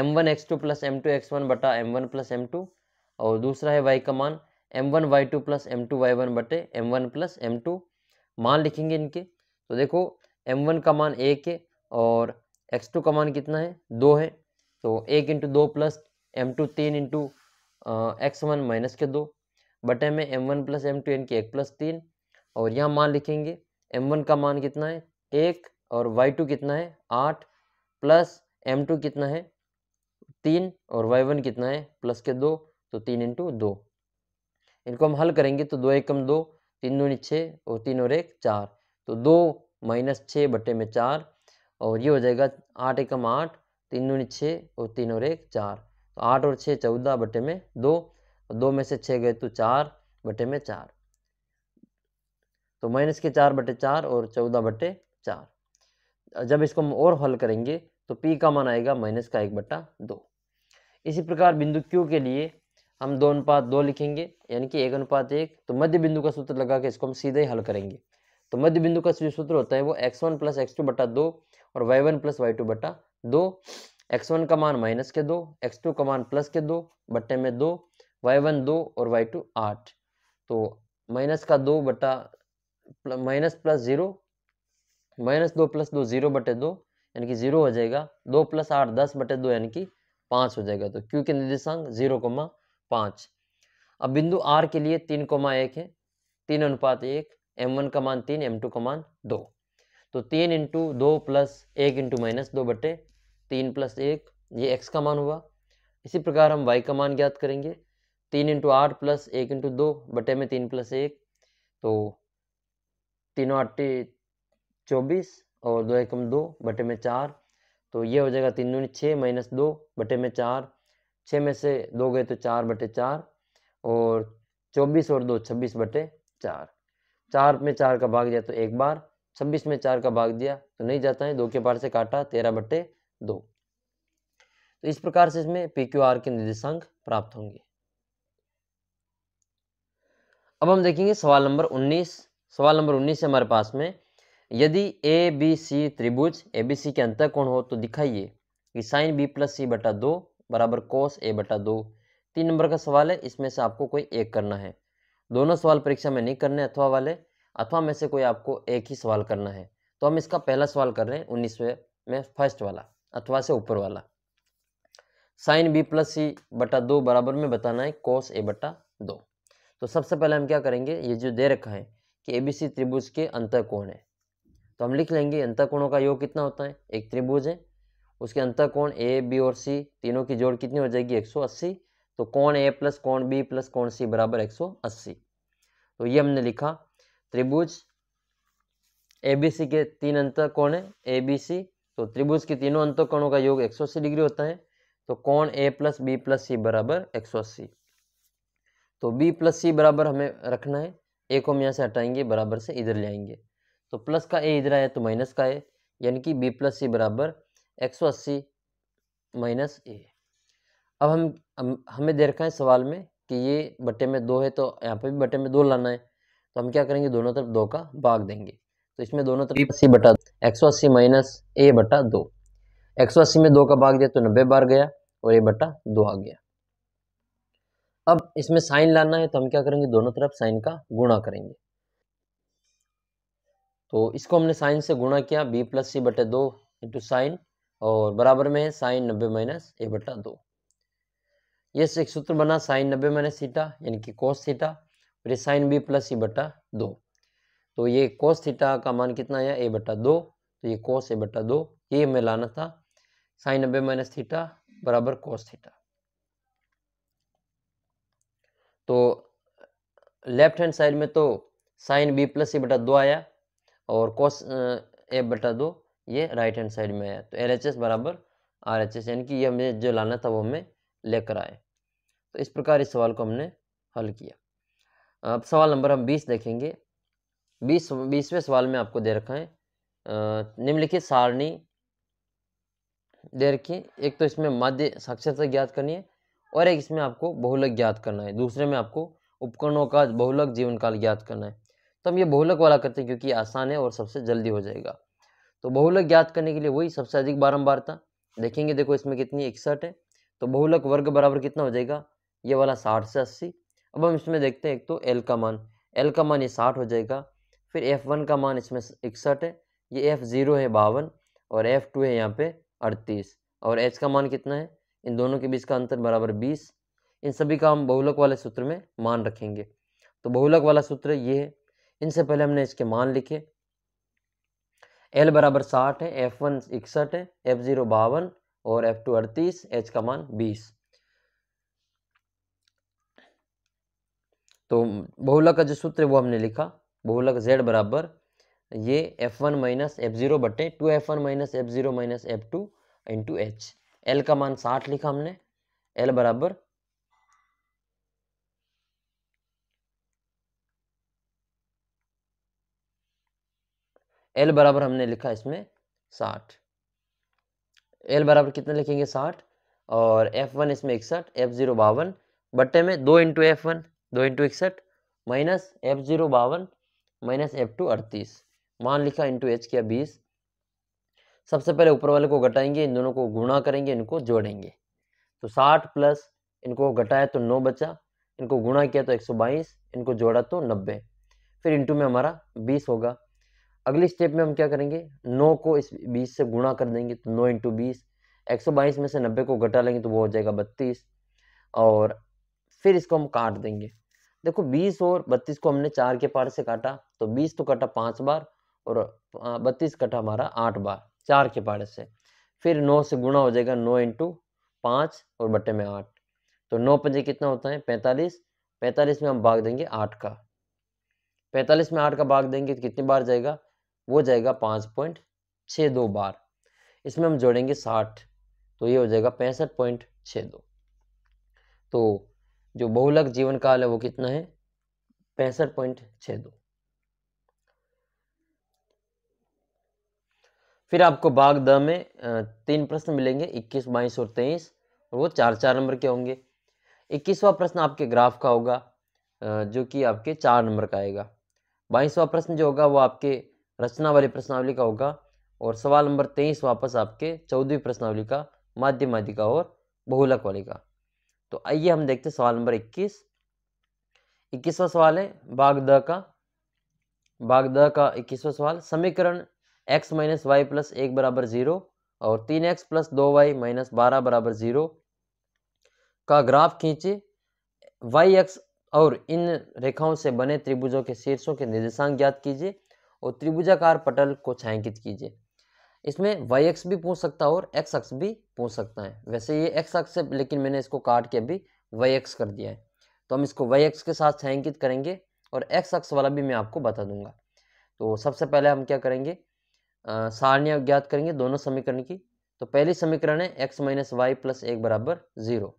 m one x two plus m two x one बटा m one plus m two और दूसरा है वाई का मान m one y two plus m two y one बटे m one plus m two मान लिखेंगे इनके तो देखो एम वन का मान एक है और एक्स टू का मान कितना है दो है तो एक इंटू दो प्लस एम टू तीन इंटू एक्स वन माइनस के दो बटे में m one plus m two इनके एक प्लस तीन और यहाँ मान लिखेंगे एम वन का मान कितना है एक और वाई टू कितना है आठ प्लस एम टू कितना है तीन और वाई वन कितना है प्लस के दो तो तीन इंटू दो इनको हम हल करेंगे तो दो एकम दो तीन दो छः और तीन और एक चार तो दो माइनस छः बटे में चार और ये हो जाएगा आठ एकम आठ तीन दो छः और तीन और एक चार तो आठ और छः चौदह बटे में दो दो में से छः गए तो चार बटे में चार तो माइनस के चार बटे चार और चौदह बटे चार जब इसको हम और हल करेंगे तो पी का मान आएगा माइनस का एक बट्टा दो इसी प्रकार बिंदु क्यू के लिए हम दो अनुपात दो लिखेंगे यानी कि एक अनुपात एक तो मध्य बिंदु का सूत्र लगा के इसको हम सीधे ही हल करेंगे तो मध्य बिंदु का जो सूत्र होता है वो x one plus x two बटा दो और y one plus y two बटा दो एक्स वन का मान माइनस के दो एक्स टू का मान प्लस के दो बट्टे में दो वाई वन दो और वाई टू आठ तो माइनस का दो बटा माइनस प्लस जीरो माइनस दो प्लस दो जीरो बटे दो यानी कि जीरो हो जाएगा दो प्लस आठ दस बटे दो यानी कि पाँच हो जाएगा तो क्यू के निर्देशांक जीरो कोमा पाँच अब बिंदु आर के लिए तीन कोमा एक है तीन अनुपात एक एम वन का मान तीन एम टू का मान दो तो तीन इंटू दो प्लस एक इंटू माइनस दो बटे तीन प्लस एक ये एक्स का मान हुआ इसी प्रकार हम वाई का मान ज्ञात करेंगे तीन इंटू आठ प्लस एक इंटू दो बटे में तीन प्लस एक तो तीनों आटे चौबीस और दो एकम दो बटे में चार तो ये हो जाएगा तीन दूनी छः माइनस दो बटे में चार छः में से दो गए तो चार बटे चार और चौबीस और दो छब्बीस बटे चार चार में चार का भाग दिया तो एक बार छब्बीस में चार का भाग दिया तो नहीं जाता है दो के पार से काटा तेरह बटे दो तो इस प्रकार से इसमें पी क्यू आर के निर्देशांक प्राप्त होंगे अब हम देखेंगे सवाल नंबर उन्नीस सवाल नंबर उन्नीस है हमारे पास में यदि ए बी सी त्रिभुज ए बी सी के अंतर कोण हो तो दिखाइए कि साइन बी प्लस सी बटा दो बराबर कोस ए बटा दो तीन नंबर का सवाल है इसमें से आपको कोई एक करना है दोनों सवाल परीक्षा में नहीं करने अथवा वाले अथवा में से कोई आपको एक ही सवाल करना है तो हम इसका पहला सवाल कर रहे हैं उन्नीसवें में फर्स्ट वाला अथवा से ऊपर वाला साइन बी प्लस सी बटा दो बराबर में बताना है कोस ए बटा दो तो सबसे पहले हम क्या करेंगे ये जो दे रखा है कि एबीसी त्रिभुज के अंतर कोण है तो हम लिख लेंगे अंतर कोणों का योग कितना होता है एक त्रिभुज है उसके अंतर कोण ए बी और सी तीनों की जोड़ कितनी हो जाएगी 180 तो कोण ए प्लस कोण बी प्लस कोण सी बराबर 180 तो ये हमने लिखा त्रिभुज ए बी सी के तीन अंतर कोण है ए बी सी तो त्रिभुज के तीनों अंतर कोणों का योग 180 डिग्री होता है तो कोण ए प्लस बी प्लस सी बराबर 180 तो बी प्लस सी बराबर हमें रखना है ए को हम यहाँ से हटाएंगे बराबर से इधर ले आएंगे तो प्लस का ए इधर आया तो माइनस का ए यानी कि बी प्लस सी बराबर एक सौ अस्सी माइनस ए अब हम, हमें दे रखा है सवाल में कि ये बटे में दो है तो यहाँ पे भी बटे में दो लाना है तो हम क्या करेंगे दोनों तरफ दो का भाग देंगे तो इसमें दोनों तरफ अस्सी बटा एक सौ अस्सी माइनस ए बटा दो एक सौ अस्सी में दो का भाग दिया तो नब्बे बार गया और ए बटा दो आ गया अब इसमें साइन लाना है तो हम क्या करेंगे दोनों तरफ साइन का गुणा करेंगे तो इसको हमने साइन से गुणा किया बी प्लस सी बटे दो इंटू साइन और बराबर में साइन नब्बे माइनस ए बटा दो ये एक सूत्र बना साइन नब्बे माइनस थीटा यानी कि कोस थीटा और ये साइन बी प्लस सी बटा दो तो ये कोस थीटा का मान कितना आया ए बटा दो तो ये कोस ए बटा दो ये हमें लाना था साइन नब्बे माइनस थीटा बराबर कोस थीटा तो लेफ्ट हैंड साइड में तो साइन बी प्लस ए बटा दो आया और कॉस ए बटा दो ये राइट हैंड साइड में आया तो एल एच एस बराबर आर एच एस यानी कि ये हमें जो लाना था वो हमें लेकर आए तो इस प्रकार इस सवाल को हमने हल किया अब सवाल नंबर हम बीस देखेंगे बीस बीसवें सवाल में आपको दे रखा है निम्नलिखित सारणी दे रखी एक तो इसमें माध्य साक्षरता ज्ञात करनी है और एक इसमें आपको बहुलक ज्ञात करना है दूसरे में आपको उपकरणों का बहुलक जीवन काल ज्ञात करना है तो हम ये बहुलक वाला करते हैं क्योंकि आसान है और सबसे जल्दी हो जाएगा तो बहुलक ज्ञात करने के लिए वही सबसे अधिक था देखेंगे देखो इसमें कितनी इकसठ है तो बहुलक वर्ग बराबर कितना हो जाएगा ये वाला साठ से अस्सी अब हम इसमें देखते हैं एक तो एल का मान एल का मान ये साठ हो जाएगा फिर एफ़ वन का मान इसमें इकसठ है ये एफ़ ज़ीरो है बावन और एफ़ टू है यहाँ पे अड़तीस और एच का मान कितना है इन दोनों के बीच का अंतर बराबर बीस इन सभी का हम बहुलक वाले सूत्र में मान रखेंगे तो बहुलक वाला सूत्र ये है इनसे पहले हमने इसके मान लिखे एल बराबर साठ है एफ वन इकसठ है एफ जीरो बावन और एफ टू अड़तीस एच का मान बीस तो बहुलक का जो सूत्र है वो हमने लिखा बहुलक जेड बराबर ये f one minus F zero बटे two f one minus F zero minus F two into h l का मान साठ लिखा हमने एल बराबर एल बराबर हमने लिखा इसमें साठ एल बराबर कितने लिखेंगे साठ और एफ वन इसमें इकसठ एफ जीरो बावन बट्टे में दो इंटू एफ वन दो इंटू इकसठ माइनस एफ जीरो बावन माइनस एफ टू अड़तीस मान लिखा इंटू एच किया बीस सबसे पहले ऊपर वाले को घटाएंगे इन दोनों को गुणा करेंगे इनको जोड़ेंगे तो साठ प्लस इनको घटाया तो नौ बचा इनको गुणा किया तो एक सौ बाईस इनको जोड़ा तो नब्बे फिर इंटू में हमारा बीस होगा अगली स्टेप में हम क्या करेंगे नौ को इस बीस से गुणा कर देंगे तो नौ इंटू बीस एक सौ बाईस में से नब्बे को घटा लेंगे तो वो हो जाएगा बत्तीस और फिर इसको हम काट देंगे देखो बीस और बत्तीस को हमने चार के पार से काटा तो बीस तो कटा पाँच बार और बत्तीस कटा हमारा आठ बार चार के पारे से फिर नौ से गुणा हो जाएगा नौ इंटू पाँच और बट्टे में आठ तो नौ पंजे कितना होता है पैंतालीस पैंतालीस में हम भाग देंगे आठ का पैंतालीस में आठ का भाग देंगे तो कितनी बार जाएगा वो जाएगा पाँच पॉइंट छः दो बार इसमें हम जोड़ेंगे साठ तो ये हो जाएगा पैंसठ पॉइंट छः दो तो जो बहुलक जीवन काल है वो कितना है पैंसठ पॉइंट छः दो फिर आपको भाग द में तीन प्रश्न मिलेंगे इक्कीस बाईस और तेईस और वो चार चार नंबर के होंगे इक्कीसवा प्रश्न आपके ग्राफ का होगा जो कि आपके चार नंबर का आएगा बाईसवा प्रश्न जो होगा वो आपके रचना वाली प्रश्नावली का होगा और सवाल नंबर तेईस वापस आपके चौदहवीं प्रश्नावली का आदि का और बहुलक वाली का तो आइए हम देखते हैं सवाल नंबर इक्कीस इक्कीसवा सवाल है बाग द का बाग द का इक्कीसवा सवाल समीकरण एक्स माइनस वाई प्लस एक बराबर ज़ीरो और तीन एक्स प्लस दो वाई माइनस बारह बराबर ज़ीरो का ग्राफ खींचे वाई एक्स और इन रेखाओं से बने त्रिभुजों के शीर्षों के निर्देशांक ज्ञात कीजिए और त्रिभुजाकार पटल को छायांकित कीजिए इसमें वाई एक्स भी पूछ सकता है और एक्स एक्स भी पूछ सकता है वैसे ये एक्स एक्स है लेकिन मैंने इसको काट के अभी वाई एक्स कर दिया है तो हम इसको वाई एक्स के साथ छायांकित करेंगे और एक्स एक्स वाला भी मैं आपको बता दूंगा तो सबसे पहले हम क्या करेंगे सारणियाँ ज्ञात करेंगे दोनों समीकरण की तो पहली समीकरण है एक्स माइनस वाई प्लस एक बराबर जीरो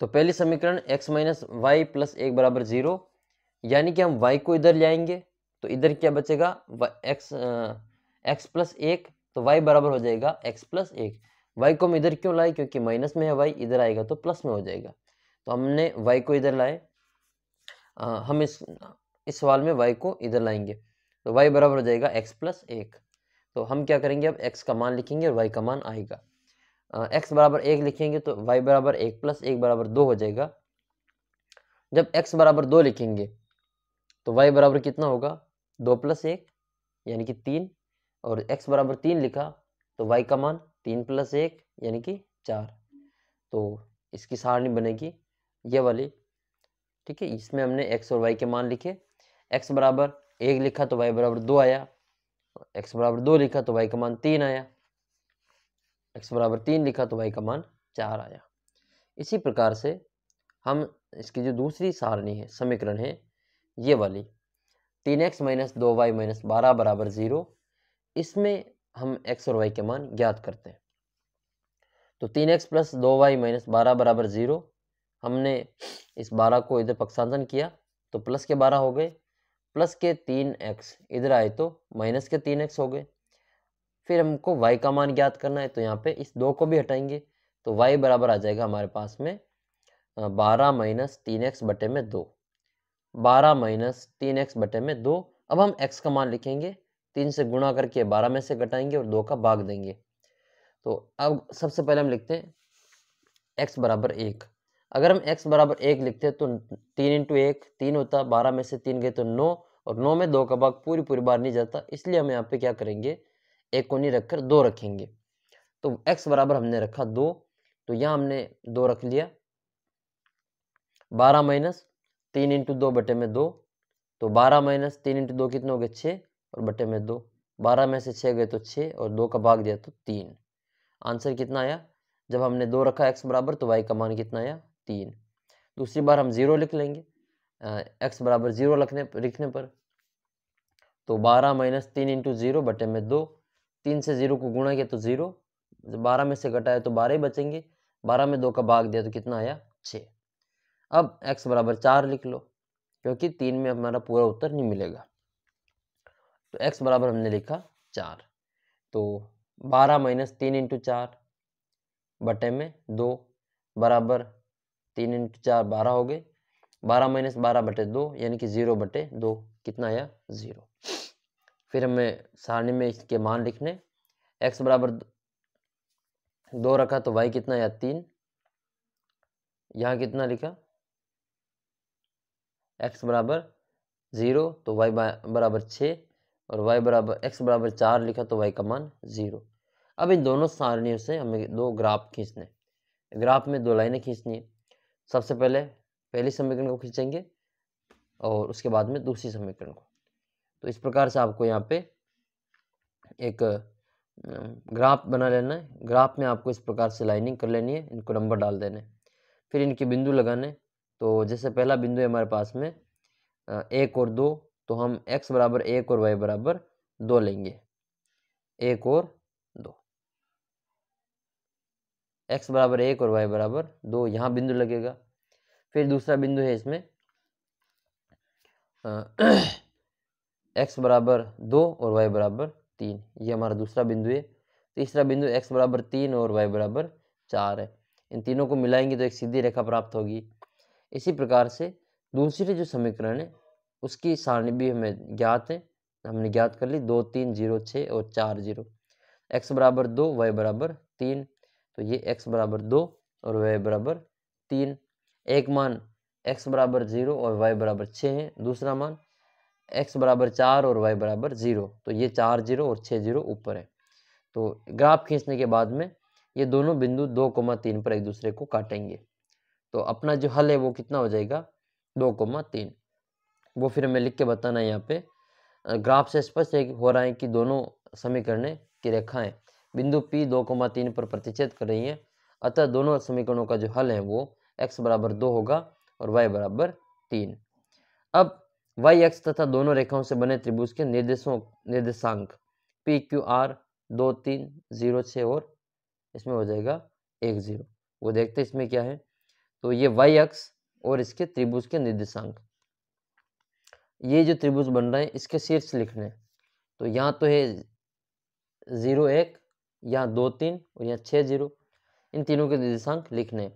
तो पहली समीकरण x माइनस वाई प्लस एक बराबर जीरो यानी कि हम y को इधर ले तो इधर क्या बचेगा x x प्लस एक तो y बराबर हो जाएगा x प्लस एक वाई को हम इधर क्यों लाए क्योंकि माइनस में है y इधर आएगा तो प्लस में हो जाएगा तो हमने y को इधर लाए आ, हम इस इस सवाल में वाई को इधर लाएंगे तो वाई बराबर हो जाएगा एक्स प्लस एक तो हम क्या करेंगे अब एक्स का मान लिखेंगे और वाई का मान आएगा एक्स बराबर एक लिखेंगे तो वाई बराबर एक प्लस एक बराबर दो हो जाएगा जब एक्स बराबर दो लिखेंगे तो वाई बराबर कितना होगा दो प्लस एक यानी कि तीन और एक्स बराबर तीन लिखा तो वाई का मान तीन प्लस एक यानी कि चार तो इसकी सारणी बनेगी ये वाली ठीक है इसमें हमने एक्स और वाई के मान लिखे एक्स बराबर एक लिखा तो वाई बराबर दो आया एक्स बराबर दो लिखा तो वाई का मान तीन आया एक्स बराबर तीन लिखा तो वाई का मान चार आया इसी प्रकार से हम इसकी जो दूसरी सारणी है समीकरण है ये वाली तीन एक्स माइनस दो वाई माइनस बारह बराबर ज़ीरो इसमें हम एक्स और वाई के मान ज्ञात करते हैं तो तीन एक्स प्लस दो वाई माइनस बारह बराबर ज़ीरो हमने इस बारह को इधर पक्षांतन किया तो प्लस के बारह हो गए प्लस के तीन एक्स इधर आए तो माइनस के तीन एक्स हो गए फिर हमको वाई का मान ज्ञात करना है तो यहाँ पे इस दो को भी हटाएंगे तो वाई बराबर आ जाएगा हमारे पास में बारह माइनस तीन एक्स बटे में दो बारह माइनस तीन एक्स बटे में दो अब हम एक्स का मान लिखेंगे तीन से गुणा करके बारह में से घटाएंगे और दो का भाग देंगे तो अब सबसे पहले हम लिखते हैं एक्स बराबर एक अगर हम एक्स बराबर एक लिखते हैं तो तीन इंटू एक तीन होता बारह में से तीन गए तो नौ और नौ में दो का भाग पूरी पूरी बार नहीं जाता इसलिए हम यहाँ पे क्या करेंगे एक को नहीं रखकर दो रखेंगे तो एक्स बराबर हमने रखा दो तो यहाँ हमने दो रख लिया बारह माइनस तीन इंटू दो बटे में दो तो बारह माइनस तीन इंटू दो कितने हो गए छः और बटे में दो बारह में से छः गए तो छः और दो का भाग दिया तो तीन आंसर कितना आया जब हमने दो रखा एक्स बराबर तो वाई का मान कितना आया तीन दूसरी बार हम ज़ीरो लिख लेंगे एक्स बराबर ज़ीरो लिखने लिखने पर तो बारह माइनस तीन इंटू ज़ीरो बटे में दो तीन से ज़ीरो को गुणा किया तो ज़ीरो बारह में से घटाया तो बारह ही बचेंगे बारह में दो का भाग दिया तो कितना आया छः अब एक्स बराबर चार लिख लो क्योंकि तीन में हमारा पूरा उत्तर नहीं मिलेगा तो एक्स बराबर हमने लिखा चार तो बारह माइनस तीन इंटू चार बटे में दो बराबर तीन इंटू चार बारह हो गए बारह माइनस बारह बटे दो यानी कि ज़ीरो बटे दो कितना आया ज़ीरो फिर हमें सारणी में इसके मान लिखने एक्स बराबर दो रखा तो वाई कितना आया तीन यहाँ कितना लिखा एक्स बराबर ज़ीरो तो वाई बराबर छः और वाई बराबर एक्स बराबर चार लिखा तो वाई का मान ज़ीरो अब इन दोनों सारणियों से हमें दो ग्राफ खींचने ग्राफ में दो लाइनें खींचनी है सबसे पहले पहले समीकरण को खींचेंगे और उसके बाद में दूसरी समीकरण को तो इस प्रकार से आपको यहाँ पे एक ग्राफ बना लेना है ग्राफ में आपको इस प्रकार से लाइनिंग कर लेनी है इनको नंबर डाल देने फिर इनके बिंदु लगाने तो जैसे पहला बिंदु है हमारे पास में एक और दो तो हम एक्स बराबर एक और वाई बराबर दो लेंगे एक और दो एक्स बराबर एक और वाई बराबर दो यहाँ बिंदु लगेगा फिर दूसरा बिंदु है इसमें एक्स बराबर दो और वाई बराबर तीन ये हमारा दूसरा बिंदु है तीसरा बिंदु एक्स बराबर तीन और वाई बराबर चार है इन तीनों को मिलाएंगे तो एक सीधी रेखा प्राप्त होगी इसी प्रकार से दूसरे जो समीकरण है उसकी सारणी भी हमें ज्ञात है हमने ज्ञात कर ली दो तीन जीरो छः और चार जीरो एक्स बराबर दो वाई बराबर तीन तो ये एक्स बराबर दो और वाई बराबर तीन एक मान x बराबर जीरो और y बराबर छः है दूसरा मान x बराबर चार और y बराबर जीरो तो ये चार जीरो और छः जीरो ऊपर है तो ग्राफ खींचने के बाद में ये दोनों बिंदु दो कोमा तीन पर एक दूसरे को काटेंगे तो अपना जो हल है वो कितना हो जाएगा दो कोमा तीन वो फिर हमें लिख के बताना है यहाँ पे ग्राफ से स्पष्ट हो रहा है कि दोनों समीकरणें की रेखाएं बिंदु पी दो कोमा तीन पर प्रतिच्छेद कर रही हैं अतः दोनों समीकरणों का जो हल है वो एक्स बराबर दो होगा और वाई बराबर तीन अब वाई एक्स तथा दोनों रेखाओं से बने त्रिभुज के निर्देशों निर्देशांक पी क्यू आर दो तीन जीरो छः और इसमें हो जाएगा एक जीरो वो देखते इसमें क्या है तो ये वाई एक्स और इसके त्रिभुज के निर्देशांक ये जो त्रिभुज बन रहे हैं इसके शीर्ष लिखने तो यहाँ तो है ज़ीरो एक यहाँ दो तीन और यहाँ छः जीरो इन तीनों के निर्देशांक लिखने हैं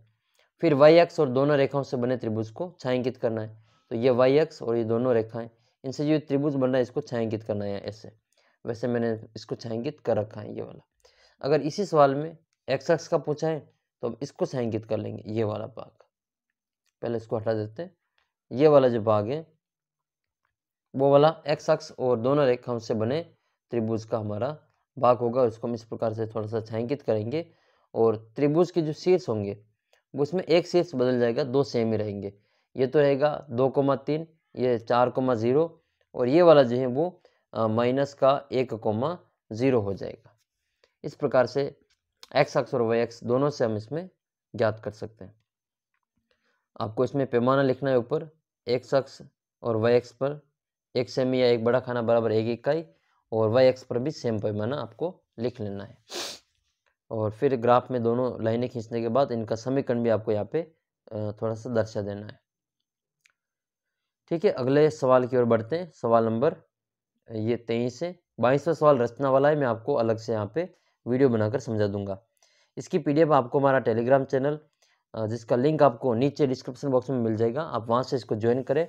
फिर वाई एक्स और दोनों रेखाओं से बने त्रिभुज को छायांकित करना है तो ये वाई एक्स और ये दोनों रेखाएं इनसे जो त्रिभुज बन रहा है इसको छायांकित करना है ऐसे वैसे मैंने इसको छायांकित कर रखा है ये वाला अगर इसी सवाल में एक्स एक्स का पूछा है तो हम इसको छायांकित कर लेंगे ये वाला भाग पहले इसको हटा देते हैं ये वाला जो भाग है वो वाला एक्स एक्स और दोनों रेखाओं से बने त्रिभुज का हमारा भाग होगा उसको हम इस प्रकार से थोड़ा सा छायांकित करेंगे और त्रिभुज के जो शीर्ष होंगे उसमें एक शेष बदल जाएगा दो सेम ही रहेंगे ये तो रहेगा दो कोमा तीन ये चार कोमा ज़ीरो और ये वाला जो है वो माइनस का एक कोमा ज़ीरो हो जाएगा इस प्रकार से एक्स अक्ष और वाई एक्स दोनों से हम इसमें ज्ञात कर सकते हैं आपको इसमें पैमाना लिखना है ऊपर एक्स अक्ष और वाई एक्स पर एक सेम या एक बड़ा खाना बराबर एक इकाई और वाई एक्स पर भी सेम पैमाना आपको लिख लेना है और फिर ग्राफ में दोनों लाइनें खींचने के बाद इनका समीकरण भी आपको यहाँ पे थोड़ा सा दर्शा देना है ठीक है अगले सवाल की ओर बढ़ते हैं सवाल नंबर ये तेईस है बाईसवा सवाल रचना वाला है मैं आपको अलग से यहाँ पे वीडियो बनाकर समझा दूंगा इसकी पी आपको हमारा टेलीग्राम चैनल जिसका लिंक आपको नीचे डिस्क्रिप्शन बॉक्स में मिल जाएगा आप वहाँ से इसको ज्वाइन करें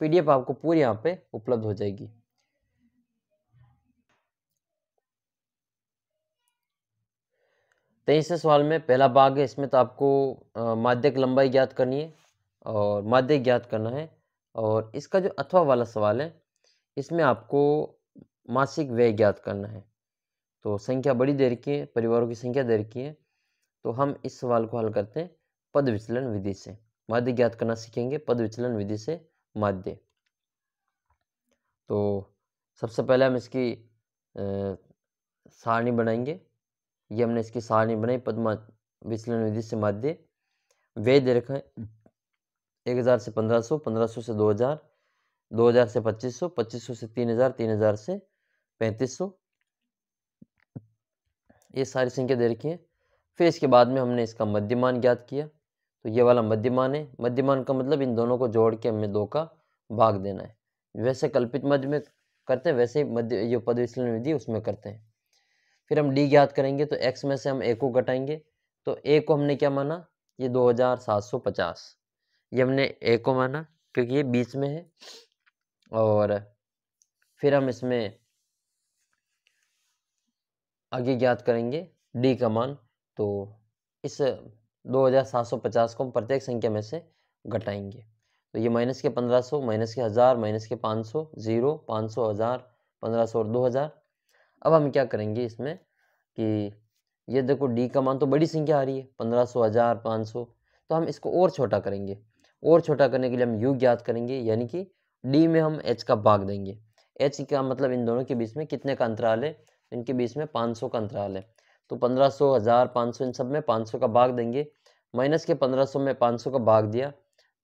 पी आपको पूरी यहाँ पर उपलब्ध हो जाएगी तेईसवें तो सवाल में पहला भाग है इसमें तो आपको माध्यक लंबाई ज्ञात करनी है और माध्यक ज्ञात करना है और इसका जो अथवा वाला सवाल है इसमें आपको मासिक व्यय ज्ञात करना है तो संख्या बड़ी देर की है परिवारों की संख्या देर की है तो हम इस सवाल को हल करते हैं पद विचलन विधि से माध्य ज्ञात करना सीखेंगे पद विचलन विधि से माध्य तो सबसे पहले हम इसकी सारणी बनाएंगे ये हमने इसकी सारणी बनाई पद्म विचलन विधि से माध्य वेद रखें एक हज़ार से पंद्रह सौ पंद्रह सौ से दो हज़ार दो हज़ार से पच्चीस सौ पच्चीस सौ से तीन हज़ार तीन हज़ार से पैंतीस सौ ये सारी संख्या दे रखी है फिर इसके बाद में हमने इसका मध्यमान ज्ञात किया तो ये वाला मध्यमान है मध्यमान का मतलब इन दोनों को जोड़ के हमें दो का भाग देना है वैसे कल्पित मध्य में करते हैं वैसे ही मध्य जो पद विचलन विधि उसमें करते हैं फिर हम डी ज्ञात करेंगे तो एक्स में से हम ए को घटाएंगे तो ए को हमने क्या माना ये 2750 ये हमने ए को माना क्योंकि ये बीच में है और फिर हम इसमें आगे ज्ञात करेंगे डी का मान तो इस 2750 को हम प्रत्येक संख्या में से घटाएंगे तो ये माइनस के 1500 माइनस के हज़ार माइनस के 500 ज़ीरो पाँच सौ हज़ार पंद्रह सौ और हज़ार अब हम क्या करेंगे इसमें कि ये देखो डी का मान तो बड़ी संख्या आ रही है पंद्रह सौ हज़ार पाँच सौ तो हम इसको और छोटा करेंगे और छोटा करने के लिए हम यू ज्ञात करेंगे यानी कि डी में हम एच का भाग देंगे एच का मतलब इन दोनों के बीच में कितने का अंतराल है इनके बीच में पाँच सौ का अंतराल है तो पंद्रह सौ हज़ार पाँच सौ इन सब में पाँच सौ का भाग देंगे माइनस के पंद्रह सौ में पाँच सौ का भाग दिया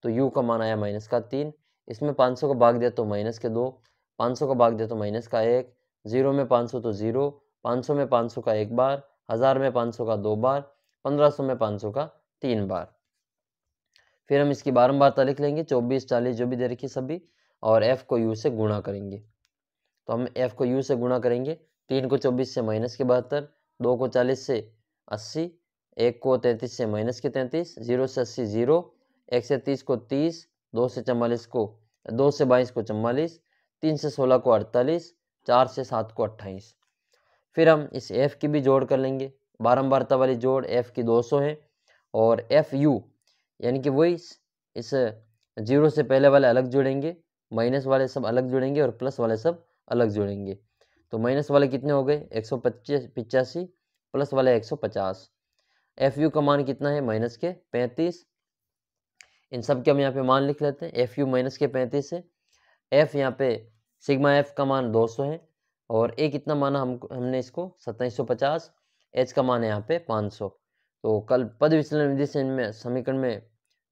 तो यू का मान आया माइनस का तीन इसमें पाँच सौ का भाग दिया तो माइनस के दो पाँच सौ का भाग दिया तो माइनस का एक ज़ीरो में पाँच सौ तो ज़ीरो पाँच सौ में पाँच सौ का एक बार हज़ार में पाँच सौ का दो बार पंद्रह सौ में पाँच सौ का तीन बार फिर हम इसकी बारम्बारता लिख लेंगे चौबीस चालीस जो भी दे रखी सभी और एफ़ को यू से गुणा करेंगे तो हम एफ़ को यू से गुणा करेंगे तीन को चौबीस से माइनस के बहत्तर दो को चालीस से अस्सी एक को तैंतीस से माइनस के तैंतीस जीरो से अस्सी जीरो एक से तीस को तीस दो से चवालीस को दो से बाईस को चवालीस तीन से सोलह को अड़तालीस चार से सात को अट्ठाईस फिर हम इस एफ़ की भी जोड़ कर लेंगे बारम्बारता वाली जोड़ एफ़ की दो सौ है और एफ़ यू यानी कि वही इस जीरो से पहले वाले अलग जुड़ेंगे माइनस वाले सब अलग जुड़ेंगे और प्लस वाले सब अलग जुड़ेंगे तो माइनस वाले कितने हो गए एक सौ पच्चीस पिचासी प्लस वाले एक सौ पचास एफ़ यू का मान कितना है माइनस के पैंतीस इन सब के हम यहाँ पे मान लिख लेते हैं एफ़ यू माइनस के पैंतीस है एफ़ यहाँ पे सिग्मा एफ का मान 200 है और ए कितना माना हम हमने इसको सत्ताईस एच का मान है यहाँ पे 500 तो कल पद विचलन विधि से इनमें समीकरण में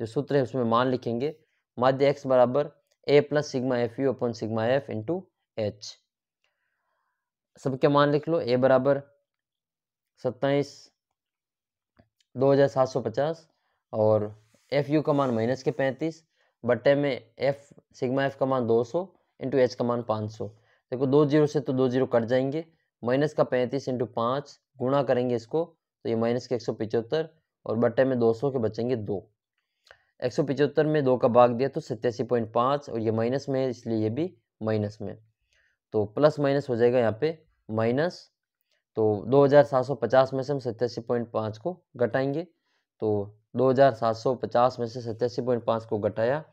जो सूत्र है उसमें मान लिखेंगे माध्य एक्स बराबर ए plus sigma F U upon sigma F into H सबके मान लिख लो ए बराबर सत्ताईस दो हज़ार सात सौ पचास और एफ यू का मान माइनस के पैंतीस बट्टे में एफ सिग्मा एफ का मान दो सौ इंटू एच का मान पाँच सौ देखो दो जीरो से तो दो जीरो कट जाएंगे माइनस का पैंतीस इंटू पाँच गुणा करेंगे इसको तो ये माइनस के एक सौ पिचहत्तर और बट्टे में दो सौ के बचेंगे दो एक सौ पिचहत्तर में दो का भाग दिया तो सत्यासी पॉइंट पाँच और ये माइनस में है इसलिए ये भी माइनस में तो प्लस माइनस हो जाएगा यहाँ पे माइनस तो दो हज़ार सात सौ पचास में से हम सत्यासी पॉइंट पाँच को घटाएंगे तो दो हज़ार सात सौ पचास में से सत्यासी पॉइंट पाँच को घटाया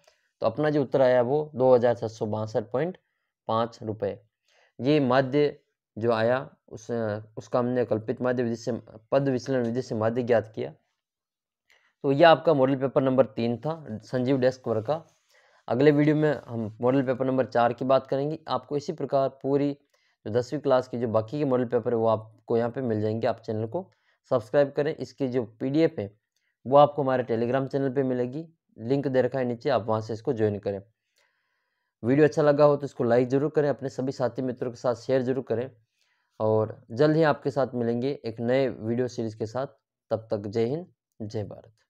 तो अपना जो उत्तर आया वो दो हज़ार सौ बासठ पॉइंट पाँच रुपये ये माध्य जो आया उस उसका हमने कल्पित माध्य विधि से पद विचलन विधि से माध्य ज्ञात किया तो यह आपका मॉडल पेपर नंबर तीन था संजीव डेस्क वर्ग का अगले वीडियो में हम मॉडल पेपर नंबर चार की बात करेंगे आपको इसी प्रकार पूरी जो दसवीं क्लास की जो बाकी के मॉडल पेपर है वो आपको यहाँ पे मिल जाएंगे आप चैनल को सब्सक्राइब करें इसकी जो पीडीएफ है वो आपको हमारे टेलीग्राम चैनल पे मिलेगी लिंक दे रखा है नीचे आप वहाँ से इसको ज्वाइन करें वीडियो अच्छा लगा हो तो इसको लाइक ज़रूर करें अपने सभी साथी मित्रों के साथ शेयर ज़रूर करें और जल्द ही आपके साथ मिलेंगे एक नए वीडियो सीरीज़ के साथ तब तक जय हिंद जय भारत